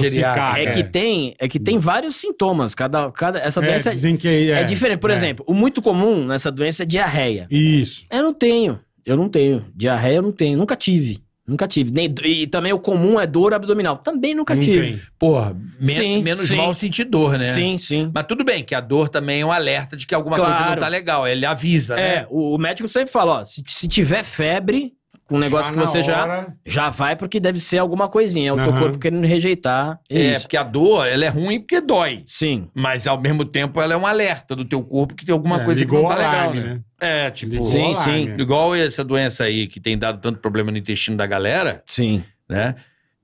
é que tem, é que tem vários sintomas. Cada, cada, essa é, doença é, dizem que é, é diferente. Por é. exemplo, o muito comum nessa doença é diarreia. Isso. Eu não tenho. Eu não tenho. Diarreia eu não tenho. Nunca tive. Nunca tive. Nem, e também o comum é dor abdominal. Também nunca, tive. Porra, sim, menos sim. mal sentir dor, né? Sim, sim. Mas tudo bem, que a dor também é um alerta de que alguma claro. coisa não tá legal. Ele avisa, é, né? É, o, médico sempre fala, ó, se, se tiver febre, com um negócio já que você já, hora... já vai porque deve ser alguma coisinha. É o uhum. teu corpo querendo rejeitar. É, é porque a dor, ela é ruim porque dói. Sim. Mas ao mesmo tempo ela é um alerta do teu corpo que tem alguma é, coisa que não tá legal, né? né? É, tipo... Ligou sim, sim. Né? Igual essa doença aí que tem dado tanto problema no intestino da galera. Sim. Né?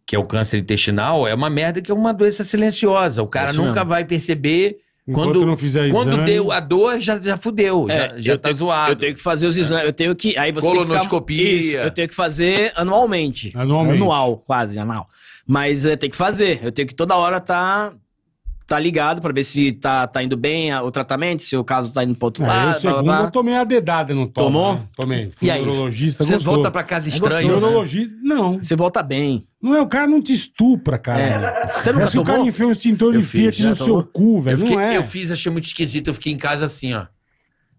Que é o câncer intestinal. É uma merda que é uma doença silenciosa. O cara Isso nunca mesmo. vai perceber quando não fizer quando exame... deu a dor, já, já fudeu, é, já, já tá tenho, zoado. Eu tenho que fazer os exames, eu tenho que. Aí você Colonoscopia. Tem que ficar, isso, eu tenho que fazer anualmente. Anualmente. Anual, quase, anual. Mas é, tem que fazer. Eu tenho que toda hora tá, tá ligado para ver se tá, tá indo bem o tratamento, se o caso tá indo pro outro é, lado. Eu, segunda, blá, blá. eu tomei a dedada no tomo. Tomou? Né? Tomei. Fui e aí? Você volta pra casa é estranho? Né? Neurologista, não. Você volta bem. Não é, o cara não te estupra, cara. É. Você nunca Parece tomou? o cara enfiou um extintor de Fiat no tomou. seu cu, velho. Não é. Eu fiz, achei muito esquisito. Eu fiquei em casa assim, ó.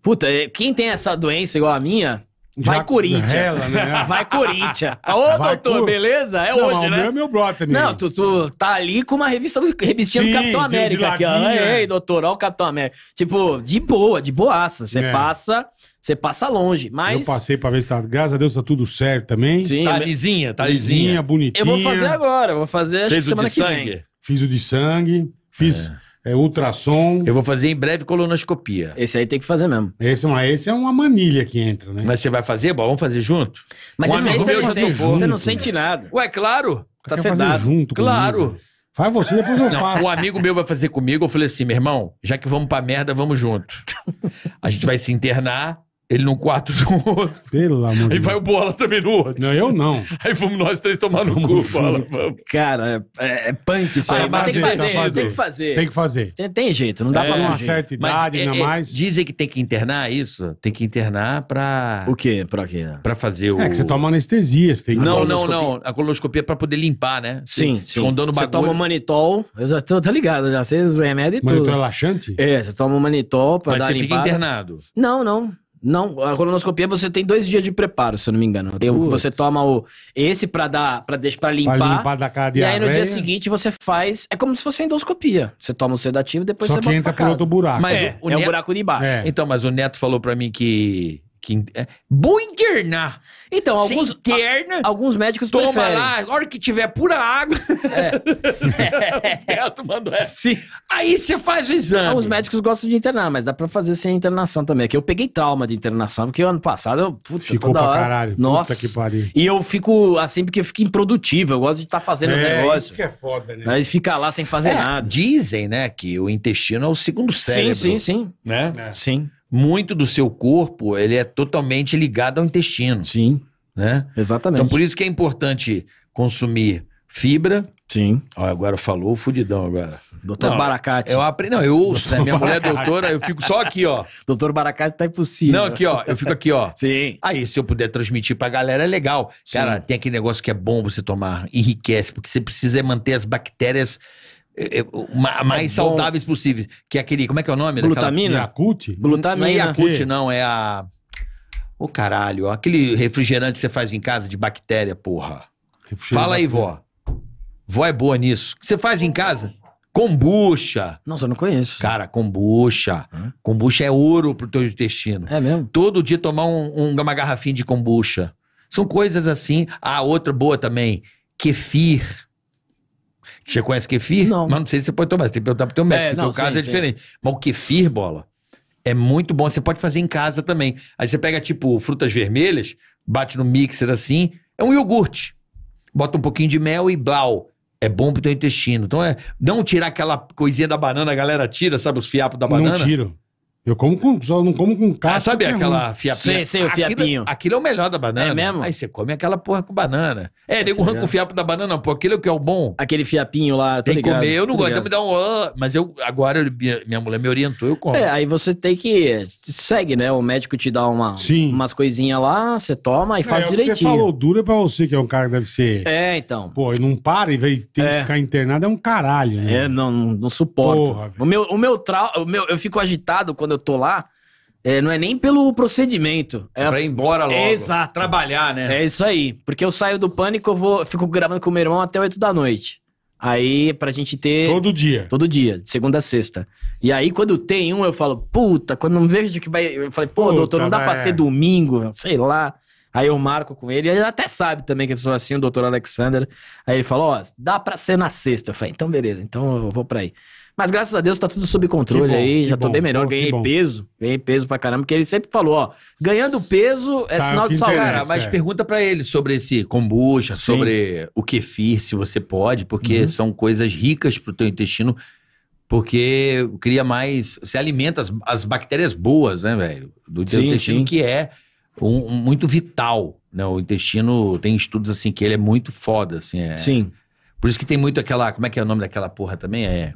Puta, é, quem tem essa doença igual a minha, né? <laughs> Vai Corinthians. né? Vai Corinthians. Ô, Vai doutor, por... beleza? É não, hoje, né? Meu é meu brother, Não, tu, tu tá ali com uma revista revistinha Sim, do Capitão América de, de aqui, ó. Né? Ei, doutor, ó o Capitão América. Tipo, de boa, de boaça. Você é. passa, você passa longe, mas... Eu passei pra ver se tá... Graças a Deus tá tudo certo também. Sim. Tá lisinha, tá lisinha. bonitinha. Eu vou fazer agora, vou fazer acho Fez que semana que sangue. vem. Fiz o de sangue, fiz... É. É ultrassom. Eu vou fazer em breve colonoscopia. Esse aí tem que fazer mesmo. Esse, mas esse é uma manilha que entra, né? Mas você vai fazer? Bom, vamos fazer junto? Mas esse aí tá você, não sente, junto, você não sente nada. Ué, claro. Tá Fazer junto claro. Comigo. Faz você, depois eu não, faço. O amigo meu vai fazer comigo. Eu falei assim, meu irmão, já que vamos pra merda, vamos junto. <laughs> A gente vai se internar ele <laughs> no quarto do outro. Pelo amor de Deus. Aí vai o Bola também no outro. Não, eu não. Aí fomos nós três tomar no cu, Bola. Cara, é, é, é punk isso ah, aí. Ah, mas tem, que fazer, fazer. tem que fazer. Tem que fazer. Tem, tem jeito, não dá é, pra não. uma certa idade, mas, ainda é, é, mais. Dizem que tem que internar isso? Tem que internar pra. O quê? Pra quê? Pra fazer é, o. É que você toma anestesia, você tem que Não, não, não. A colonoscopia é pra poder limpar, né? Sim. sim. Escondendo o bagulho. Você toma manitol. Eu já tô, tô ligado, já sei os remédios e tudo. Manitol relaxante? É, você toma manitol pra mas dar limpar. Mas você fica internado? Não, não. Não, a colonoscopia você tem dois dias de preparo, se eu não me engano. Tem você toma o esse para dar para deixar para limpar. Pra limpar da cara e aí no dia seguinte você faz, é como se fosse endoscopia. Você toma o sedativo e depois Só você que volta entra pra por outro buraco. Mas é, o, o é neto, um buraco de baixo. É. Então, mas o Neto falou para mim que que é, bom internar. Então, alguns, interna, a, alguns médicos toma preferem. lá, a hora que tiver pura água. É. <laughs> é. Beto mandou essa. Aí você faz o exame. os médicos gostam de internar, mas dá para fazer sem internação também. Aqui eu peguei trauma de internação, porque ano passado eu, puta, Ficou toda hora. Caralho, nossa, que pariu. E eu fico assim porque eu fico improdutivo, eu gosto de estar tá fazendo é, os negócios. Isso que é foda, né? Mas ficar lá sem fazer é, nada. Dizem, né, que o intestino é o segundo cérebro. Sim, né? sim, sim. Né? É. Sim muito do seu corpo ele é totalmente ligado ao intestino. Sim. Né? Exatamente. Então, por isso que é importante consumir fibra. Sim. agora falou o fudidão agora. Doutor não, Baracate. Eu aprendi, não, eu ouço, né? Minha mulher é doutora, eu fico só aqui, ó. <laughs> Doutor Baracate tá impossível. Não, aqui, ó, eu fico aqui, ó. <laughs> Sim. Aí, se eu puder transmitir pra galera, é legal. Cara, tem aquele negócio que é bom você tomar, enriquece, porque você precisa é manter as bactérias é, é, mais é saudáveis possíveis. Que é aquele. Como é que é o nome? Glutamina? Yakut? Glutamina. Não é Yakut, é. não. É a. Ô, oh, caralho. Aquele refrigerante que você faz em casa de bactéria, porra. Fala aí, vó. Vó é boa nisso. O que você faz em casa? Kombucha. Nossa, eu não conheço. Cara, kombucha. Hum? Kombucha é ouro pro teu intestino. É mesmo? Todo dia tomar um, um, uma garrafinha de kombucha. São coisas assim. Ah, outra boa também. Kefir. Você conhece kefir? Não. Mas não sei se você pode tomar. Você tem que perguntar pro teu médico. É, no teu sim, caso sim. é diferente. Mas o kefir, bola, é muito bom. Você pode fazer em casa também. Aí você pega, tipo, frutas vermelhas, bate no mixer assim. É um iogurte. Bota um pouquinho de mel e blau. É bom pro teu intestino. Então é. Não tirar aquela coisinha da banana, a galera tira, sabe? Os fiapos da banana. Não tiro. Eu como com, só não como com carne. Ah, sabe aquela fiapinha? Sim, sim, o é- fiapinho. Aquilo é o melhor da banana. É mesmo? Aí você come aquela porra com banana. É, nego arranca o é. fiapo da banana, pô, aquilo é que é o bom. Aquele fiapinho lá, tô Tem que comer, eu não gosto, me dá um... mas eu, agora, eu, minha, minha, mulher me orientou, eu como. É, aí você tem que... Segue, né? O médico te dá uma, sim. umas coisinhas lá, você toma e faz é direitinho. você falou, dura pra você, que é um cara que deve ser... É, então. Pô, e não para e vem tem é. que ficar internado, é um caralho, né? É, não, não, suporto. Porra, o meu, o meu, trau, o meu Eu fico agitado quando eu eu tô lá, é, não é nem pelo procedimento. É pra ir embora logo. É exato. Trabalhar, né? É isso aí. Porque eu saio do pânico, eu vou, fico gravando com meu irmão até 8 da noite. Aí, pra gente ter. Todo dia. Todo dia, de segunda a sexta. E aí, quando tem um, eu falo, puta, quando não vejo que vai. Eu falei, pô, puta, doutor, não dá vai. pra ser domingo, sei lá. Aí eu marco com ele, ele até sabe também que eu sou assim, o doutor Alexander. Aí ele falou, ó, oh, dá pra ser na sexta. Eu falei, então beleza, então eu vou pra aí. Mas graças a Deus tá tudo sob controle bom, aí, já tô bom, bem melhor, bom, ganhei peso, ganhei peso pra caramba, porque ele sempre falou, ó, ganhando peso é tá, sinal de saúde. Cara, mas é. pergunta para ele sobre esse kombucha, Sim. sobre o kefir, se você pode, porque uhum. são coisas ricas pro teu intestino, porque cria mais, você alimenta as, as bactérias boas, né, velho, do teu sim, intestino, sim. que é um, um, muito vital, né, o intestino, tem estudos assim que ele é muito foda, assim, é... Sim. Por isso que tem muito aquela, como é que é o nome daquela porra também, é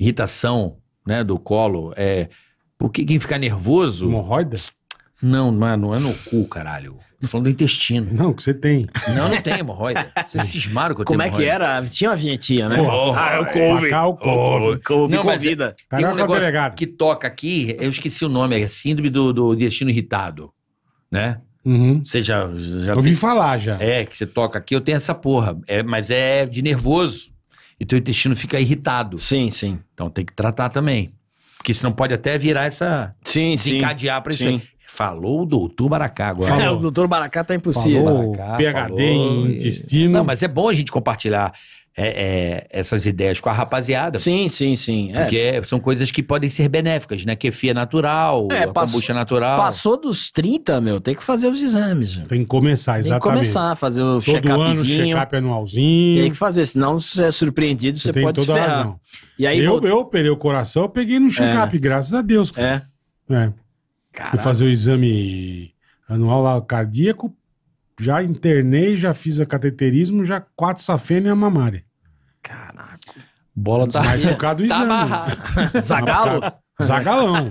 irritação né, do colo, é. Por que quem fica nervoso. Hemorroida? Não, não é, não é no cu, caralho. Tô falando do intestino. Não, que você tem. Não, não tem hemorroida. Vocês é cismaram que eu tenho tenho Como é que era? Tinha uma vinhetinha, né? ah, é o couve. É o couve. couve não, convida. É, tem tá um negócio delegado. que toca aqui, eu esqueci o nome, é síndrome do, do intestino irritado, né? Uhum. Você já... já ouvi tem... falar, já. É, que você toca aqui, eu tenho essa porra. É, mas é de nervoso e teu intestino fica irritado. Sim, sim. Então tem que tratar também. Porque senão pode até virar essa. Sim, sim. Encadear pra isso sim. aí. Falou o doutor Baracá agora. Falou. <laughs> o doutor Baracá tá impossível. Falou, Baracá, PHD falou, em intestino. Não, mas é bom a gente compartilhar é, é, essas ideias com a rapaziada. Sim, sim, sim. É. Porque são coisas que podem ser benéficas, né? Kefir é natural, é, passou, kombucha é natural. Passou dos 30, meu, tem que fazer os exames. Meu. Tem que começar, exatamente. Tem que começar, fazer o check-upzinho. check-up anualzinho. Tem que fazer, senão você é surpreendido, você, você pode toda se ferrar. E aí, eu, vou... eu operei o coração, eu peguei no check-up, é. graças a Deus. Cara. É. É. Fui fazer o exame anual lá, cardíaco, já internei, já fiz a cateterismo, já quatro safena e a mamária. Caraca. Bola tá, mais por causa do tá, tá <laughs> Zagalo? Tá zagalão.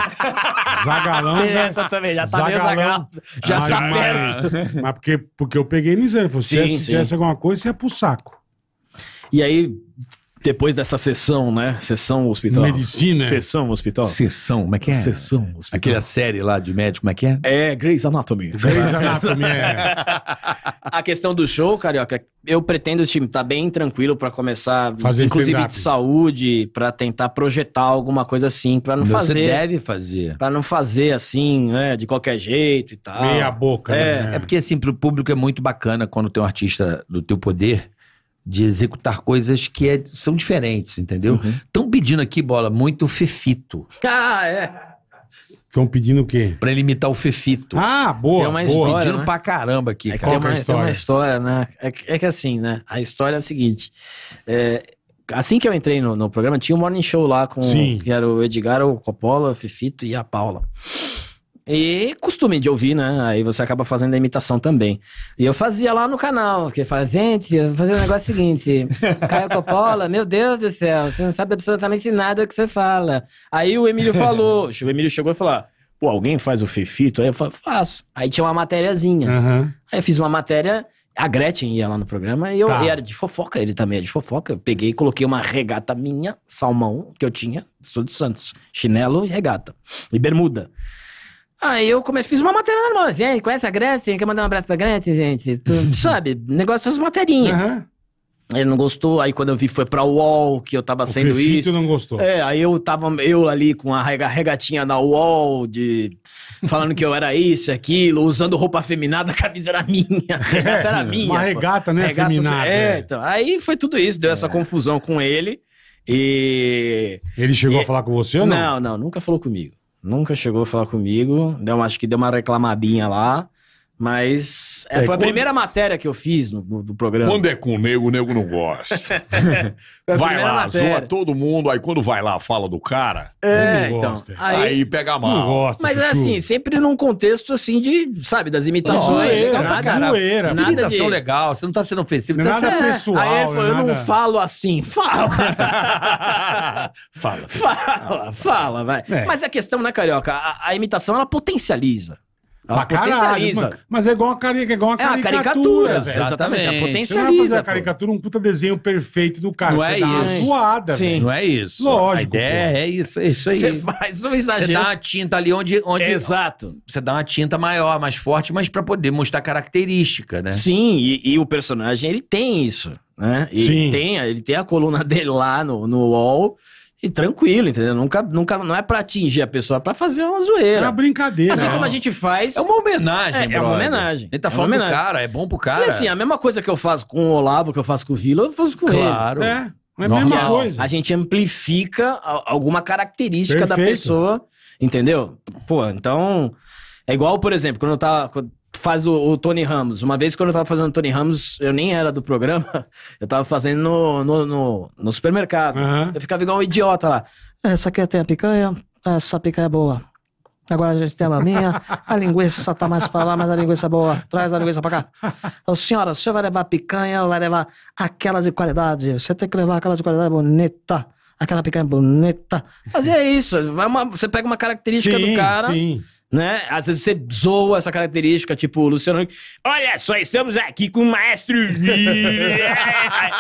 Zagalão. Tem né? essa também, já tá zagalão, meio zagalão. Já tá mas, tá perto. Mas, <laughs> mas, porque, porque eu peguei no exame. Se tivesse alguma coisa, você ia pro saco. E aí, depois dessa sessão, né? Sessão hospital. Medicina. Sessão hospital. Sessão, como é que é? Sessão hospital. Aquela série lá de médico, como é que é? É Grey's Anatomy. Grey's Anatomy, é. <laughs> A questão do show, Carioca, eu pretendo, time, assim, tá bem tranquilo para começar, fazer inclusive de saúde, para tentar projetar alguma coisa assim, para não Você fazer... Você deve fazer. Para não fazer assim, né, de qualquer jeito e tal. Meia boca, é. né? É porque assim, pro público é muito bacana quando tem um artista do teu poder de executar coisas que é, são diferentes, entendeu? Estão uhum. pedindo aqui, bola, muito Fefito. Ah, é. Estão pedindo o quê? Pra ele imitar o Fefito. Ah, boa. Tem uma boa. história. Pedindo né? pra caramba aqui. É que Tem, uma, história? tem uma história, né? É que, é que assim, né? A história é a seguinte. É, assim que eu entrei no, no, programa, tinha um morning show lá com Sim. que era o Edgar, o Coppola, o Fefito e a Paula. E costume de ouvir, né? Aí você acaba fazendo a imitação também. E eu fazia lá no canal, porque fala, gente, eu vou fazer o um negócio seguinte. Caio Coppola, meu Deus do céu, você não sabe absolutamente nada que você fala. Aí o Emílio falou, <laughs> o Emílio chegou e falou, pô, alguém faz o Fefito? Aí eu falei, faço. Aí tinha uma matériazinha. Uhum. Aí eu fiz uma matéria a Gretchen ia lá no programa e eu tá. e era de fofoca, ele também era é de fofoca. Eu peguei e coloquei uma regata minha, salmão, que eu tinha, sou de Santos, chinelo e regata, e bermuda. Aí ah, eu comecei, fiz uma matéria normal, gente, conhece a Gretchen? Quer mandar um abraço da Gretchen, gente? Tu, <laughs> sabe, negócio das materinhas. Aham. Ele não gostou, aí quando eu vi foi pra UOL, que eu tava sendo isso isso. não gostou. É, aí eu tava, eu ali com a regatinha na UOL, de, falando que eu era isso, <laughs> aquilo, usando roupa afeminada, a camisa era minha, <laughs> a regata era minha. uma pô. regata, né, Regata, afeminada, é, é. então, aí foi tudo isso, deu essa é. confusão com ele, e... Ele chegou a falar com você ou não? Não, não, nunca falou comigo. Nunca chegou a falar comigo. Deu, acho que deu uma reclamadinha lá. Mas é, é, foi quando... a primeira matéria que eu fiz no, no, do programa. Quando é com o nego, o nego não gosta. <laughs> vai lá, matéria. zoa todo mundo, aí quando vai lá, fala do cara. É, então. Aí, aí, pega mal. Não gosta, Mas é assim, sempre num contexto assim de, sabe, das imitações. É, zoeira, nada, cara, zoeira. Nada imitação de... legal, você não tá sendo ofensivo. Não tá nada sendo... pessoal. Aí ele é falou, eu nada... não falo assim. Fala. <laughs> fala. Fala, fala, vai. É. Mas a questão, né, Carioca? A, a imitação, ela potencializa pra Caralho, mas é igual a caricatura, é igual a é caricatura. É caricatura exatamente. exatamente. potencializa. Você a caricatura, um puta desenho perfeito do cara. Não é isso. zoada, Sim. Não é isso. Lógico. A ideia pô. é isso, é isso aí. Você faz um exagero. Você dá uma tinta ali onde, onde... Exato. Você dá uma tinta maior, mais forte, mas pra poder mostrar característica, né? Sim, e, e o personagem, ele tem isso, né? E Sim. Tem, ele tem a coluna <laughs> dele lá no, no wall e tranquilo, entendeu? Nunca, nunca, não é pra atingir a pessoa, é pra fazer uma zoeira. É uma brincadeira. Assim não. como a gente faz. É uma homenagem, É, é uma homenagem. Ele tá é falando pro cara, é bom pro cara. E assim, a mesma coisa que eu faço com o Olavo, que eu faço com o Vila, eu faço com claro. ele. Claro. É, é a mesma coisa. A gente amplifica alguma característica Perfeito. da pessoa, entendeu? Pô, então. É igual, por exemplo, quando eu tava faz o, o, Tony Ramos. Uma vez quando eu tava fazendo o Tony Ramos, eu nem era do programa, <laughs> eu tava fazendo no, no, no, no supermercado. Uhum. Eu ficava igual um idiota lá. É, essa aqui é, tem a picanha, essa picanha é boa. Agora a gente tem a maminha, a linguiça tá mais pra lá, mas a linguiça é boa. Traz a linguiça pra cá. Então, senhora, o senhor vai levar picanha ou vai levar aquela de qualidade? Você tem que levar aquela de qualidade bonita. Aquela picanha bonita. Mas é isso, é uma, você pega uma característica sim, do cara. Sim né? Às vezes você zoa essa característica, tipo, Luciano Olha só, estamos aqui com o maestro. <laughs> É,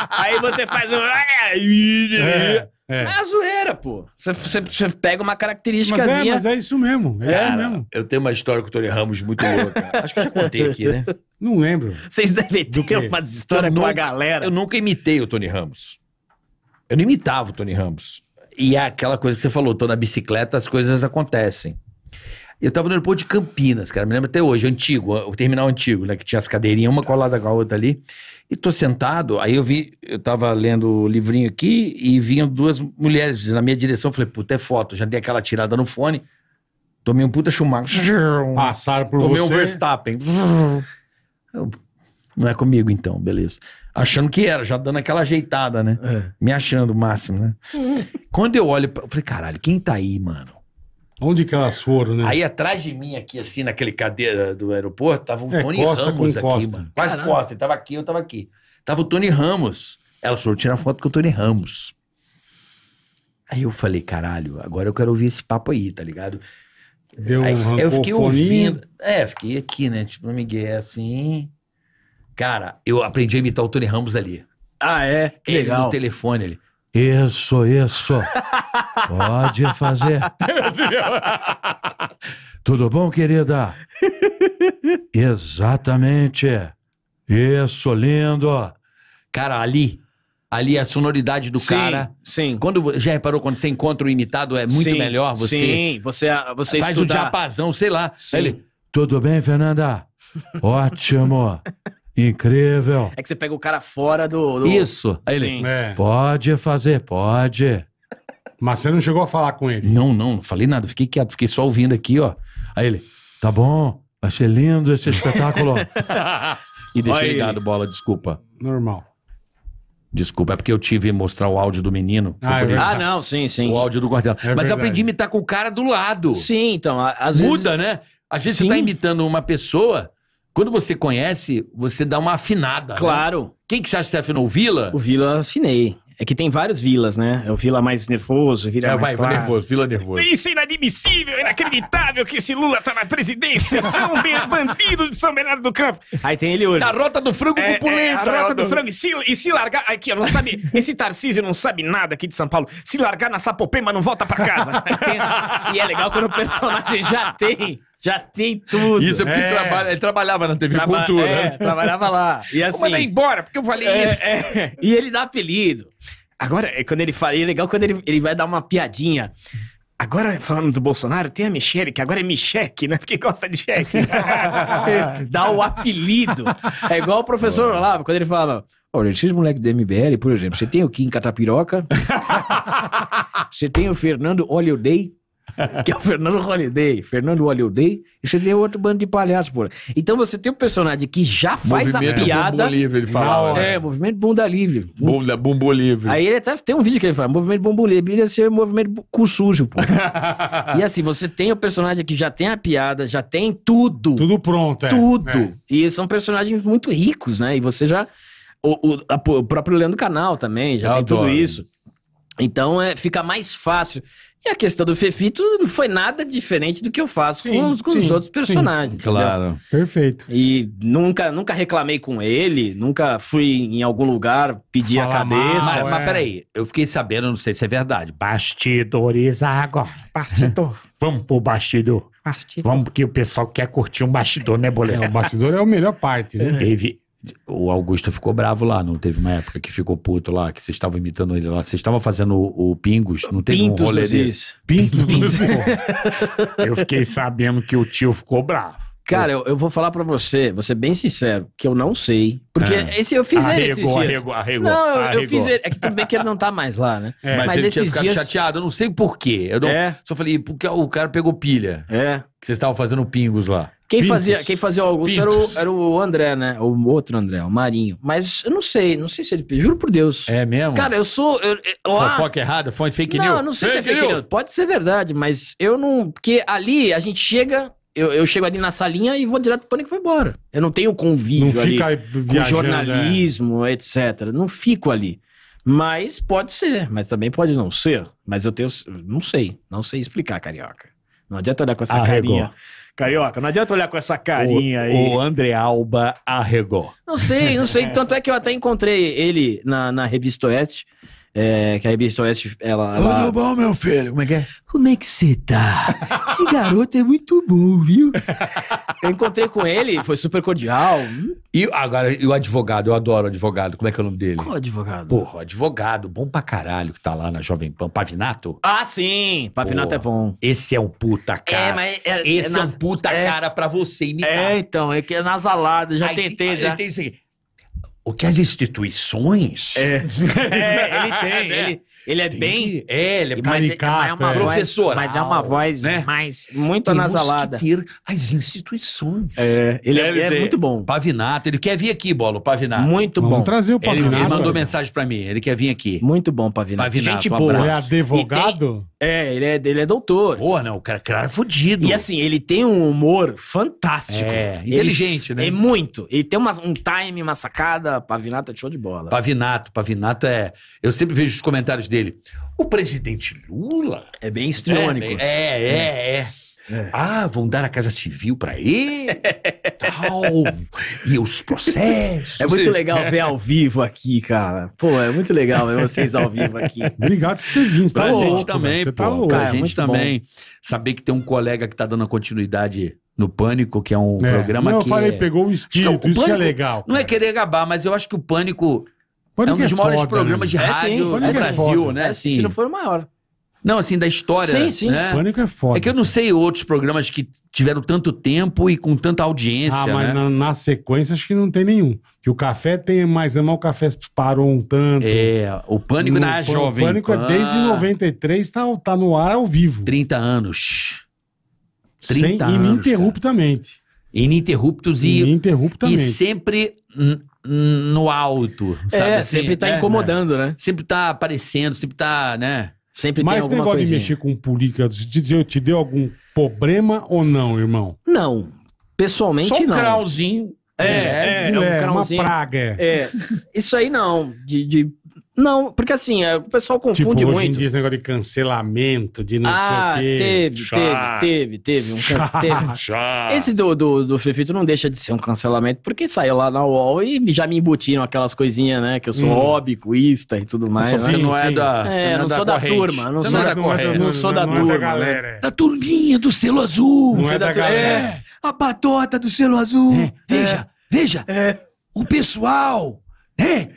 aí você faz um. É, é. é zoeira, pô. Você, pega uma característica. Mas, é, mas é isso mesmo. É, é isso mesmo. Eu tenho uma história com o Tony Ramos muito louca. Acho que já contei aqui, né? Não lembro. Vocês devem ter umas histórias com a galera. Eu nunca imitei o Tony Ramos. Eu não imitava o Tony Ramos. E é aquela coisa que você falou, tô na bicicleta, as coisas acontecem. Eu tava no aeroporto de Campinas, cara, me lembro até hoje, antigo, o terminal antigo, né, que tinha as cadeirinhas, uma colada com a outra ali. E tô sentado, aí eu vi, eu tava lendo o livrinho aqui e vinham duas mulheres na minha direção. Falei, puta, é foto. Já dei aquela tirada no fone, tomei um puta Schumacher. <laughs> Passaram por tomei você. Tomei um Verstappen. <laughs> não é comigo então, beleza. Achando que era, já dando aquela ajeitada, né? É. Me achando o máximo, né? <laughs> Quando eu olho, eu falei, caralho, quem tá aí, mano? Onde que elas foram, né? Aí atrás de mim, aqui, assim, naquele cadeira do aeroporto, tava o é, Tony Costa Ramos aqui, Costa. mano. Quase Caramba. Costa, ele tava aqui, eu tava aqui. Tava o Tony Ramos. Ela falou, tirar foto com o Tony Ramos. Aí eu falei, caralho, agora eu quero ouvir esse papo aí, tá ligado? Deu aí, um eu fiquei ouvindo. É, fiquei aqui, né? Tipo, Miguel, é assim. Cara, eu aprendi a imitar o Tony Ramos ali. Ah, é? Que ele legal. no telefone ali. Isso, isso. <laughs> Pode fazer. <laughs> Tudo bom, querida? Exatamente. Isso, lindo. Cara, ali. Ali a sonoridade do sim, cara. Sim. Quando já reparou quando você encontra o imitado é muito sim, melhor você. Sim, você você faz estudar. o diapasão, sei lá. Sim. Ele, tudo bem, Fernanda? <laughs> Ótimo. Incrível. É que você pega o cara fora do. do... Isso. Aí Sim. ele. É. Pode fazer, pode. Mas você não chegou a falar com ele? Não, não, não falei nada. Fiquei quieto, fiquei só ouvindo aqui, ó. Aí ele, tá bom, achei lindo esse espetáculo. <laughs> e deixei ligado, bola, desculpa. Normal. Desculpa, é porque eu tive mostrar o áudio do menino. Ah, é ah não, sim, sim. O áudio do guardião É Mas eu aprendi a imitar com o cara do lado. Sim, então. Às Muda, vezes... né? a gente tá imitando uma pessoa quando você conhece, você dá uma afinada. Né? Claro. Né? Quem que você acha que você afinou? O Vila? O Vila afinei. É que tem vários vilas, né? É o Vila mais nervoso, Vila é, é, mais vai, nervoso, Vila nervoso. Isso é inadmissível, inacreditável que esse Lula tá na presidência. <laughs> São ben, bandido de São Bernardo do Campo. Aí tem ele hoje. Da rota do frango é, pulenta. É, a rota do frango. E se, e se largar... Aqui, ó, não sabe... <laughs> Esse Tarcísio não sabe nada aqui de São Paulo. Se largar na Sapopema, não volta pra casa. <laughs> e é legal quando o personagem já tem já tem tudo. Isso é porque é. Ele, trabalha, ele, trabalhava na TV Traba Cultura. É, né? trabalhava lá. E assim, Vou embora, porque eu falei é, isso. É. E ele dá apelido. Agora, é, quando ele fala, e é legal quando ele, ele vai dar uma piadinha. Agora, falando do Bolsonaro, tem a Michele, que agora é Micheque, né? Porque gosta de cheque. <laughs> Dá o apelido. É igual o professor Olavo, quando ele fala... Olha, esses moleques do MBL, por exemplo, você tem o Kim Catapiroca, <laughs> você tem o Fernando Olha Day, <laughs> que é o Fernando Holiday, Fernando Holiday, e você tem é outro bando de palhaços, porra. Então você tem um personagem que já faz movimento a piada. Bumbum livre, ele falava. Não, né? é, movimento bunda livre. Bunda, bumbum livre. Aí ele até tá, tem um vídeo que ele fala, movimento bumbum livre, ia ser movimento cu sujo, pô. <laughs> e assim, você tem o personagem que já tem a piada, já tem tudo. Tudo pronto, é. Tudo. É. E são personagens muito ricos, né? E você já... O, o, a, o próprio Leandro Canal também já Eu tem adoro. tudo isso. Então é, fica mais fácil e a questão do Fefito não foi nada diferente do que eu faço sim, com, os, com sim, os outros personagens. Sim, claro. Perfeito. E nunca, nunca reclamei com ele, nunca fui em algum lugar pedir Fala a cabeça. Mal, é. mas, mas peraí, eu fiquei sabendo, não sei se é verdade. Bastidores água Bastidor. Vamos pro bastidor. bastidor. Vamos, porque o pessoal quer curtir um bastidor, né, Boleto? É, o bastidor é a melhor parte, né? Teve o Augusto ficou bravo lá, não teve uma época que ficou puto lá, que vocês estavam imitando ele lá. Vocês estavam fazendo o, o, Pingos, não teve Pintos um rolê desse? Pintos. Pintos. Eu fiquei sabendo que o tio ficou bravo. Cara, eu, eu vou falar para você, vou ser bem sincero, que eu não sei. Porque é. esse eu fiz arregou, ele esses dias. Arregou, arregou, não, eu, arregou. eu fiz ele. É que também que ele não tá mais lá, né? <laughs> É. Mas, Mas ele esses tinha ficado dias... chateado, eu não sei por quê. Eu não... é. só falei, porque o cara pegou pilha. É. Que vocês estavam fazendo pingos lá. Quem Pintos. fazia, quem fazia o Augusto era o, era o, André, né? O outro André, o Marinho. Mas eu não sei, não sei se ele. Juro por Deus. É mesmo? Cara, eu sou. Eu, eu, lá... Fofoca errada? Fonte fake news? Não, não sei fake se é fake news. news. Pode ser verdade, mas eu não. Porque ali a gente chega eu, eu chego ali na salinha e vou direto pro pânico e vou embora. Eu não tenho convívio não ali fica viajando, é. jornalismo, é. etc. Não fico ali. Mas pode ser, mas também pode não ser. Mas eu tenho. Não sei. Não sei explicar, carioca. Não adianta olhar com essa arregou. carinha. Carioca, não adianta olhar com essa carinha o, aí. O André Alba arregou. Não sei, não sei. Tanto é que eu até encontrei ele na, na Revista Oeste. É, que a revista Oeste, ela... Tudo ela... bom, meu filho? Como é que é? Como é que você tá? Esse garoto é muito bom, viu? Eu encontrei com ele, foi super cordial. E agora, e o advogado? Eu adoro o advogado. Como é que é o nome dele? Qual advogado? Porra, advogado bom pra caralho que tá lá na Jovem Pan. Pavinato? Ah, sim! Pavinato é Porra, é bom. Esse é um puta é, cara. É, mas... É, esse é, nas... é um puta cara pra você imitar. É, então. É que é nasalado. Já Aí, tentei, sim, já. Tem isso aqui. O que as instituições. É, <laughs> é ele tem. Né? <laughs> Ele, ele é bem. que- É, ele é Mas é, é é. mas é uma voz- Professoral, Mas é uma voz né? mais muito Temos anasalada. que ter as instituições. É, ele é, é muito bom. Pavinato, ele quer vir aqui, bolo, Pavinato. Muito Vamos bom. trazer o Ele, ele mandou mensagem pra mim, ele quer vir aqui. Muito bom, Pavinato. Pavinato, Gente boa. Ele é advogado? É, ele é, ele é doutor. Porra, não, o cara, cara é fodido. E assim, ele tem um humor fantástico. É, Ele- inteligente, né? É muito. Ele tem um time, uma sacada. Pavinato é show de bola. Pavinato, Pavinato é. Eu sempre vejo os comentários dele. O presidente Lula. É bem histriônico. É, é, é, é. é. Ah, vão dar a Casa Civil para ele, <laughs> tal, e os processos. É muito legal ver ao vivo aqui, cara. Pô, é muito legal ver vocês ao vivo aqui. Obrigado por ter vindo. Pra tá, tá louco, gente também, pô. Tá louco, pra gente é também. Bom. Saber que tem um colega que tá dando continuidade no Pânico, que é um é. programa Não, que. Eu falei, é- pegou o espírito, o isso pânico, que é legal. Não é querer gabar, mas eu acho que o Pânico Pânico é um é dos é maiores foda, programas né? de é, rádio é, do Brasil, né? É, sim. se não for o maior. Não, assim, da história. Sim, sim. Né? Pânico é foda. É que eu não sei outros programas que tiveram tanto tempo e com tanta audiência. Ah, mas né? na, na, sequência acho que não tem nenhum. Que o café tem mais, né? mas o café parou um tanto. É, o Pânico no, na Jovem. O Pânico Pan. é desde 93, tá, tá no ar ao vivo. 30 anos. 30 Sem, anos. Ininterruptamente. Cara. Ininterruptos e. Ininterruptamente. E sempre no alto, sabe? É, assim, sempre tá é, né? incomodando, né? Sempre tá aparecendo, sempre tá, né? Sempre Mas tem alguma negócio coisinha. de mexer com política, te, te deu algum problema ou não, irmão? Não. Pessoalmente, Só um não. crauzinho. É, é, é, é um crauzinho. uma praga. É. é. Isso aí não, de, de não, porque assim, é, o pessoal tipo, confunde tipo, hoje muito. Hoje em dia esse negócio de cancelamento, de não ah, sei o ah, quê. Teve, Chá. teve, teve, teve. Um can... teve. Chá. Esse do, do, do Fefito não deixa de ser um cancelamento, porque saiu lá na UOL e já me embutiram aquelas coisinhas, né? Que eu sou hum. hobbicuísta e tudo mais. Né? Você não é da. É, não, sou da turma. Não sou da corrente. Não sou da turma. Né? Da turminha do selo azul. Não é, é da galera. É, a patota do selo azul. Veja, veja. O pessoal, né?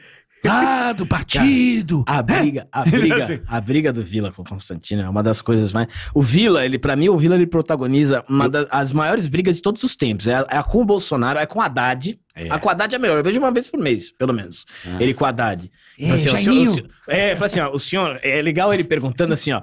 Ah, do partido! Cara, a é. briga, a <laughs> é briga, assim. a briga do Vila com o Constantino é uma das coisas mais. O Vila, ele, para mim, o Vila ele protagoniza uma das maiores brigas de todos os tempos. É, é com o Bolsonaro, é com o Haddad. É. A quadade é melhor, eu vejo uma vez por mês, pelo menos. Ah. Ele quadade. É, assim, ó, o senhor, o senhor, é, assim, ó, o senhor, é legal ele perguntando assim, ó.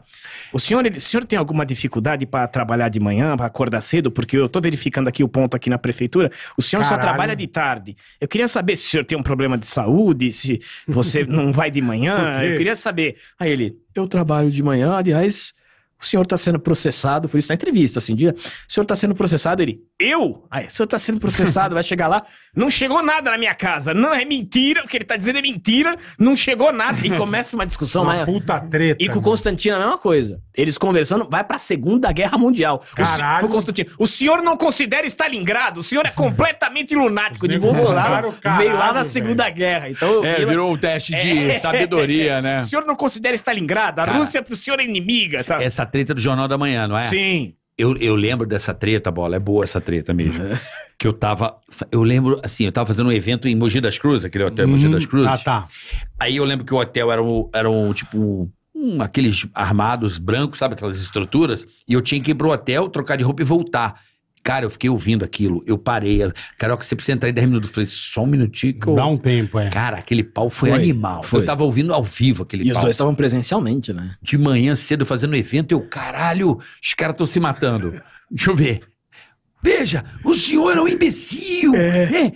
O senhor, ele, o senhor tem alguma dificuldade para trabalhar de manhã, para acordar cedo? Porque eu tô verificando aqui o ponto aqui na prefeitura. O senhor Caralho. só trabalha de tarde. Eu queria saber se o senhor tem um problema de saúde, se você <laughs> não vai de manhã. Eu queria saber. Aí ele, eu trabalho de manhã, aliás, o senhor está sendo processado, por isso na entrevista, assim, dia, o senhor está sendo processado, ele, eu? Aí, o senhor está sendo processado, vai chegar lá, não chegou nada na minha casa, não é mentira, o que ele está dizendo é mentira, não chegou nada, e começa uma discussão. <laughs> Uma mas, puta treta. E com o né? Constantino a mesma coisa, eles conversando, vai para a Segunda Guerra Mundial. Caralho. O, Constantino, o senhor não considera Stalingrado, o senhor é completamente lunático, de Bolsonaro, caralho, veio lá na Segunda velho. Guerra, então... É, virou o um teste de <laughs> é, é, é, é, sabedoria, é, né? O senhor não considera Stalingrado, a Cara, Rússia pro senhor é inimiga, sabe? Essa treta do Jornal da Manhã, não é? Sim. Eu, eu lembro dessa treta, bola. É boa essa treta mesmo. É. Que eu tava. Eu lembro, assim, eu tava fazendo um evento em Mogi das Cruzes, aquele hotel hum, Mogi uhum. das Cruzes. Ah, tá. Aí eu lembro que o hotel era um, era um tipo. Um, aqueles armados brancos, sabe? Aquelas estruturas. E eu tinha que ir pro hotel, trocar de roupa e voltar. Cara, eu fiquei ouvindo aquilo, eu parei. que você precisa entrar em 10 minutos. Eu falei, só um minutinho Dá um tempo, é. Cara, aquele pau foi, foi animal. Foi. Eu tava ouvindo ao vivo aquele e pau. E os dois estavam presencialmente, né? De manhã cedo fazendo um evento, eu, caralho, os caras estão se matando. Deixa eu ver. Veja, o senhor é um imbecil. É. é.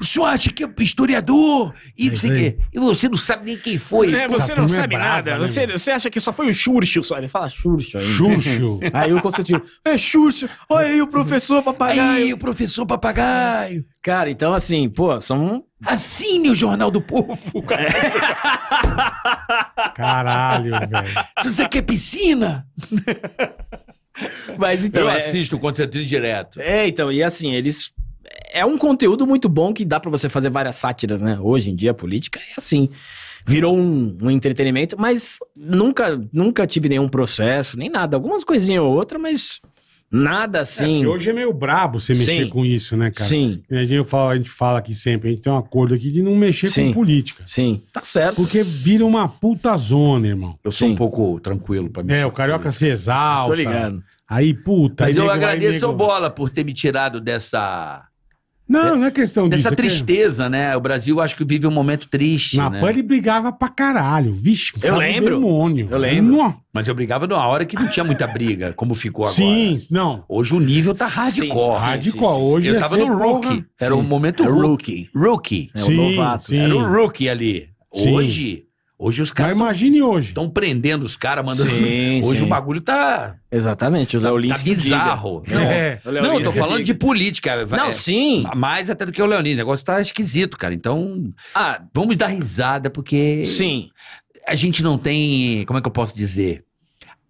O senhor acha que é historiador e é não sei o quê. E você não sabe nem quem foi. É, você Essa não é sabe é brava, nada. Né, você, você acha que só foi o Churchill só. Ele fala Churchill. Churchill. <laughs> aí o Constantino, é Churchill. Olha aí o professor papagaio. Aí o professor papagaio. Cara, então assim, pô, são... Assine o Jornal do Povo, cara. É. <laughs> Caralho, velho. Se você quer piscina... Mas então. Eu é- assisto é... o conteúdo direto. É, então, e assim, eles é um conteúdo muito bom que dá para você fazer várias sátiras, né? Hoje em dia a política é assim. Virou um, um, entretenimento, mas nunca nunca tive nenhum processo, nem nada. Algumas coisinhas ou outra, mas nada é, assim. É, hoje é meio brabo você mexer Sim. com isso, né, cara? Sim. A gente, fala, a gente fala aqui sempre, a gente tem um acordo aqui de não mexer Sim. com política. Sim, tá certo. Porque vira uma puta zona, irmão. Eu sou Sim. um pouco tranquilo pra é, mexer. É, o carioca se exalta. Tô ligado. Aí, puta. Mas aí eu nego, agradeço ao Bola por ter me tirado dessa não, é, não é questão dessa disso. Dessa é tristeza, né? O Brasil acho que vive um momento triste. Na né? ele brigava pra caralho. Vixe, eu lembro. Um demônio. Eu lembro. Mas eu brigava numa hora que não tinha muita briga, como ficou agora. Sim, não. Hoje o nível tá hardcore. hardcore. Hoje eu tava no rookie. Porra. Era o um momento é rookie. Rookie. É o novato. Era o rookie ali. Hoje Hoje os caras. imagine hoje. Estão prendendo os caras, mandando. Sim, hoje sim. o bagulho tá. Exatamente, o tá- Léo está Tá, tá bizarro. Não, é. não eu tô falando de política. Não, é, sim. Mais até do que o Leonino. O negócio tá esquisito, cara. Então. Ah, vamos dar risada, porque. Sim. A gente não tem. Como é que eu posso dizer?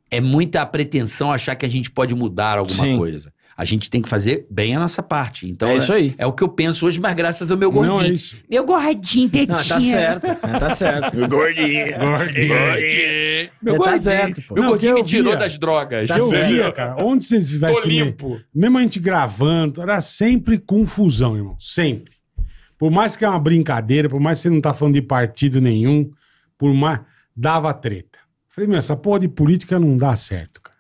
É muita pretensão achar que a gente pode mudar alguma sim. coisa. A gente tem que fazer bem a nossa parte. Então, é isso aí. É, é o que eu penso hoje, mas graças ao meu gordinho. Não, é isso. Meu gordinho, tetinha. Não, tá certo. É, <laughs> tá certo. meu gordinho. Gordinho. gordinho. Meu gordinho. Tá certo, pô. Meu não, gordinho me tirou via. das drogas. Tá eu certo. via, cara. Onde vocês vivem Tô assim, limpo. Mesmo a gente gravando, era sempre confusão, irmão. Sempre. Por mais que é uma brincadeira, por mais que você não tá falando de partido nenhum, por mais... Dava treta. Falei, meu, essa porra de política não dá certo, cara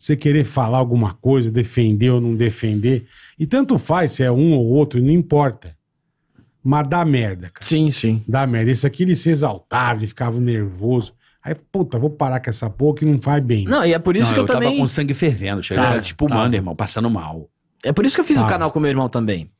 você querer falar alguma coisa, defender ou não defender. E tanto faz se é um ou outro, não importa. Mas dá merda, cara. Sim, sim. Dá merda. Isso aqui ele se exaltava, ele ficava nervoso. Aí, puta, vou parar com essa porra que não faz bem. Não, e é por isso não, que eu, eu também... tava com sangue fervendo, chegava tá, tipo tá. irmão, passando mal. É por isso que eu fiz tá. o canal com meu irmão também.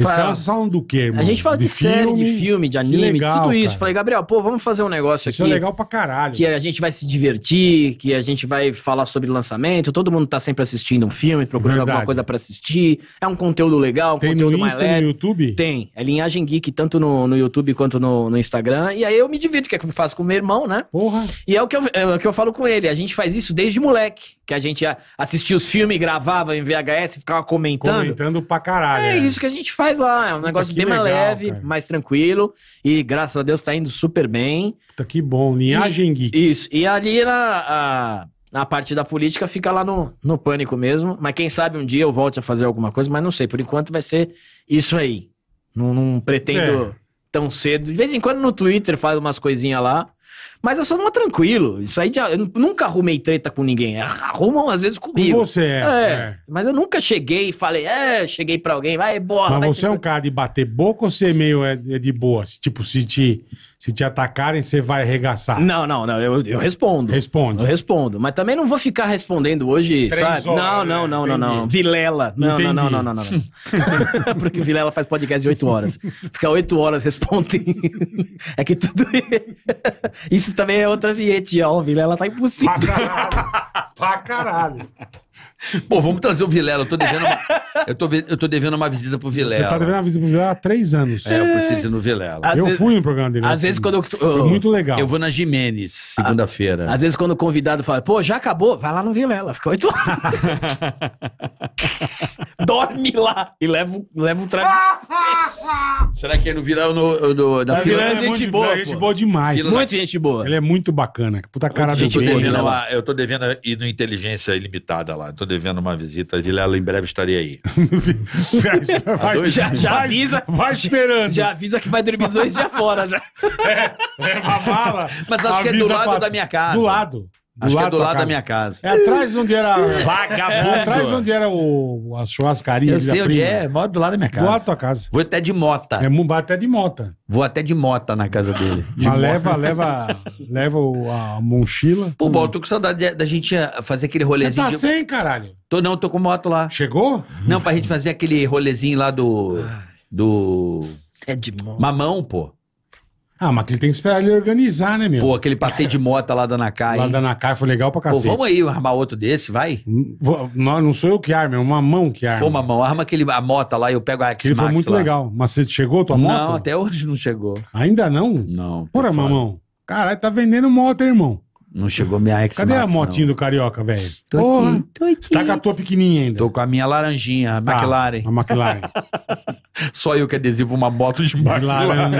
Eles caras falam do quê, irmão? A gente fala de, de série, de filme, de anime, legal, de tudo isso. Cara. Falei, Gabriel, pô, vamos fazer um negócio isso é aqui. Isso é legal pra caralho. Que né? a gente vai se divertir, que a gente vai falar sobre lançamento. Todo mundo tá sempre assistindo um filme, procurando Verdade. alguma coisa pra assistir. É um conteúdo legal, um Tem conteúdo no mais leve. no YouTube? Tem. É Linhagem Geek, tanto no, no YouTube quanto no, no Instagram. E aí eu me divido, que é o que eu faço com meu irmão, né? Porra. E é o que eu, é o que eu falo com ele. A gente faz isso desde moleque. Que a gente assistia os filmes, gravava em VHS, ficava comentando. Comentando pra caralho. É, é. isso que a gente faz faz lá. É um negócio Puta, bem legal, mais leve, cara. mais tranquilo. E graças a Deus tá indo super bem. Puta, que bom. Linhagem e, Geek. Isso. E ali na, na parte da política fica lá no, no pânico mesmo. Mas quem sabe um dia eu volte a fazer alguma coisa, mas não sei. Por enquanto vai ser isso aí. Não, não pretendo é. tão cedo. De vez em quando no Twitter faz umas coisinhas lá. Mas eu sou numa tranquilo. Isso aí já, eu nunca arrumei treta com ninguém. Arrumam às vezes comigo. você, é, é, é, Mas eu nunca cheguei e falei, é, cheguei pra alguém, vai, bora. Mas vai, você é um cara de bater boca ou você é meio é, é de boa? Tipo, se te se te atacarem, você vai arregaçar. Não, não, não. Eu, eu respondo. Responde. Eu respondo. Mas também não vou ficar respondendo hoje, Três sabe? Horas, não, né? não, não, não, não, não. Vilela. Não, não, não, não, não, não. <laughs> Porque Vilela faz podcast de oito horas. Fica oito horas respondendo. <laughs> é que tudo. <laughs> Isso também é outra vietinha. Ó, Vilela tá impossível. Pra caralho. Pra caralho. Pô, <laughs> vamos trazer o Vilela. Eu tô devendo uma, eu tô, eu tô devendo uma visita pro Vilela. Você tá devendo uma visita pro Vilela há três anos. É, eu preciso ir no Vilela. Às eu vezes, fui no programa dele. Às vezes quando eu... Foi muito legal. Eu vou na Jimenez, segunda-feira. Às vezes quando o convidado fala, pô, já acabou, vai lá no Vilela, fica oito horas. <laughs> Dorme lá e leva, leva o travesseiro. <laughs> Será que é no Vilela ou no, no, na, na fila? Vilela é, é gente boa, é pô. gente boa demais. Fila muito gente boa. Ele é muito bacana. Puta cara de do gente boa, lá, Eu tô devendo ir no Inteligência Ilimitada lá. Eu tô devendo uma visita. Vilela em breve estarei aí. <laughs> vai, dois, já, já vai, avisa. Vai esperando. Já avisa que vai dormir dois dias fora. Já. É, leva a mala. Mas acho que é do lado pra... da minha casa. Do lado. Acho que é do lado da, minha casa. É atrás onde era. Vagabundo! É atrás onde era o, a churrascaria. Eu sei onde é, moro do lado da minha casa. Do lado da tua casa. Vou até de mota. É, vai até de mota. Vou até de mota na casa dele. De <laughs> Mas leva, leva, leva a mochila. Pô, bom, eu tô com saudade da gente ah, fazer aquele rolezinho. Você tá de... sem, caralho? Tô não, tô com moto lá. Chegou? Não, pra gente fazer aquele rolezinho lá do. Do. É de mão. Mamão, pô. Ah, mas tem que esperar ele organizar, né, meu? Pô, aquele passeio de moto lá da Nakai. Lá da Nakai foi legal pra cacete. Pô, vamos aí armar outro desse, vai? Hum, vou, não, não sou eu que arma, é uma mão que arma. Pô, mamão, arma aquele, a moto lá e eu pego a X-Max Ele foi muito lá. legal. Mas você chegou a tua não, moto? Não, até hoje não chegou. Ainda não? Não. Pura, tá mamão. Caralho, tá vendendo moto, irmão. Não chegou minha ex Cadê a motinha do Carioca, velho? Tô Porra, aqui, tô aqui. Você tá com a tua pequenininha ainda? Tô com a minha laranjinha, a tá, McLaren. A McLaren. <laughs> Só eu que adesivo uma moto de McLaren.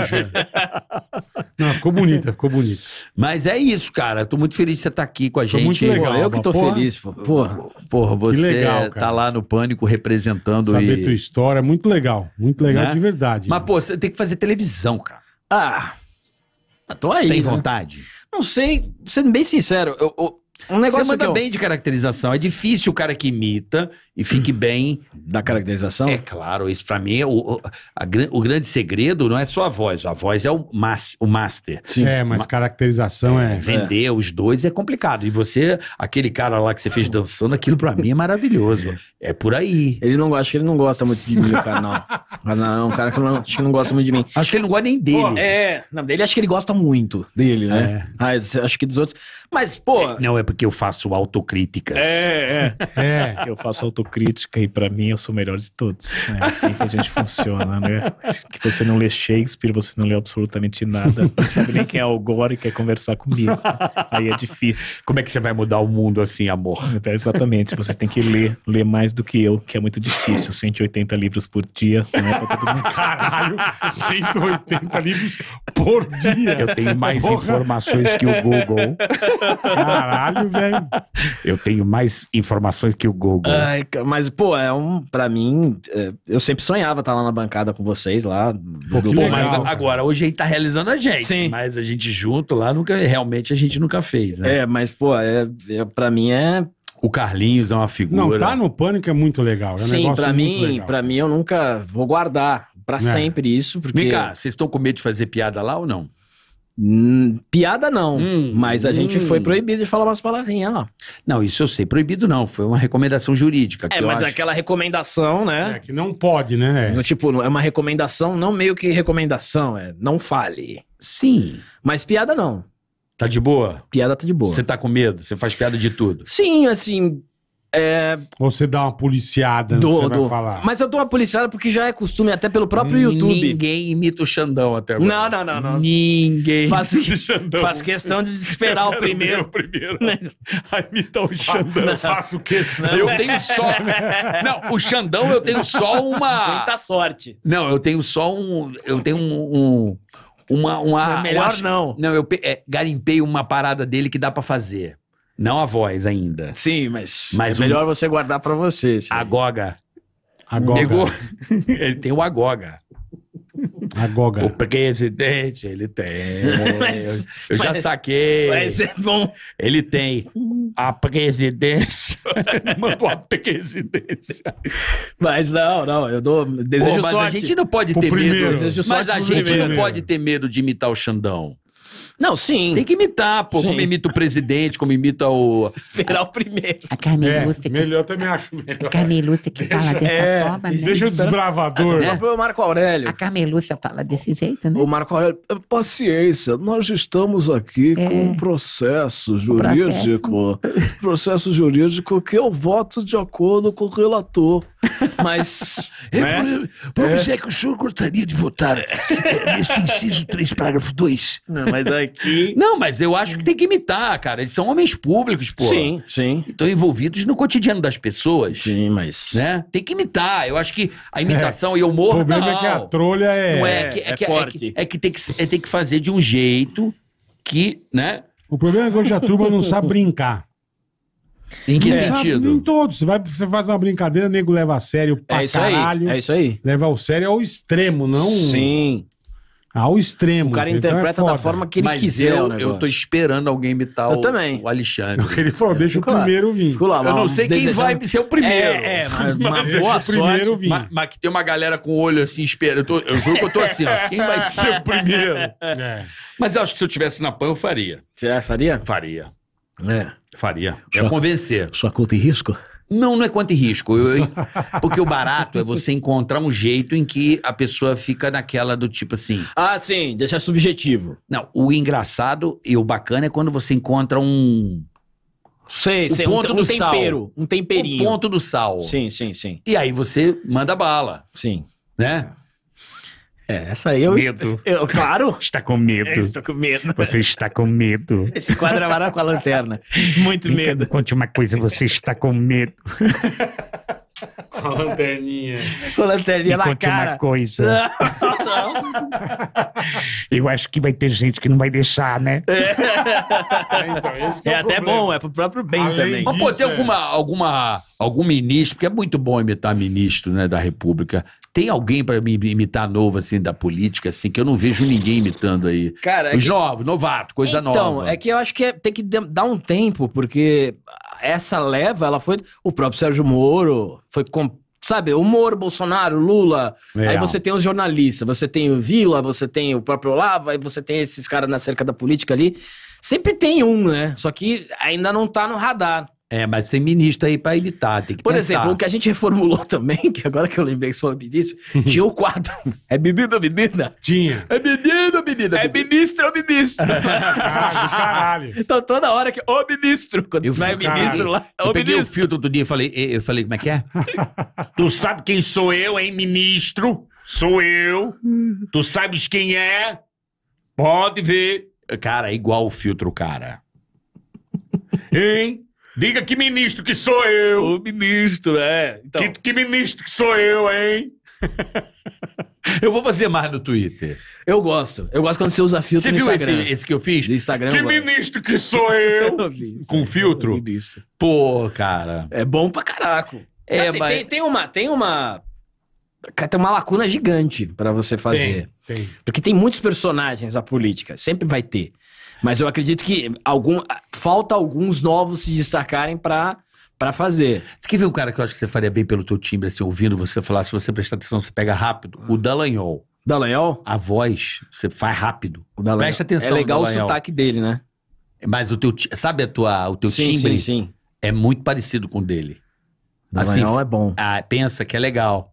Não, ficou bonita, ficou bonita. Mas é isso, cara. tô muito feliz de você estar tá aqui com a tô gente. Muito legal, eu que tô porra, feliz, pô. Porra, porra você legal, tá lá no Pânico representando Saber e... tua história, muito legal. Muito legal né? de verdade. Mas, pô, você tem que fazer televisão, cara. Ah, tô aí. Tem né? vontade? Não sei, sendo bem sincero, eu, eu, um negócio você manda eu... bem de caracterização. É difícil o cara que imita e fique bem. Da caracterização? É claro, isso pra mim, é o, o, a, o, grande segredo não é só a voz. A voz é o, mas, o master. Sim. É, mas caracterização é. é vender é. os dois é complicado. E você, aquele cara lá que você fez dançando, aquilo pra mim é maravilhoso. <laughs> É por aí. Ele não gosta, acho que ele não gosta muito de mim, o cara, não. Ah, não, é um cara que não, acho que não gosta muito de mim. Acho que ele não gosta nem dele. Pô, é, não, dele acho que ele gosta muito dele, né? É. Ah, acho que dos outros. Mas, pô. É, não, é porque eu faço autocríticas. É, é. é. Eu faço autocrítica e para mim eu sou o melhor de todos. Né? É assim que a gente funciona, né? Que você não lê Shakespeare, você não lê absolutamente nada, não sabe nem quem é o Gore e quer conversar comigo. Aí é difícil. Como é que você vai mudar o mundo assim, amor? É, exatamente, você tem que ler, ler mais do que eu, que é muito difícil. 180 livros por dia, não é pra todo mundo. Caralho, 180 livros por dia. Eu tenho mais Porra. informações que o Google. Caralho. Eu tenho mais informações que o Google. Ai, mas, pô, é um. Pra mim, é, eu sempre sonhava estar tá lá na bancada com vocês lá. Pô, pô mas agora, hoje ele tá realizando a gente. Sim. Mas a gente junto lá nunca. Realmente a gente nunca fez, né? É, mas, pô, é, é, pra mim é. O Carlinhos é uma figura. Não, tá no pânico é muito legal. É Sim, pra mim, pra mim eu nunca vou guardar pra é. sempre isso. Porque... Vem cá, vocês estão com medo de fazer piada lá ou não? Hum, piada não, hum, mas a gente foi hum. proibido de falar umas palavrinhas lá. Não, isso eu sei, proibido não, foi uma recomendação jurídica. É, mas acho. aquela recomendação, né? É, que não pode, né? É. No, tipo, é uma recomendação, não meio que recomendação, é não fale. Sim. Mas piada não. Tá de boa? Piada tá de boa. Você tá com medo? Você faz piada de tudo? Sim, assim, é... Você dá uma policiada no dou, que falar. Mas eu dou uma policiada porque já é costume, até pelo próprio YouTube. Ninguém imita o Xandão até agora. Não, não, não. não. Ninguém faz, imita <laughs> o Xandão. Faz questão de esperar o primeiro. O primeiro. Né? a imitar o Xandão. Não. Faço questão. Eu tenho só... não, o Xandão eu tenho só uma... Muita sorte. Não, eu tenho só um... Eu tenho um... um uma, uma, não, é melhor uma... não. Não, eu é, garimpei uma parada dele que dá para fazer. Não a voz ainda. Sim, mas, mas é um... melhor você guardar para você. Agoga. Agoga. Negou... <laughs> Ele tem o Agoga. Agoga. O presidente, ele tem. <laughs> mas, eu, mas, já saquei. Mas é bom. Ele tem a presidência. <laughs> Mandou a presidência. Mas não, não, eu dou. Desejo Pô, mas sorte. a gente não pode ter primeiro. medo. Mas a gente primeiro. não pode ter medo de imitar o Xandão. Não, sim. Tem que imitar, pô. Sim. Como imita o presidente, como imita o. <laughs> Esperar o primeiro. A Carmelúcia. É, melhor também acho melhor. A Lúcia que deixa, fala dessa é, forma. né? Deixa o então, desbravador. Né? O Marco Aurélio. A Lúcia fala desse jeito, né? O Marco Aurélio. Paciência, nós estamos aqui é. com um processo jurídico. Processo. processo jurídico que eu voto de acordo com o relator. Mas né? vamos é? É? É. é que o senhor gostaria de votar nesse inciso 3, parágrafo 2. Não, mas aqui. Não, mas eu acho que tem que imitar, cara. Eles são homens públicos, pô. Sim, sim. Estão envolvidos no cotidiano das pessoas. Sim, mas. Né? Tem que imitar. Eu acho que a é. imitação é. e o humor. O problema não. é que a trolha é. Não é, que, é, que, forte. Que, é que, tem que, é, tem que fazer de um jeito que, né? O problema é que hoje a turma não sabe brincar. Em que é. sentido? em todos. Você, vai, você faz uma brincadeira, o nego leva a sério pra é isso caralho. Aí, é isso aí. Leva ao sério ao extremo, não. Sim. Ao extremo. O cara então é interpreta é da forma que ele Mas quiser. Eu, eu tô esperando alguém imitar eu o, também. o Alexandre. <laughs> Ele falou: é, deixa o primeiro vir. Fico lá, eu não sei desejando. quem vai ser o primeiro. É, é mas, <laughs> mas boa sorte. Primeiro vir. Mas, mas, que tem uma galera com o olho assim, espera. Eu, tô, eu juro que eu tô assim, ó. Quem vai ser o primeiro? <laughs> É. Mas eu acho que se eu tivesse na PAN, eu faria. Você faria? Faria. É. Faria. Ia convencer. Sua conta e risco? Não, não é conta e risco. Eu, eu, <laughs> porque o barato é você encontrar um jeito em que a pessoa fica naquela do tipo assim. Ah, sim, deixar subjetivo. Não, o engraçado e o bacana é quando você encontra um. Sei, sei, um, um tempero, sal, um temperinho. O ponto do sal. Sim, sim, sim. E aí você manda bala. Sim. Né? É, essa aí eu. Medo. Eu, claro. <laughs> está com medo. estou com medo. Você está com medo. <laughs> Esse quadro amarelo é com a lanterna. Muito Vem medo. Cá, conte uma coisa, você está com medo. com <laughs> a lanterninha. Com a lanterninha me na conte cara. uma coisa. Não, não. Eu acho que vai ter gente que não vai deixar, né? É, é então, é, é até bom, é pro próprio bem Além também. Disso, Mas pô, tem alguma, é. alguma, algum ministro, porque é muito bom imitar ministro né, da República. Tem alguém para me imitar novo, assim, da política, assim, que eu não vejo ninguém imitando aí. Cara, Os é que... novos, novato, coisa então, nova. Então, é que eu acho que é, tem que dar um tempo, porque essa leva, ela foi. O próprio Sérgio Moro foi. Com... Sabe, o Moro, Bolsonaro, Lula. É. Aí você tem os jornalistas, você tem o Vila, você tem o próprio Olavo, aí você tem esses caras na cerca da política ali. Sempre tem um, né? Só que ainda não tá no radar. É, mas tem ministro aí para evitar, tem que Por pensar. exemplo, o que a gente reformulou <laughs> também, que agora que eu lembrei que você falou disso, tinha o quadro. É menino, menina? Tinha. É menino, menina? É, é ministro ou ministro? <laughs> Caralho, Então toda hora que, ô ministro, quando eu, não é caralho. ministro lá, ô eu peguei o filtro do dia e falei, eu falei, como é que é? <laughs> tu sabe quem sou eu, hein, ministro? Sou eu. tu sabes quem é? Pode ver. Cara, é igual o filtro, cara. Hein? Diga que ministro que sou eu. O ministro, é. Então... Que, que ministro que sou eu, hein? <laughs> eu vou fazer mais no Twitter. Eu gosto. Eu gosto quando você usa filtro você no Instagram. Você viu esse, que eu fiz? No Instagram. Que ministro que sou eu. <laughs> eu Com filtro? Ministro. Pô, cara. É bom pra caraco. É, é assim, mas... tem, tem uma... Tem uma... Tem uma lacuna gigante para você fazer. Tem, tem. Porque tem muitos personagens a política. Sempre vai ter. Mas eu acredito que algum, falta alguns novos se destacarem para para fazer. Você quer ver um cara que eu acho que você faria bem pelo teu timbre, assim, ouvindo você falar, se você prestar atenção, você pega rápido? O Dallagnol. Dallagnol? A voz, você faz rápido. O Presta atenção. É legal o sotaque dele, né? Mas o teu, sabe a tua, o teu sim, timbre? Sim, sim. É muito parecido com o dele. Dallagnol assim, é bom. Ah, pensa que é legal.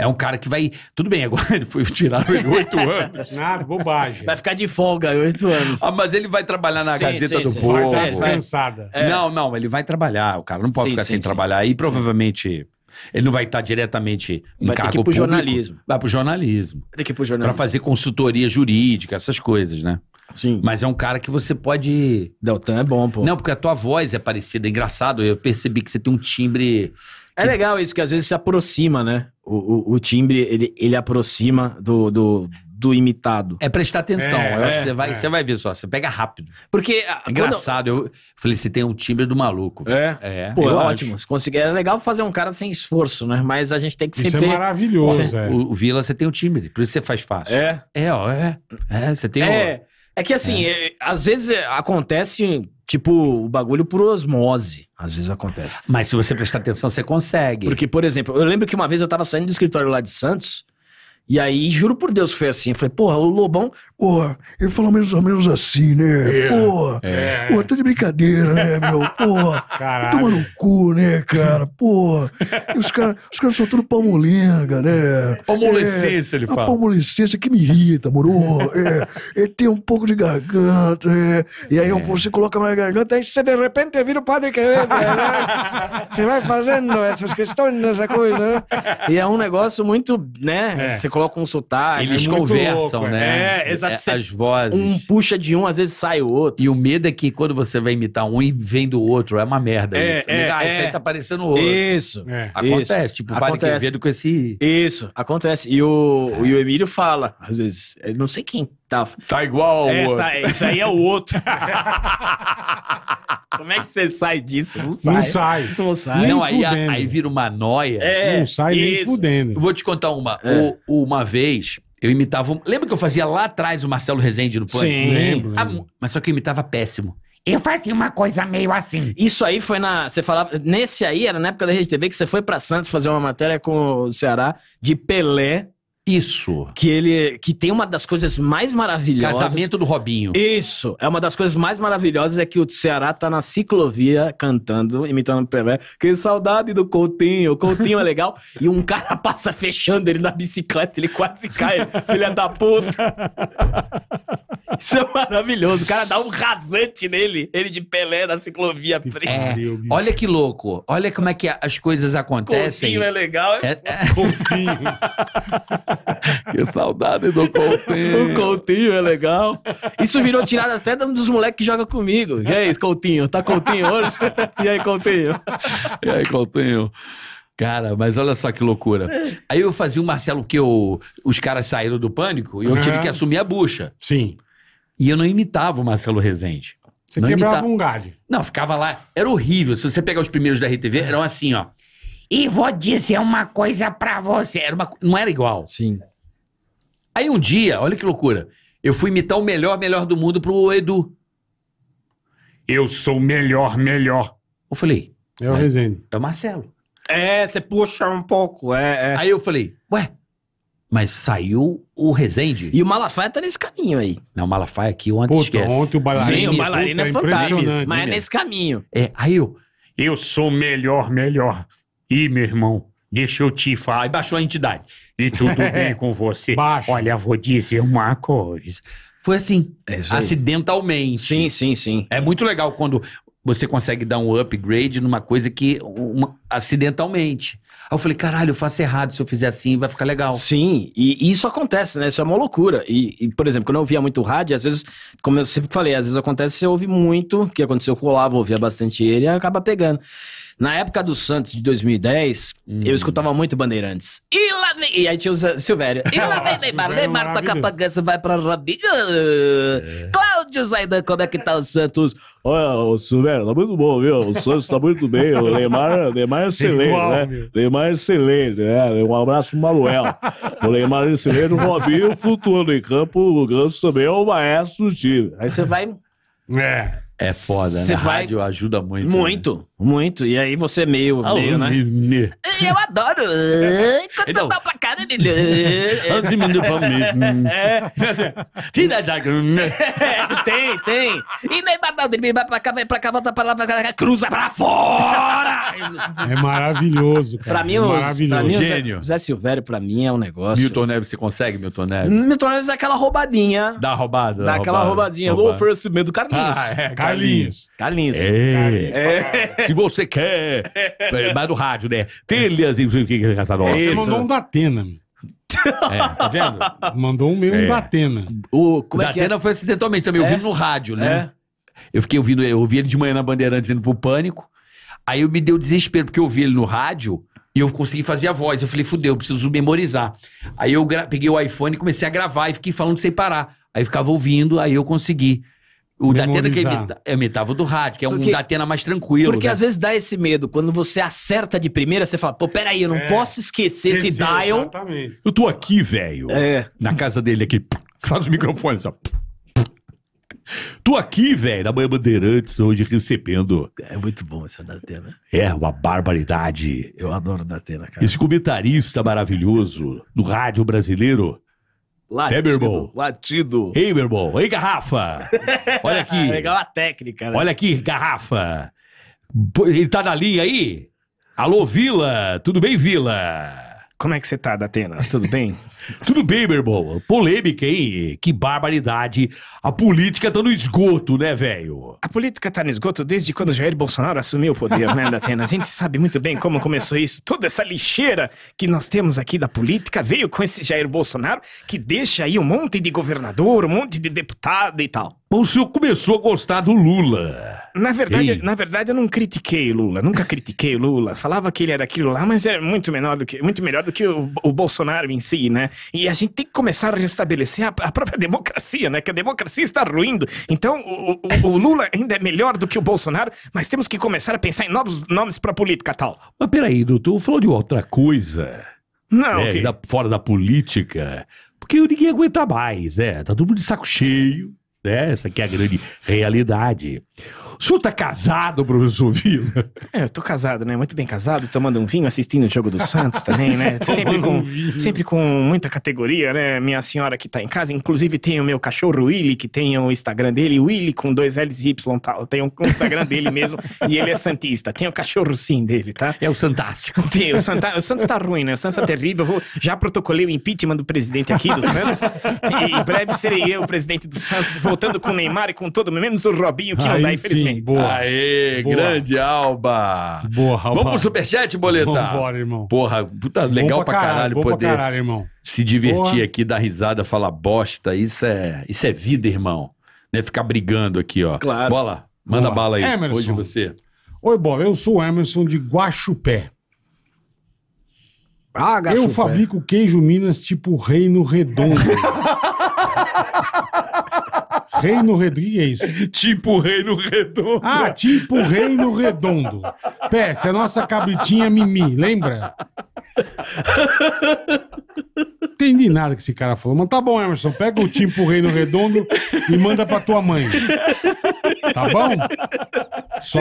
É um cara que vai. Tudo bem, agora <laughs> ele foi tirado em oito <laughs> anos. Nada, bobagem. Vai ficar de folga oito anos. Ah, mas ele vai trabalhar na sim, Gazeta sim, do sim. Povo. Vai estar né? descansada. É. Não, não, ele vai trabalhar. O cara não pode ficar sem trabalhar. E provavelmente. Ele não vai estar diretamente em vai cargo ter que ir pro jornalismo. Vai pro jornalismo. Vai ter que ir pro jornalismo. Pra fazer consultoria jurídica, essas coisas, né? Sim. Mas é um cara que você pode. Deltan é bom, pô. Não, porque a tua voz é parecida, é engraçado. Eu percebi que você tem um timbre é legal isso, que às vezes se aproxima, né? O, o, o timbre, ele, ele aproxima do, do, do imitado. É prestar atenção. É, eu acho é, que você vai, é. você vai ver só, você pega rápido. Porque. Ah, é engraçado, quando... eu falei, você tem um timbre do maluco. É. é. Pô, é ótimo. Consegui. Conseguir. É legal fazer um cara sem esforço, né? Mas a gente tem que sempre. Isso é maravilhoso, você... É. O, o, Vila, você tem o um timbre, por isso você faz fácil. É. É, ó, é. É, você tem é. O... É que assim, é. É, às vezes é, acontece, tipo, o bagulho por osmose. Às vezes acontece. Mas se você prestar atenção, você consegue. Porque, por exemplo, eu lembro que uma vez eu tava saindo do escritório lá de Santos. E aí, juro por Deus que foi assim. Eu falei, porra, o Lobão, porra, ele falou menos ou menos assim, né? É. Porra, é. porra, tá de brincadeira, né, meu? Porra, toma no cu, né, cara? Porra, e os caras os cara soltando palmolenga, né? Palmolescência, é, ele ah, fala. A palmolescência que me irrita, moro? É, ele é, tem um pouco de garganta, é, e aí é. você coloca mais garganta, aí você de repente vira o padre que né? você vai fazendo essas questões, essa coisa, né? E é um negócio muito, né? É. Você colocam um sotaque, eles é é conversam, louco, né? É, é exato. As vozes. Um puxa de um, às vezes sai o outro. E o medo é que quando você vai imitar um e vem do outro, é uma merda é, isso. É, ah, é, isso aí tá parecendo outro. Isso. Acontece, isso. tipo, acontece. Vale com esse. Isso, acontece. E o, e o Emílio fala, às vezes, não sei quem Tá, tá igual é, tá, isso aí é o outro. <laughs> Como é que você sai disso? Não sai. Não sai. Não, sai. não aí, aí vira uma noia. É, não sai isso. nem fudendo. Vou te contar uma. É. O, uma vez, eu imitava... Um... Lembra que eu fazia lá atrás o Marcelo Rezende no Pânico? Sim. Lembro, mas só que eu imitava péssimo. Eu fazia uma coisa meio assim. Isso aí foi na. Você falava. Nesse aí, era na época da Rede TV que você foi para Santos fazer uma matéria com o Ceará de Pelé isso. Que ele. Que tem uma das coisas mais maravilhosas. Casamento do Robinho. Isso. É uma das coisas mais maravilhosas é que o Ceará tá na ciclovia cantando, imitando Pelé. Que saudade do Coutinho. O Coutinho é legal. E um cara <laughs> passa fechando ele na bicicleta, ele quase cai. filha da puta. Isso é maravilhoso. O cara dá um rasante nele, ele de Pelé na ciclovia. É, olha que louco. Olha como é que as coisas acontecem. Coutinho é legal. É, é... é. Coutinho. <laughs> <laughs> que saudade do Coutinho. <laughs> O Coutinho é legal. Isso virou tirada até dos moleques que jogam comigo. E aí, Coutinho? Tá Coutinho hoje? <laughs> E aí, Coutinho? E aí, Coutinho? Cara, mas olha só que loucura. Aí eu fazia o Marcelo que eu, os caras saíram do pânico e eu uhum. tive que assumir a bucha. Sim. E eu não imitava o Marcelo Rezende. Você não quebrava um galho. Não, ficava lá. Era horrível. Se você pegar os primeiros da RTV, eram assim, ó. E vou dizer uma coisa pra você. Era uma... Não era igual. Sim. Aí um dia, olha que loucura, eu fui imitar o melhor, melhor do mundo pro Edu. Eu sou o melhor, melhor. Eu falei. É o mas, Rezende. É o Marcelo. É, você puxa um pouco, é, é. Aí eu falei, ué, mas saiu o Rezende. E o Malafaia tá nesse caminho aí. Não, o Malafaia aqui ontem Puta, esquece. ontem o bailarino. Sim, o bailarino é, é fantástico. Mas é né? nesse caminho. É, aí eu... Eu sou melhor, melhor. Ih, meu irmão, Deixa eu te falar. E baixou a entidade. E tudo <laughs> bem com você? Baixo. Olha, vou dizer uma coisa. Foi assim, é acidentalmente. Sim, sim, sim. É muito legal quando você consegue dar um upgrade numa coisa que uma, acidentalmente. Aí eu falei, caralho, eu faço errado, se eu fizer assim vai ficar legal. Sim, e, e isso acontece, né? Isso é uma loucura. E, e, por exemplo, quando eu ouvia muito rádio, às vezes, como eu sempre falei, às vezes acontece, você ouve muito, que aconteceu, com o rolava, ouvia bastante ele e acaba pegando. Na época do Santos de 2010, hum. eu escutava muito Bandeirantes. E lá vem. E aí tinha o Silvério. <laughs> E lá vem Neymar. É Neymar toca pra vai pra Rabinho. É. Cláudio Zaidan, como é que tá o Santos? Olha, o Silvério, tá muito bom, viu? O Santos tá muito bem. O Neymar, Neymar é excelente, Igual, né? Meu. Neymar é excelente, né? Um abraço pro Manuel. O Neymar é excelente, o Robinho flutuando em campo. O Ganso também é o maestro do time. Aí você vai. É. É foda, Cê né? A Rádio ajuda muito. Muito. Né? Muito, e aí você é meio, ah, meio, né? Me. Eu adoro! <laughs> Quando então, dá pra cara, menino! Tem, tem! E nem batata, ele vai pra cá, vai pra cá, volta pra lá, pra cá, cruza pra fora! É maravilhoso, cara. Pra mim, é maravilhoso. Pra mim, Gênio. Zé, Zé Silvério, pra mim, é um negócio. Milton Neves, você consegue, Milton Neves? Milton Neves é aquela roubadinha. Dá roubada. Dá aquela roubadinha. o Do oferecimento do Carlinhos. Ah, é, Carlinhos. Carlinhos. Carlinhos. É. Carlinhos. É. Se você quer. Mas <laughs> do é, rádio, né? Telhas e o que é essa nossa. mandou um da Atena. É, tá vendo? Mandou um meu é. da Atena. O, como da é, é? Atena foi acidentalmente também. ouvindo é? no rádio, né? Eu fiquei ouvindo, eu ouvi ele de manhã na Bandeirantes indo pro pânico. Aí eu me deu desespero, porque eu ouvi ele no rádio e eu consegui fazer a voz. Eu falei, fudeu, eu preciso memorizar. Aí eu peguei o iPhone e comecei a gravar e fiquei falando sem parar. Aí ficava ouvindo, aí eu consegui. O da Datena que é imita, é imitava o do rádio, que é um da Datena mais tranquilo. Porque né? às vezes dá esse medo. Quando você acerta de primeira, você fala, pô, peraí, eu não é, posso esquecer esse dial. Exatamente. Eu tô aqui, velho. É. Na casa dele aqui, <laughs> faz o microfone, só. <laughs> Tô aqui, velho, na Manhã Bandeirantes, hoje recebendo. É muito bom essa Datena. É, uma barbaridade. Eu adoro Datena, cara. Esse comentarista maravilhoso do rádio brasileiro Latido. Latido. Ei, Ei, garrafa. Olha aqui. <laughs> É legal a técnica, né? Olha aqui, garrafa. Ele tá na linha aí? Alô, Vila. Tudo bem, Vila? Como é que você tá, Datena? Tudo bem? <laughs> Tudo bem, meu irmão. Polêmica, hein? Que barbaridade. A política tá no esgoto, né, velho? A política tá no esgoto desde quando Jair Bolsonaro assumiu o poder, né, Datena? A gente sabe muito bem como começou isso. Toda essa lixeira que nós temos aqui da política veio com esse Jair Bolsonaro que deixa aí um monte de governador, um monte de deputado e tal. Bom, o senhor começou a gostar do Lula. Na verdade, na verdade, eu não critiquei Lula, nunca critiquei Lula. Falava que ele era aquilo lá, mas é muito menor do que, muito melhor do que o, o Bolsonaro em si, né? E a gente tem que começar a restabelecer a, a própria <laughs> democracia, né? Que a democracia está ruindo. Então, o, o, o, Lula ainda é melhor do que o Bolsonaro, mas temos que começar a pensar em novos nomes para política tal. Mas peraí, doutor, falou de outra coisa. Não, é, da, fora da política. Porque ninguém aguenta mais, né? Tá todo mundo de saco cheio, né? Essa aqui é a grande realidade. O senhor tá casado, professor Vila? É, eu tô casado, né? Muito bem casado, tomando um vinho, assistindo o jogo do Santos também, né? <laughs> Sempre com, sempre com muita categoria, né? Minha senhora que tá em casa, inclusive tem o meu cachorro Willy, que tem o Instagram dele, Willy com dois L's e Y, tal, tá? Tem o Instagram dele mesmo, <laughs> e ele é santista. Tem o cachorro sim dele, tá? É o Santástico. o, Santa, o Santos tá ruim, né? O Santos tá terrível. Vou, já protocolei o impeachment do presidente aqui do Santos, e em breve serei eu o presidente do Santos, voltando com o Neymar e com todo, menos o Robinho, que Aí. não Tá, infelizmente. Sim, boa. Aê, boa. grande Alba. Boa, Alba. Vamos pro superchat, boleta? Vambora, irmão. Porra, puta, legal bom pra caralho, caralho poder pra caralho, irmão. se divertir boa. aqui, dar risada, falar bosta. Isso é, isso é vida, irmão. Né? Ficar brigando aqui, ó. Claro. Bola, manda boa. bala aí. Emerson. Hoje você. Oi, Bola, eu sou o Emerson de Guaxupé. Ah, Eu fabrico queijo Minas tipo Reino Redondo. <laughs> Reino Redondo, é isso? <laughs> Tipo Reino Redondo. Ah, tipo Reino Redondo. Péssima, é a nossa cabritinha Mimi, lembra? Entendi nada que esse cara falou, mas tá bom, Emerson, pega o tipo Reino Redondo e manda pra tua mãe. Tá bom? Só...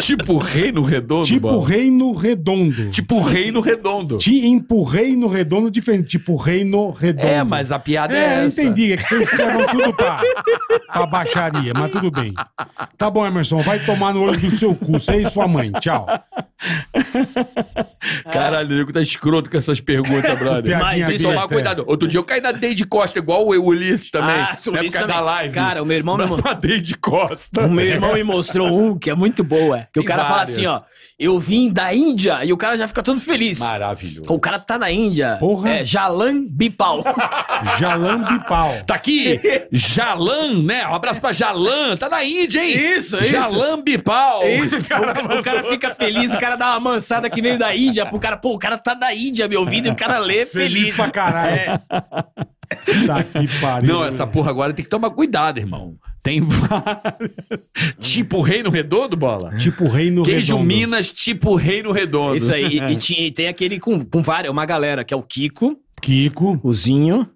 Tipo Reino Redondo? Tipo bom. Reino Redondo. Tipo Reino Redondo. Te tipo empurrei no redondo diferente, tipo Reino Redondo. É, mas a piada é, é essa. Entendi diga, que vocês levam tudo pra, pra baixaria, mas tudo bem. Tá bom, Emerson, vai tomar no olho do seu cu, você e sua mãe. Tchau. <laughs> Caralho, o nego tá escroto com essas perguntas, <laughs> brother. Mas isso tomar cuidado. Outro dia eu caí na Deide Costa, igual o Ulisses também. Ah, na época também. da live. Cara, o meu irmão... Na me... <laughs> Deide Costa. O meu irmão me mostrou um que é muito boa. É. Que Tem o cara várias. fala assim, ó. Eu vim da Índia e o cara já fica todo feliz. Maravilhoso. O cara tá na Índia. Porra. É Jalan Bipal. Jalan Bipal. Tá aqui? Jalan, né? Um abraço pra Jalan. Tá na Índia, hein? Isso, isso. Jalan Bipal. Isso. O cara, o cara fica feliz, o cara dá uma mansada que veio da Índia. Índia pro cara. Pô, o cara tá da Índia me ouvindo e o cara lê feliz. feliz pra caralho. É. Tá que pariu. Não, essa porra agora tem que tomar cuidado, irmão. Tem vários. <laughs> tipo Reino Redondo, bola? Tipo Reino Queijo Redondo. Minas, tipo Reino Redondo. Isso aí. E, e é. tinha- e tem aquele com, com várias, uma galera, que é o Kiko, Kiko. o Zinho,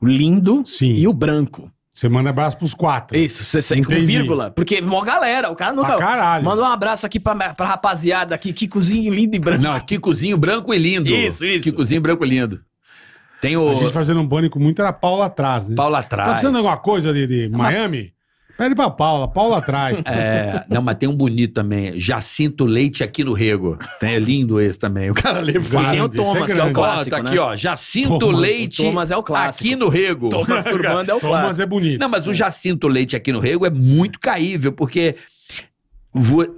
o Lindo Sim. e o Branco. Você manda abraço é pros quatro. Isso, você sempre vírgula. Porque, mó galera, o cara nunca. Pra caralho. Manda um abraço aqui pra, pra rapaziada aqui, Kikozinho lindo e branco. Não, Kikozinho branco e lindo. Isso, isso. Kikozinho branco e lindo. Tem o... A gente fazendo um pânico muito era Paula atrás, né? Paula atrás. Tá precisando de alguma coisa de, de é Miami? Pede pra Paula, Paula atrás. <laughs> É, não, mas tem um bonito também. Jacinto Leite aqui no Rego. é lindo esse também. O cara levou. Tem o é Thomas, é que é o clássico. Ó, tá né? aqui, ó. Jacinto Thomas. Leite. Thomas é o clássico. Aqui no Rego. Thomas <laughs> Turbando é o clássico. Thomas é bonito. Não, mas o é. Jacinto Leite aqui no Rego é muito caível, porque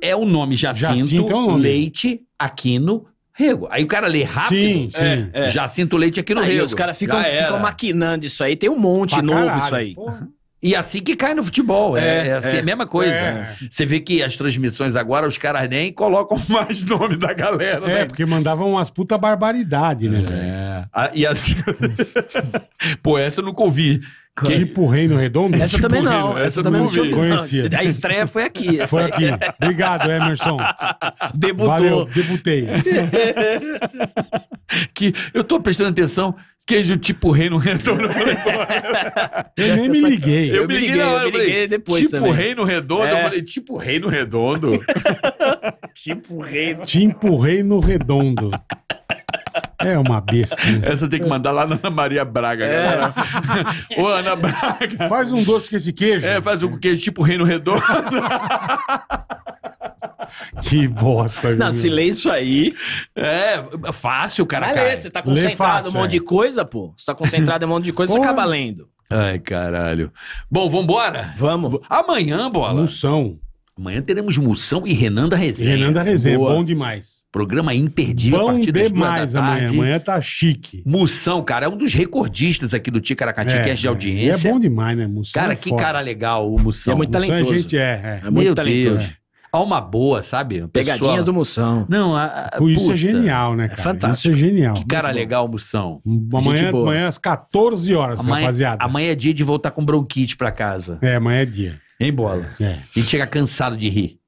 é o nome Jacinto, Jacinto é no nome. Leite Aquino Rego. Aí o cara lê rápido. Sim, é, sim. É, é. Jacinto Leite aqui no aí Rego. Os caras ficam, ficam maquinando isso aí. Tem um monte pra novo caralho. isso aí. Porra. E assim que cai no futebol. É, é, é assim, é. a mesma coisa. É. Você vê que as transmissões agora, os caras nem colocam <laughs> mais nome da galera. Né? É, né? porque mandavam umas puta barbaridade, né? É. Ah, e assim... <laughs> Pô, essa eu nunca ouvi. Que... Tipo Reino Redondo? Essa tipo também não. Reino. Essa, também não vi. Conhecia. A estreia foi aqui. Essa... Foi aqui. Obrigado, Emerson. <laughs> Debutou. Valeu, debutei. que eu tô prestando atenção. Queijo tipo rei redondo. eu <laughs> nem me liguei. Eu, eu me liguei na hora, eu, me liguei depois tipo também. reino redondo? É. Eu falei, tipo reino redondo? <laughs> tipo reino. Tipo reino redondo. É uma besta. Hein? Essa tem que mandar lá na Ana Maria Braga, é. galera. <laughs> Ô, Ana Braga. Faz um doce com esse queijo. É, faz um queijo tipo reino redondo que bosta. Não, se lê isso aí. É, fácil, cara. Mas lê, você tá concentrado fácil, em um monte de é. coisa, pô. Você tá concentrado em um monte de coisa, você acaba lendo. Ai, caralho. Bom, vambora? Vamos. Amanhã, bola. Moção. Amanhã teremos Moção e Renan da Resenha. Renan da Resenha, Boa. bom demais. Programa imperdível bom a partir das demais da tarde. amanhã. Amanhã tá chique. Moção, cara, é um dos recordistas aqui do Ticaracati, é, que é de é. audiência. É bom demais, né, Moção? Cara, é que foda. cara legal o Moção. é muito é talentoso. É, gente, é, é. é muito Meu talentoso. Deus alma boa, sabe? Pessoa... Pegadinha do Moção. Não, a, a Pô, isso é puta. é genial, né, é cara? É fantástico. Isso é genial. Que cara legal, Moção. Amanhã, amanhã às 14 horas, amanhã, rapaziada. Amanhã é dia de voltar com bronquite pra casa. É, amanhã é dia. Hein, bola? É. A gente chega cansado de rir.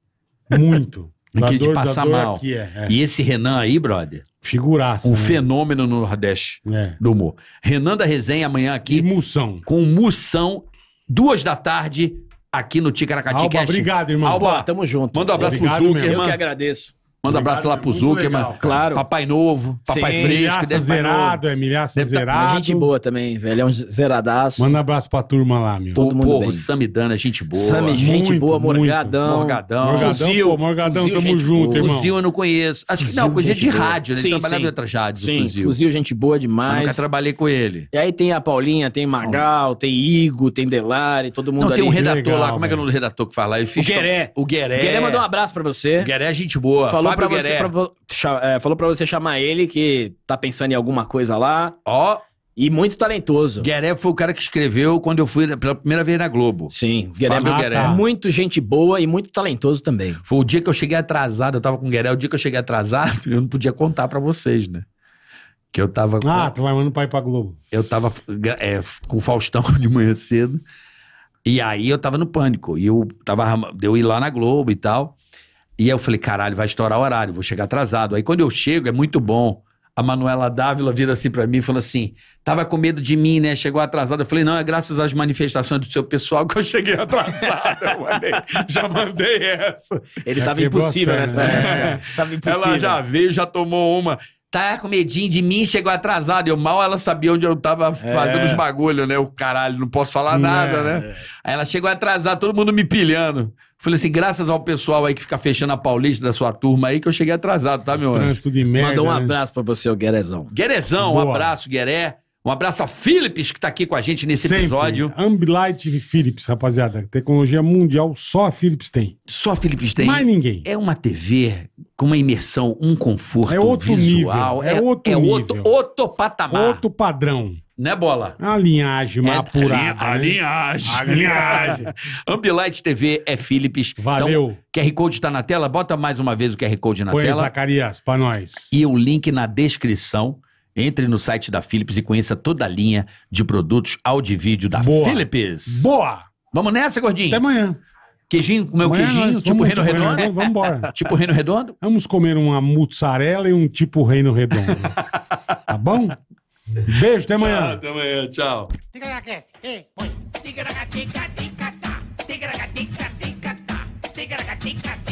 Muito. <laughs> Aquele de passar mal. Aqui, é, é. E esse Renan aí, brother. Figuraça. Um né? fenômeno no Nordeste é. do humor. Renan da Resenha amanhã aqui. E Moção. Com Moção, duas da tarde, aqui no Ticaracati Alba, Cash. obrigado, irmão. Alba, tamo junto. Manda um abraço obrigado pro Zucker, Eu que agradeço. Manda um abraço lá é pro Zuckerman. Claro. Papai Novo, Papai Sim. Fresco. Milhaça zerado, é tá- zerado. Tá... Gente boa também, velho. É um zeradaço. Manda um abraço pra turma lá, meu. Todo o, mundo porra, bem. Samidana, gente boa. Sami, gente muito, boa. Morgadão. Morgadão. Morgadão, Fuzil. Morgadão Fuzil, tamo junto, boa. irmão. Fuzil eu não conheço. Acho que não, coisa de rádio, né? Sim, ele trabalhava em outras rádios, sim. Fuzil. Fuzil, gente boa demais. Eu nunca trabalhei com ele. E aí tem a Paulinha, tem Magal, tem Igo, tem Delari, todo mundo não, tem um redator lá. Como é que é o nome do redator que fala? O Gueré. O Gueré. O Gueré mandou um abraço pra você. O Gueré é gente boa. Falou pra você, pra, é, falou pra você chamar ele, que tá pensando em alguma coisa lá. Ó. Oh. E muito talentoso. Gueré foi o cara que escreveu quando eu fui pela primeira vez na Globo. Sim, Gueré, Fábio ah, Muito gente boa e muito talentoso também. Foi o dia que eu cheguei atrasado, eu tava com o Gueré, o dia que eu cheguei atrasado, <laughs> eu não podia contar para vocês, né? Que eu tava. Ah, com... tu vai mandando pra ir pra Globo. Eu tava é, com o Faustão <laughs> de manhã cedo. E aí eu tava no pânico. E eu tava. Deu ir lá na Globo e tal. E eu falei, caralho, vai estourar o horário, vou chegar atrasado. Aí quando eu chego, é muito bom. A Manuela Dávila vira assim para mim e fala assim: tava com medo de mim, né? Chegou atrasado. Eu falei, não, é graças às manifestações do seu pessoal que eu cheguei <laughs> atrasado. Eu já mandei essa. Ele já tava impossível, né? É. Tava impossível. Ela já veio, já tomou uma. Tá com medinho de mim, chegou atrasado. Eu mal ela sabia onde eu tava é. fazendo os bagulho, né? O caralho, não posso falar é. nada, é. né? Aí ela chegou atrasada, todo mundo me pilhando. Falei assim, graças ao pessoal aí que fica fechando a Paulista da sua turma aí, que eu cheguei atrasado, tá, meu Trânsito de merda. Manda um né? abraço pra você, o Guerezão. Guerezão, Boa. um abraço, Gueré. Um abraço a Philips, que tá aqui com a gente nesse Sempre. episódio. Ambilight de Philips, rapaziada. Tecnologia mundial, só a Philips tem. Só a Philips tem. Mais ninguém. É uma TV com uma imersão, um conforto é outro visual. Nível, é, é, outro é nível. Outro, outro patamar. Outro padrão. Né, Bola? É a linhagem mais é, apurada. É, a, né? a linhagem. A linhagem. <laughs> Ambilight TV é Philips. Valeu. Então, QR Code está na tela. Bota mais uma vez o QR Code na Põe tela. Zacarias, para nós. E o link na descrição. Entre no site da Philips e conheça toda a linha de produtos áudio e vídeo da Boa. Philips. Boa! Vamos nessa, gordinho? Até amanhã. Queijinho, comer o queijinho, tipo reino redondo? redondo? Vamos embora. <laughs> Tipo reino redondo? Vamos comer uma mussarela e um tipo reino redondo. <laughs> tá bom? Beijo, até amanhã. Tchau, até amanhã, tchau. Tica na tica, tica, tica, tica, tica, tica, tica, tica, tica, tica, tica,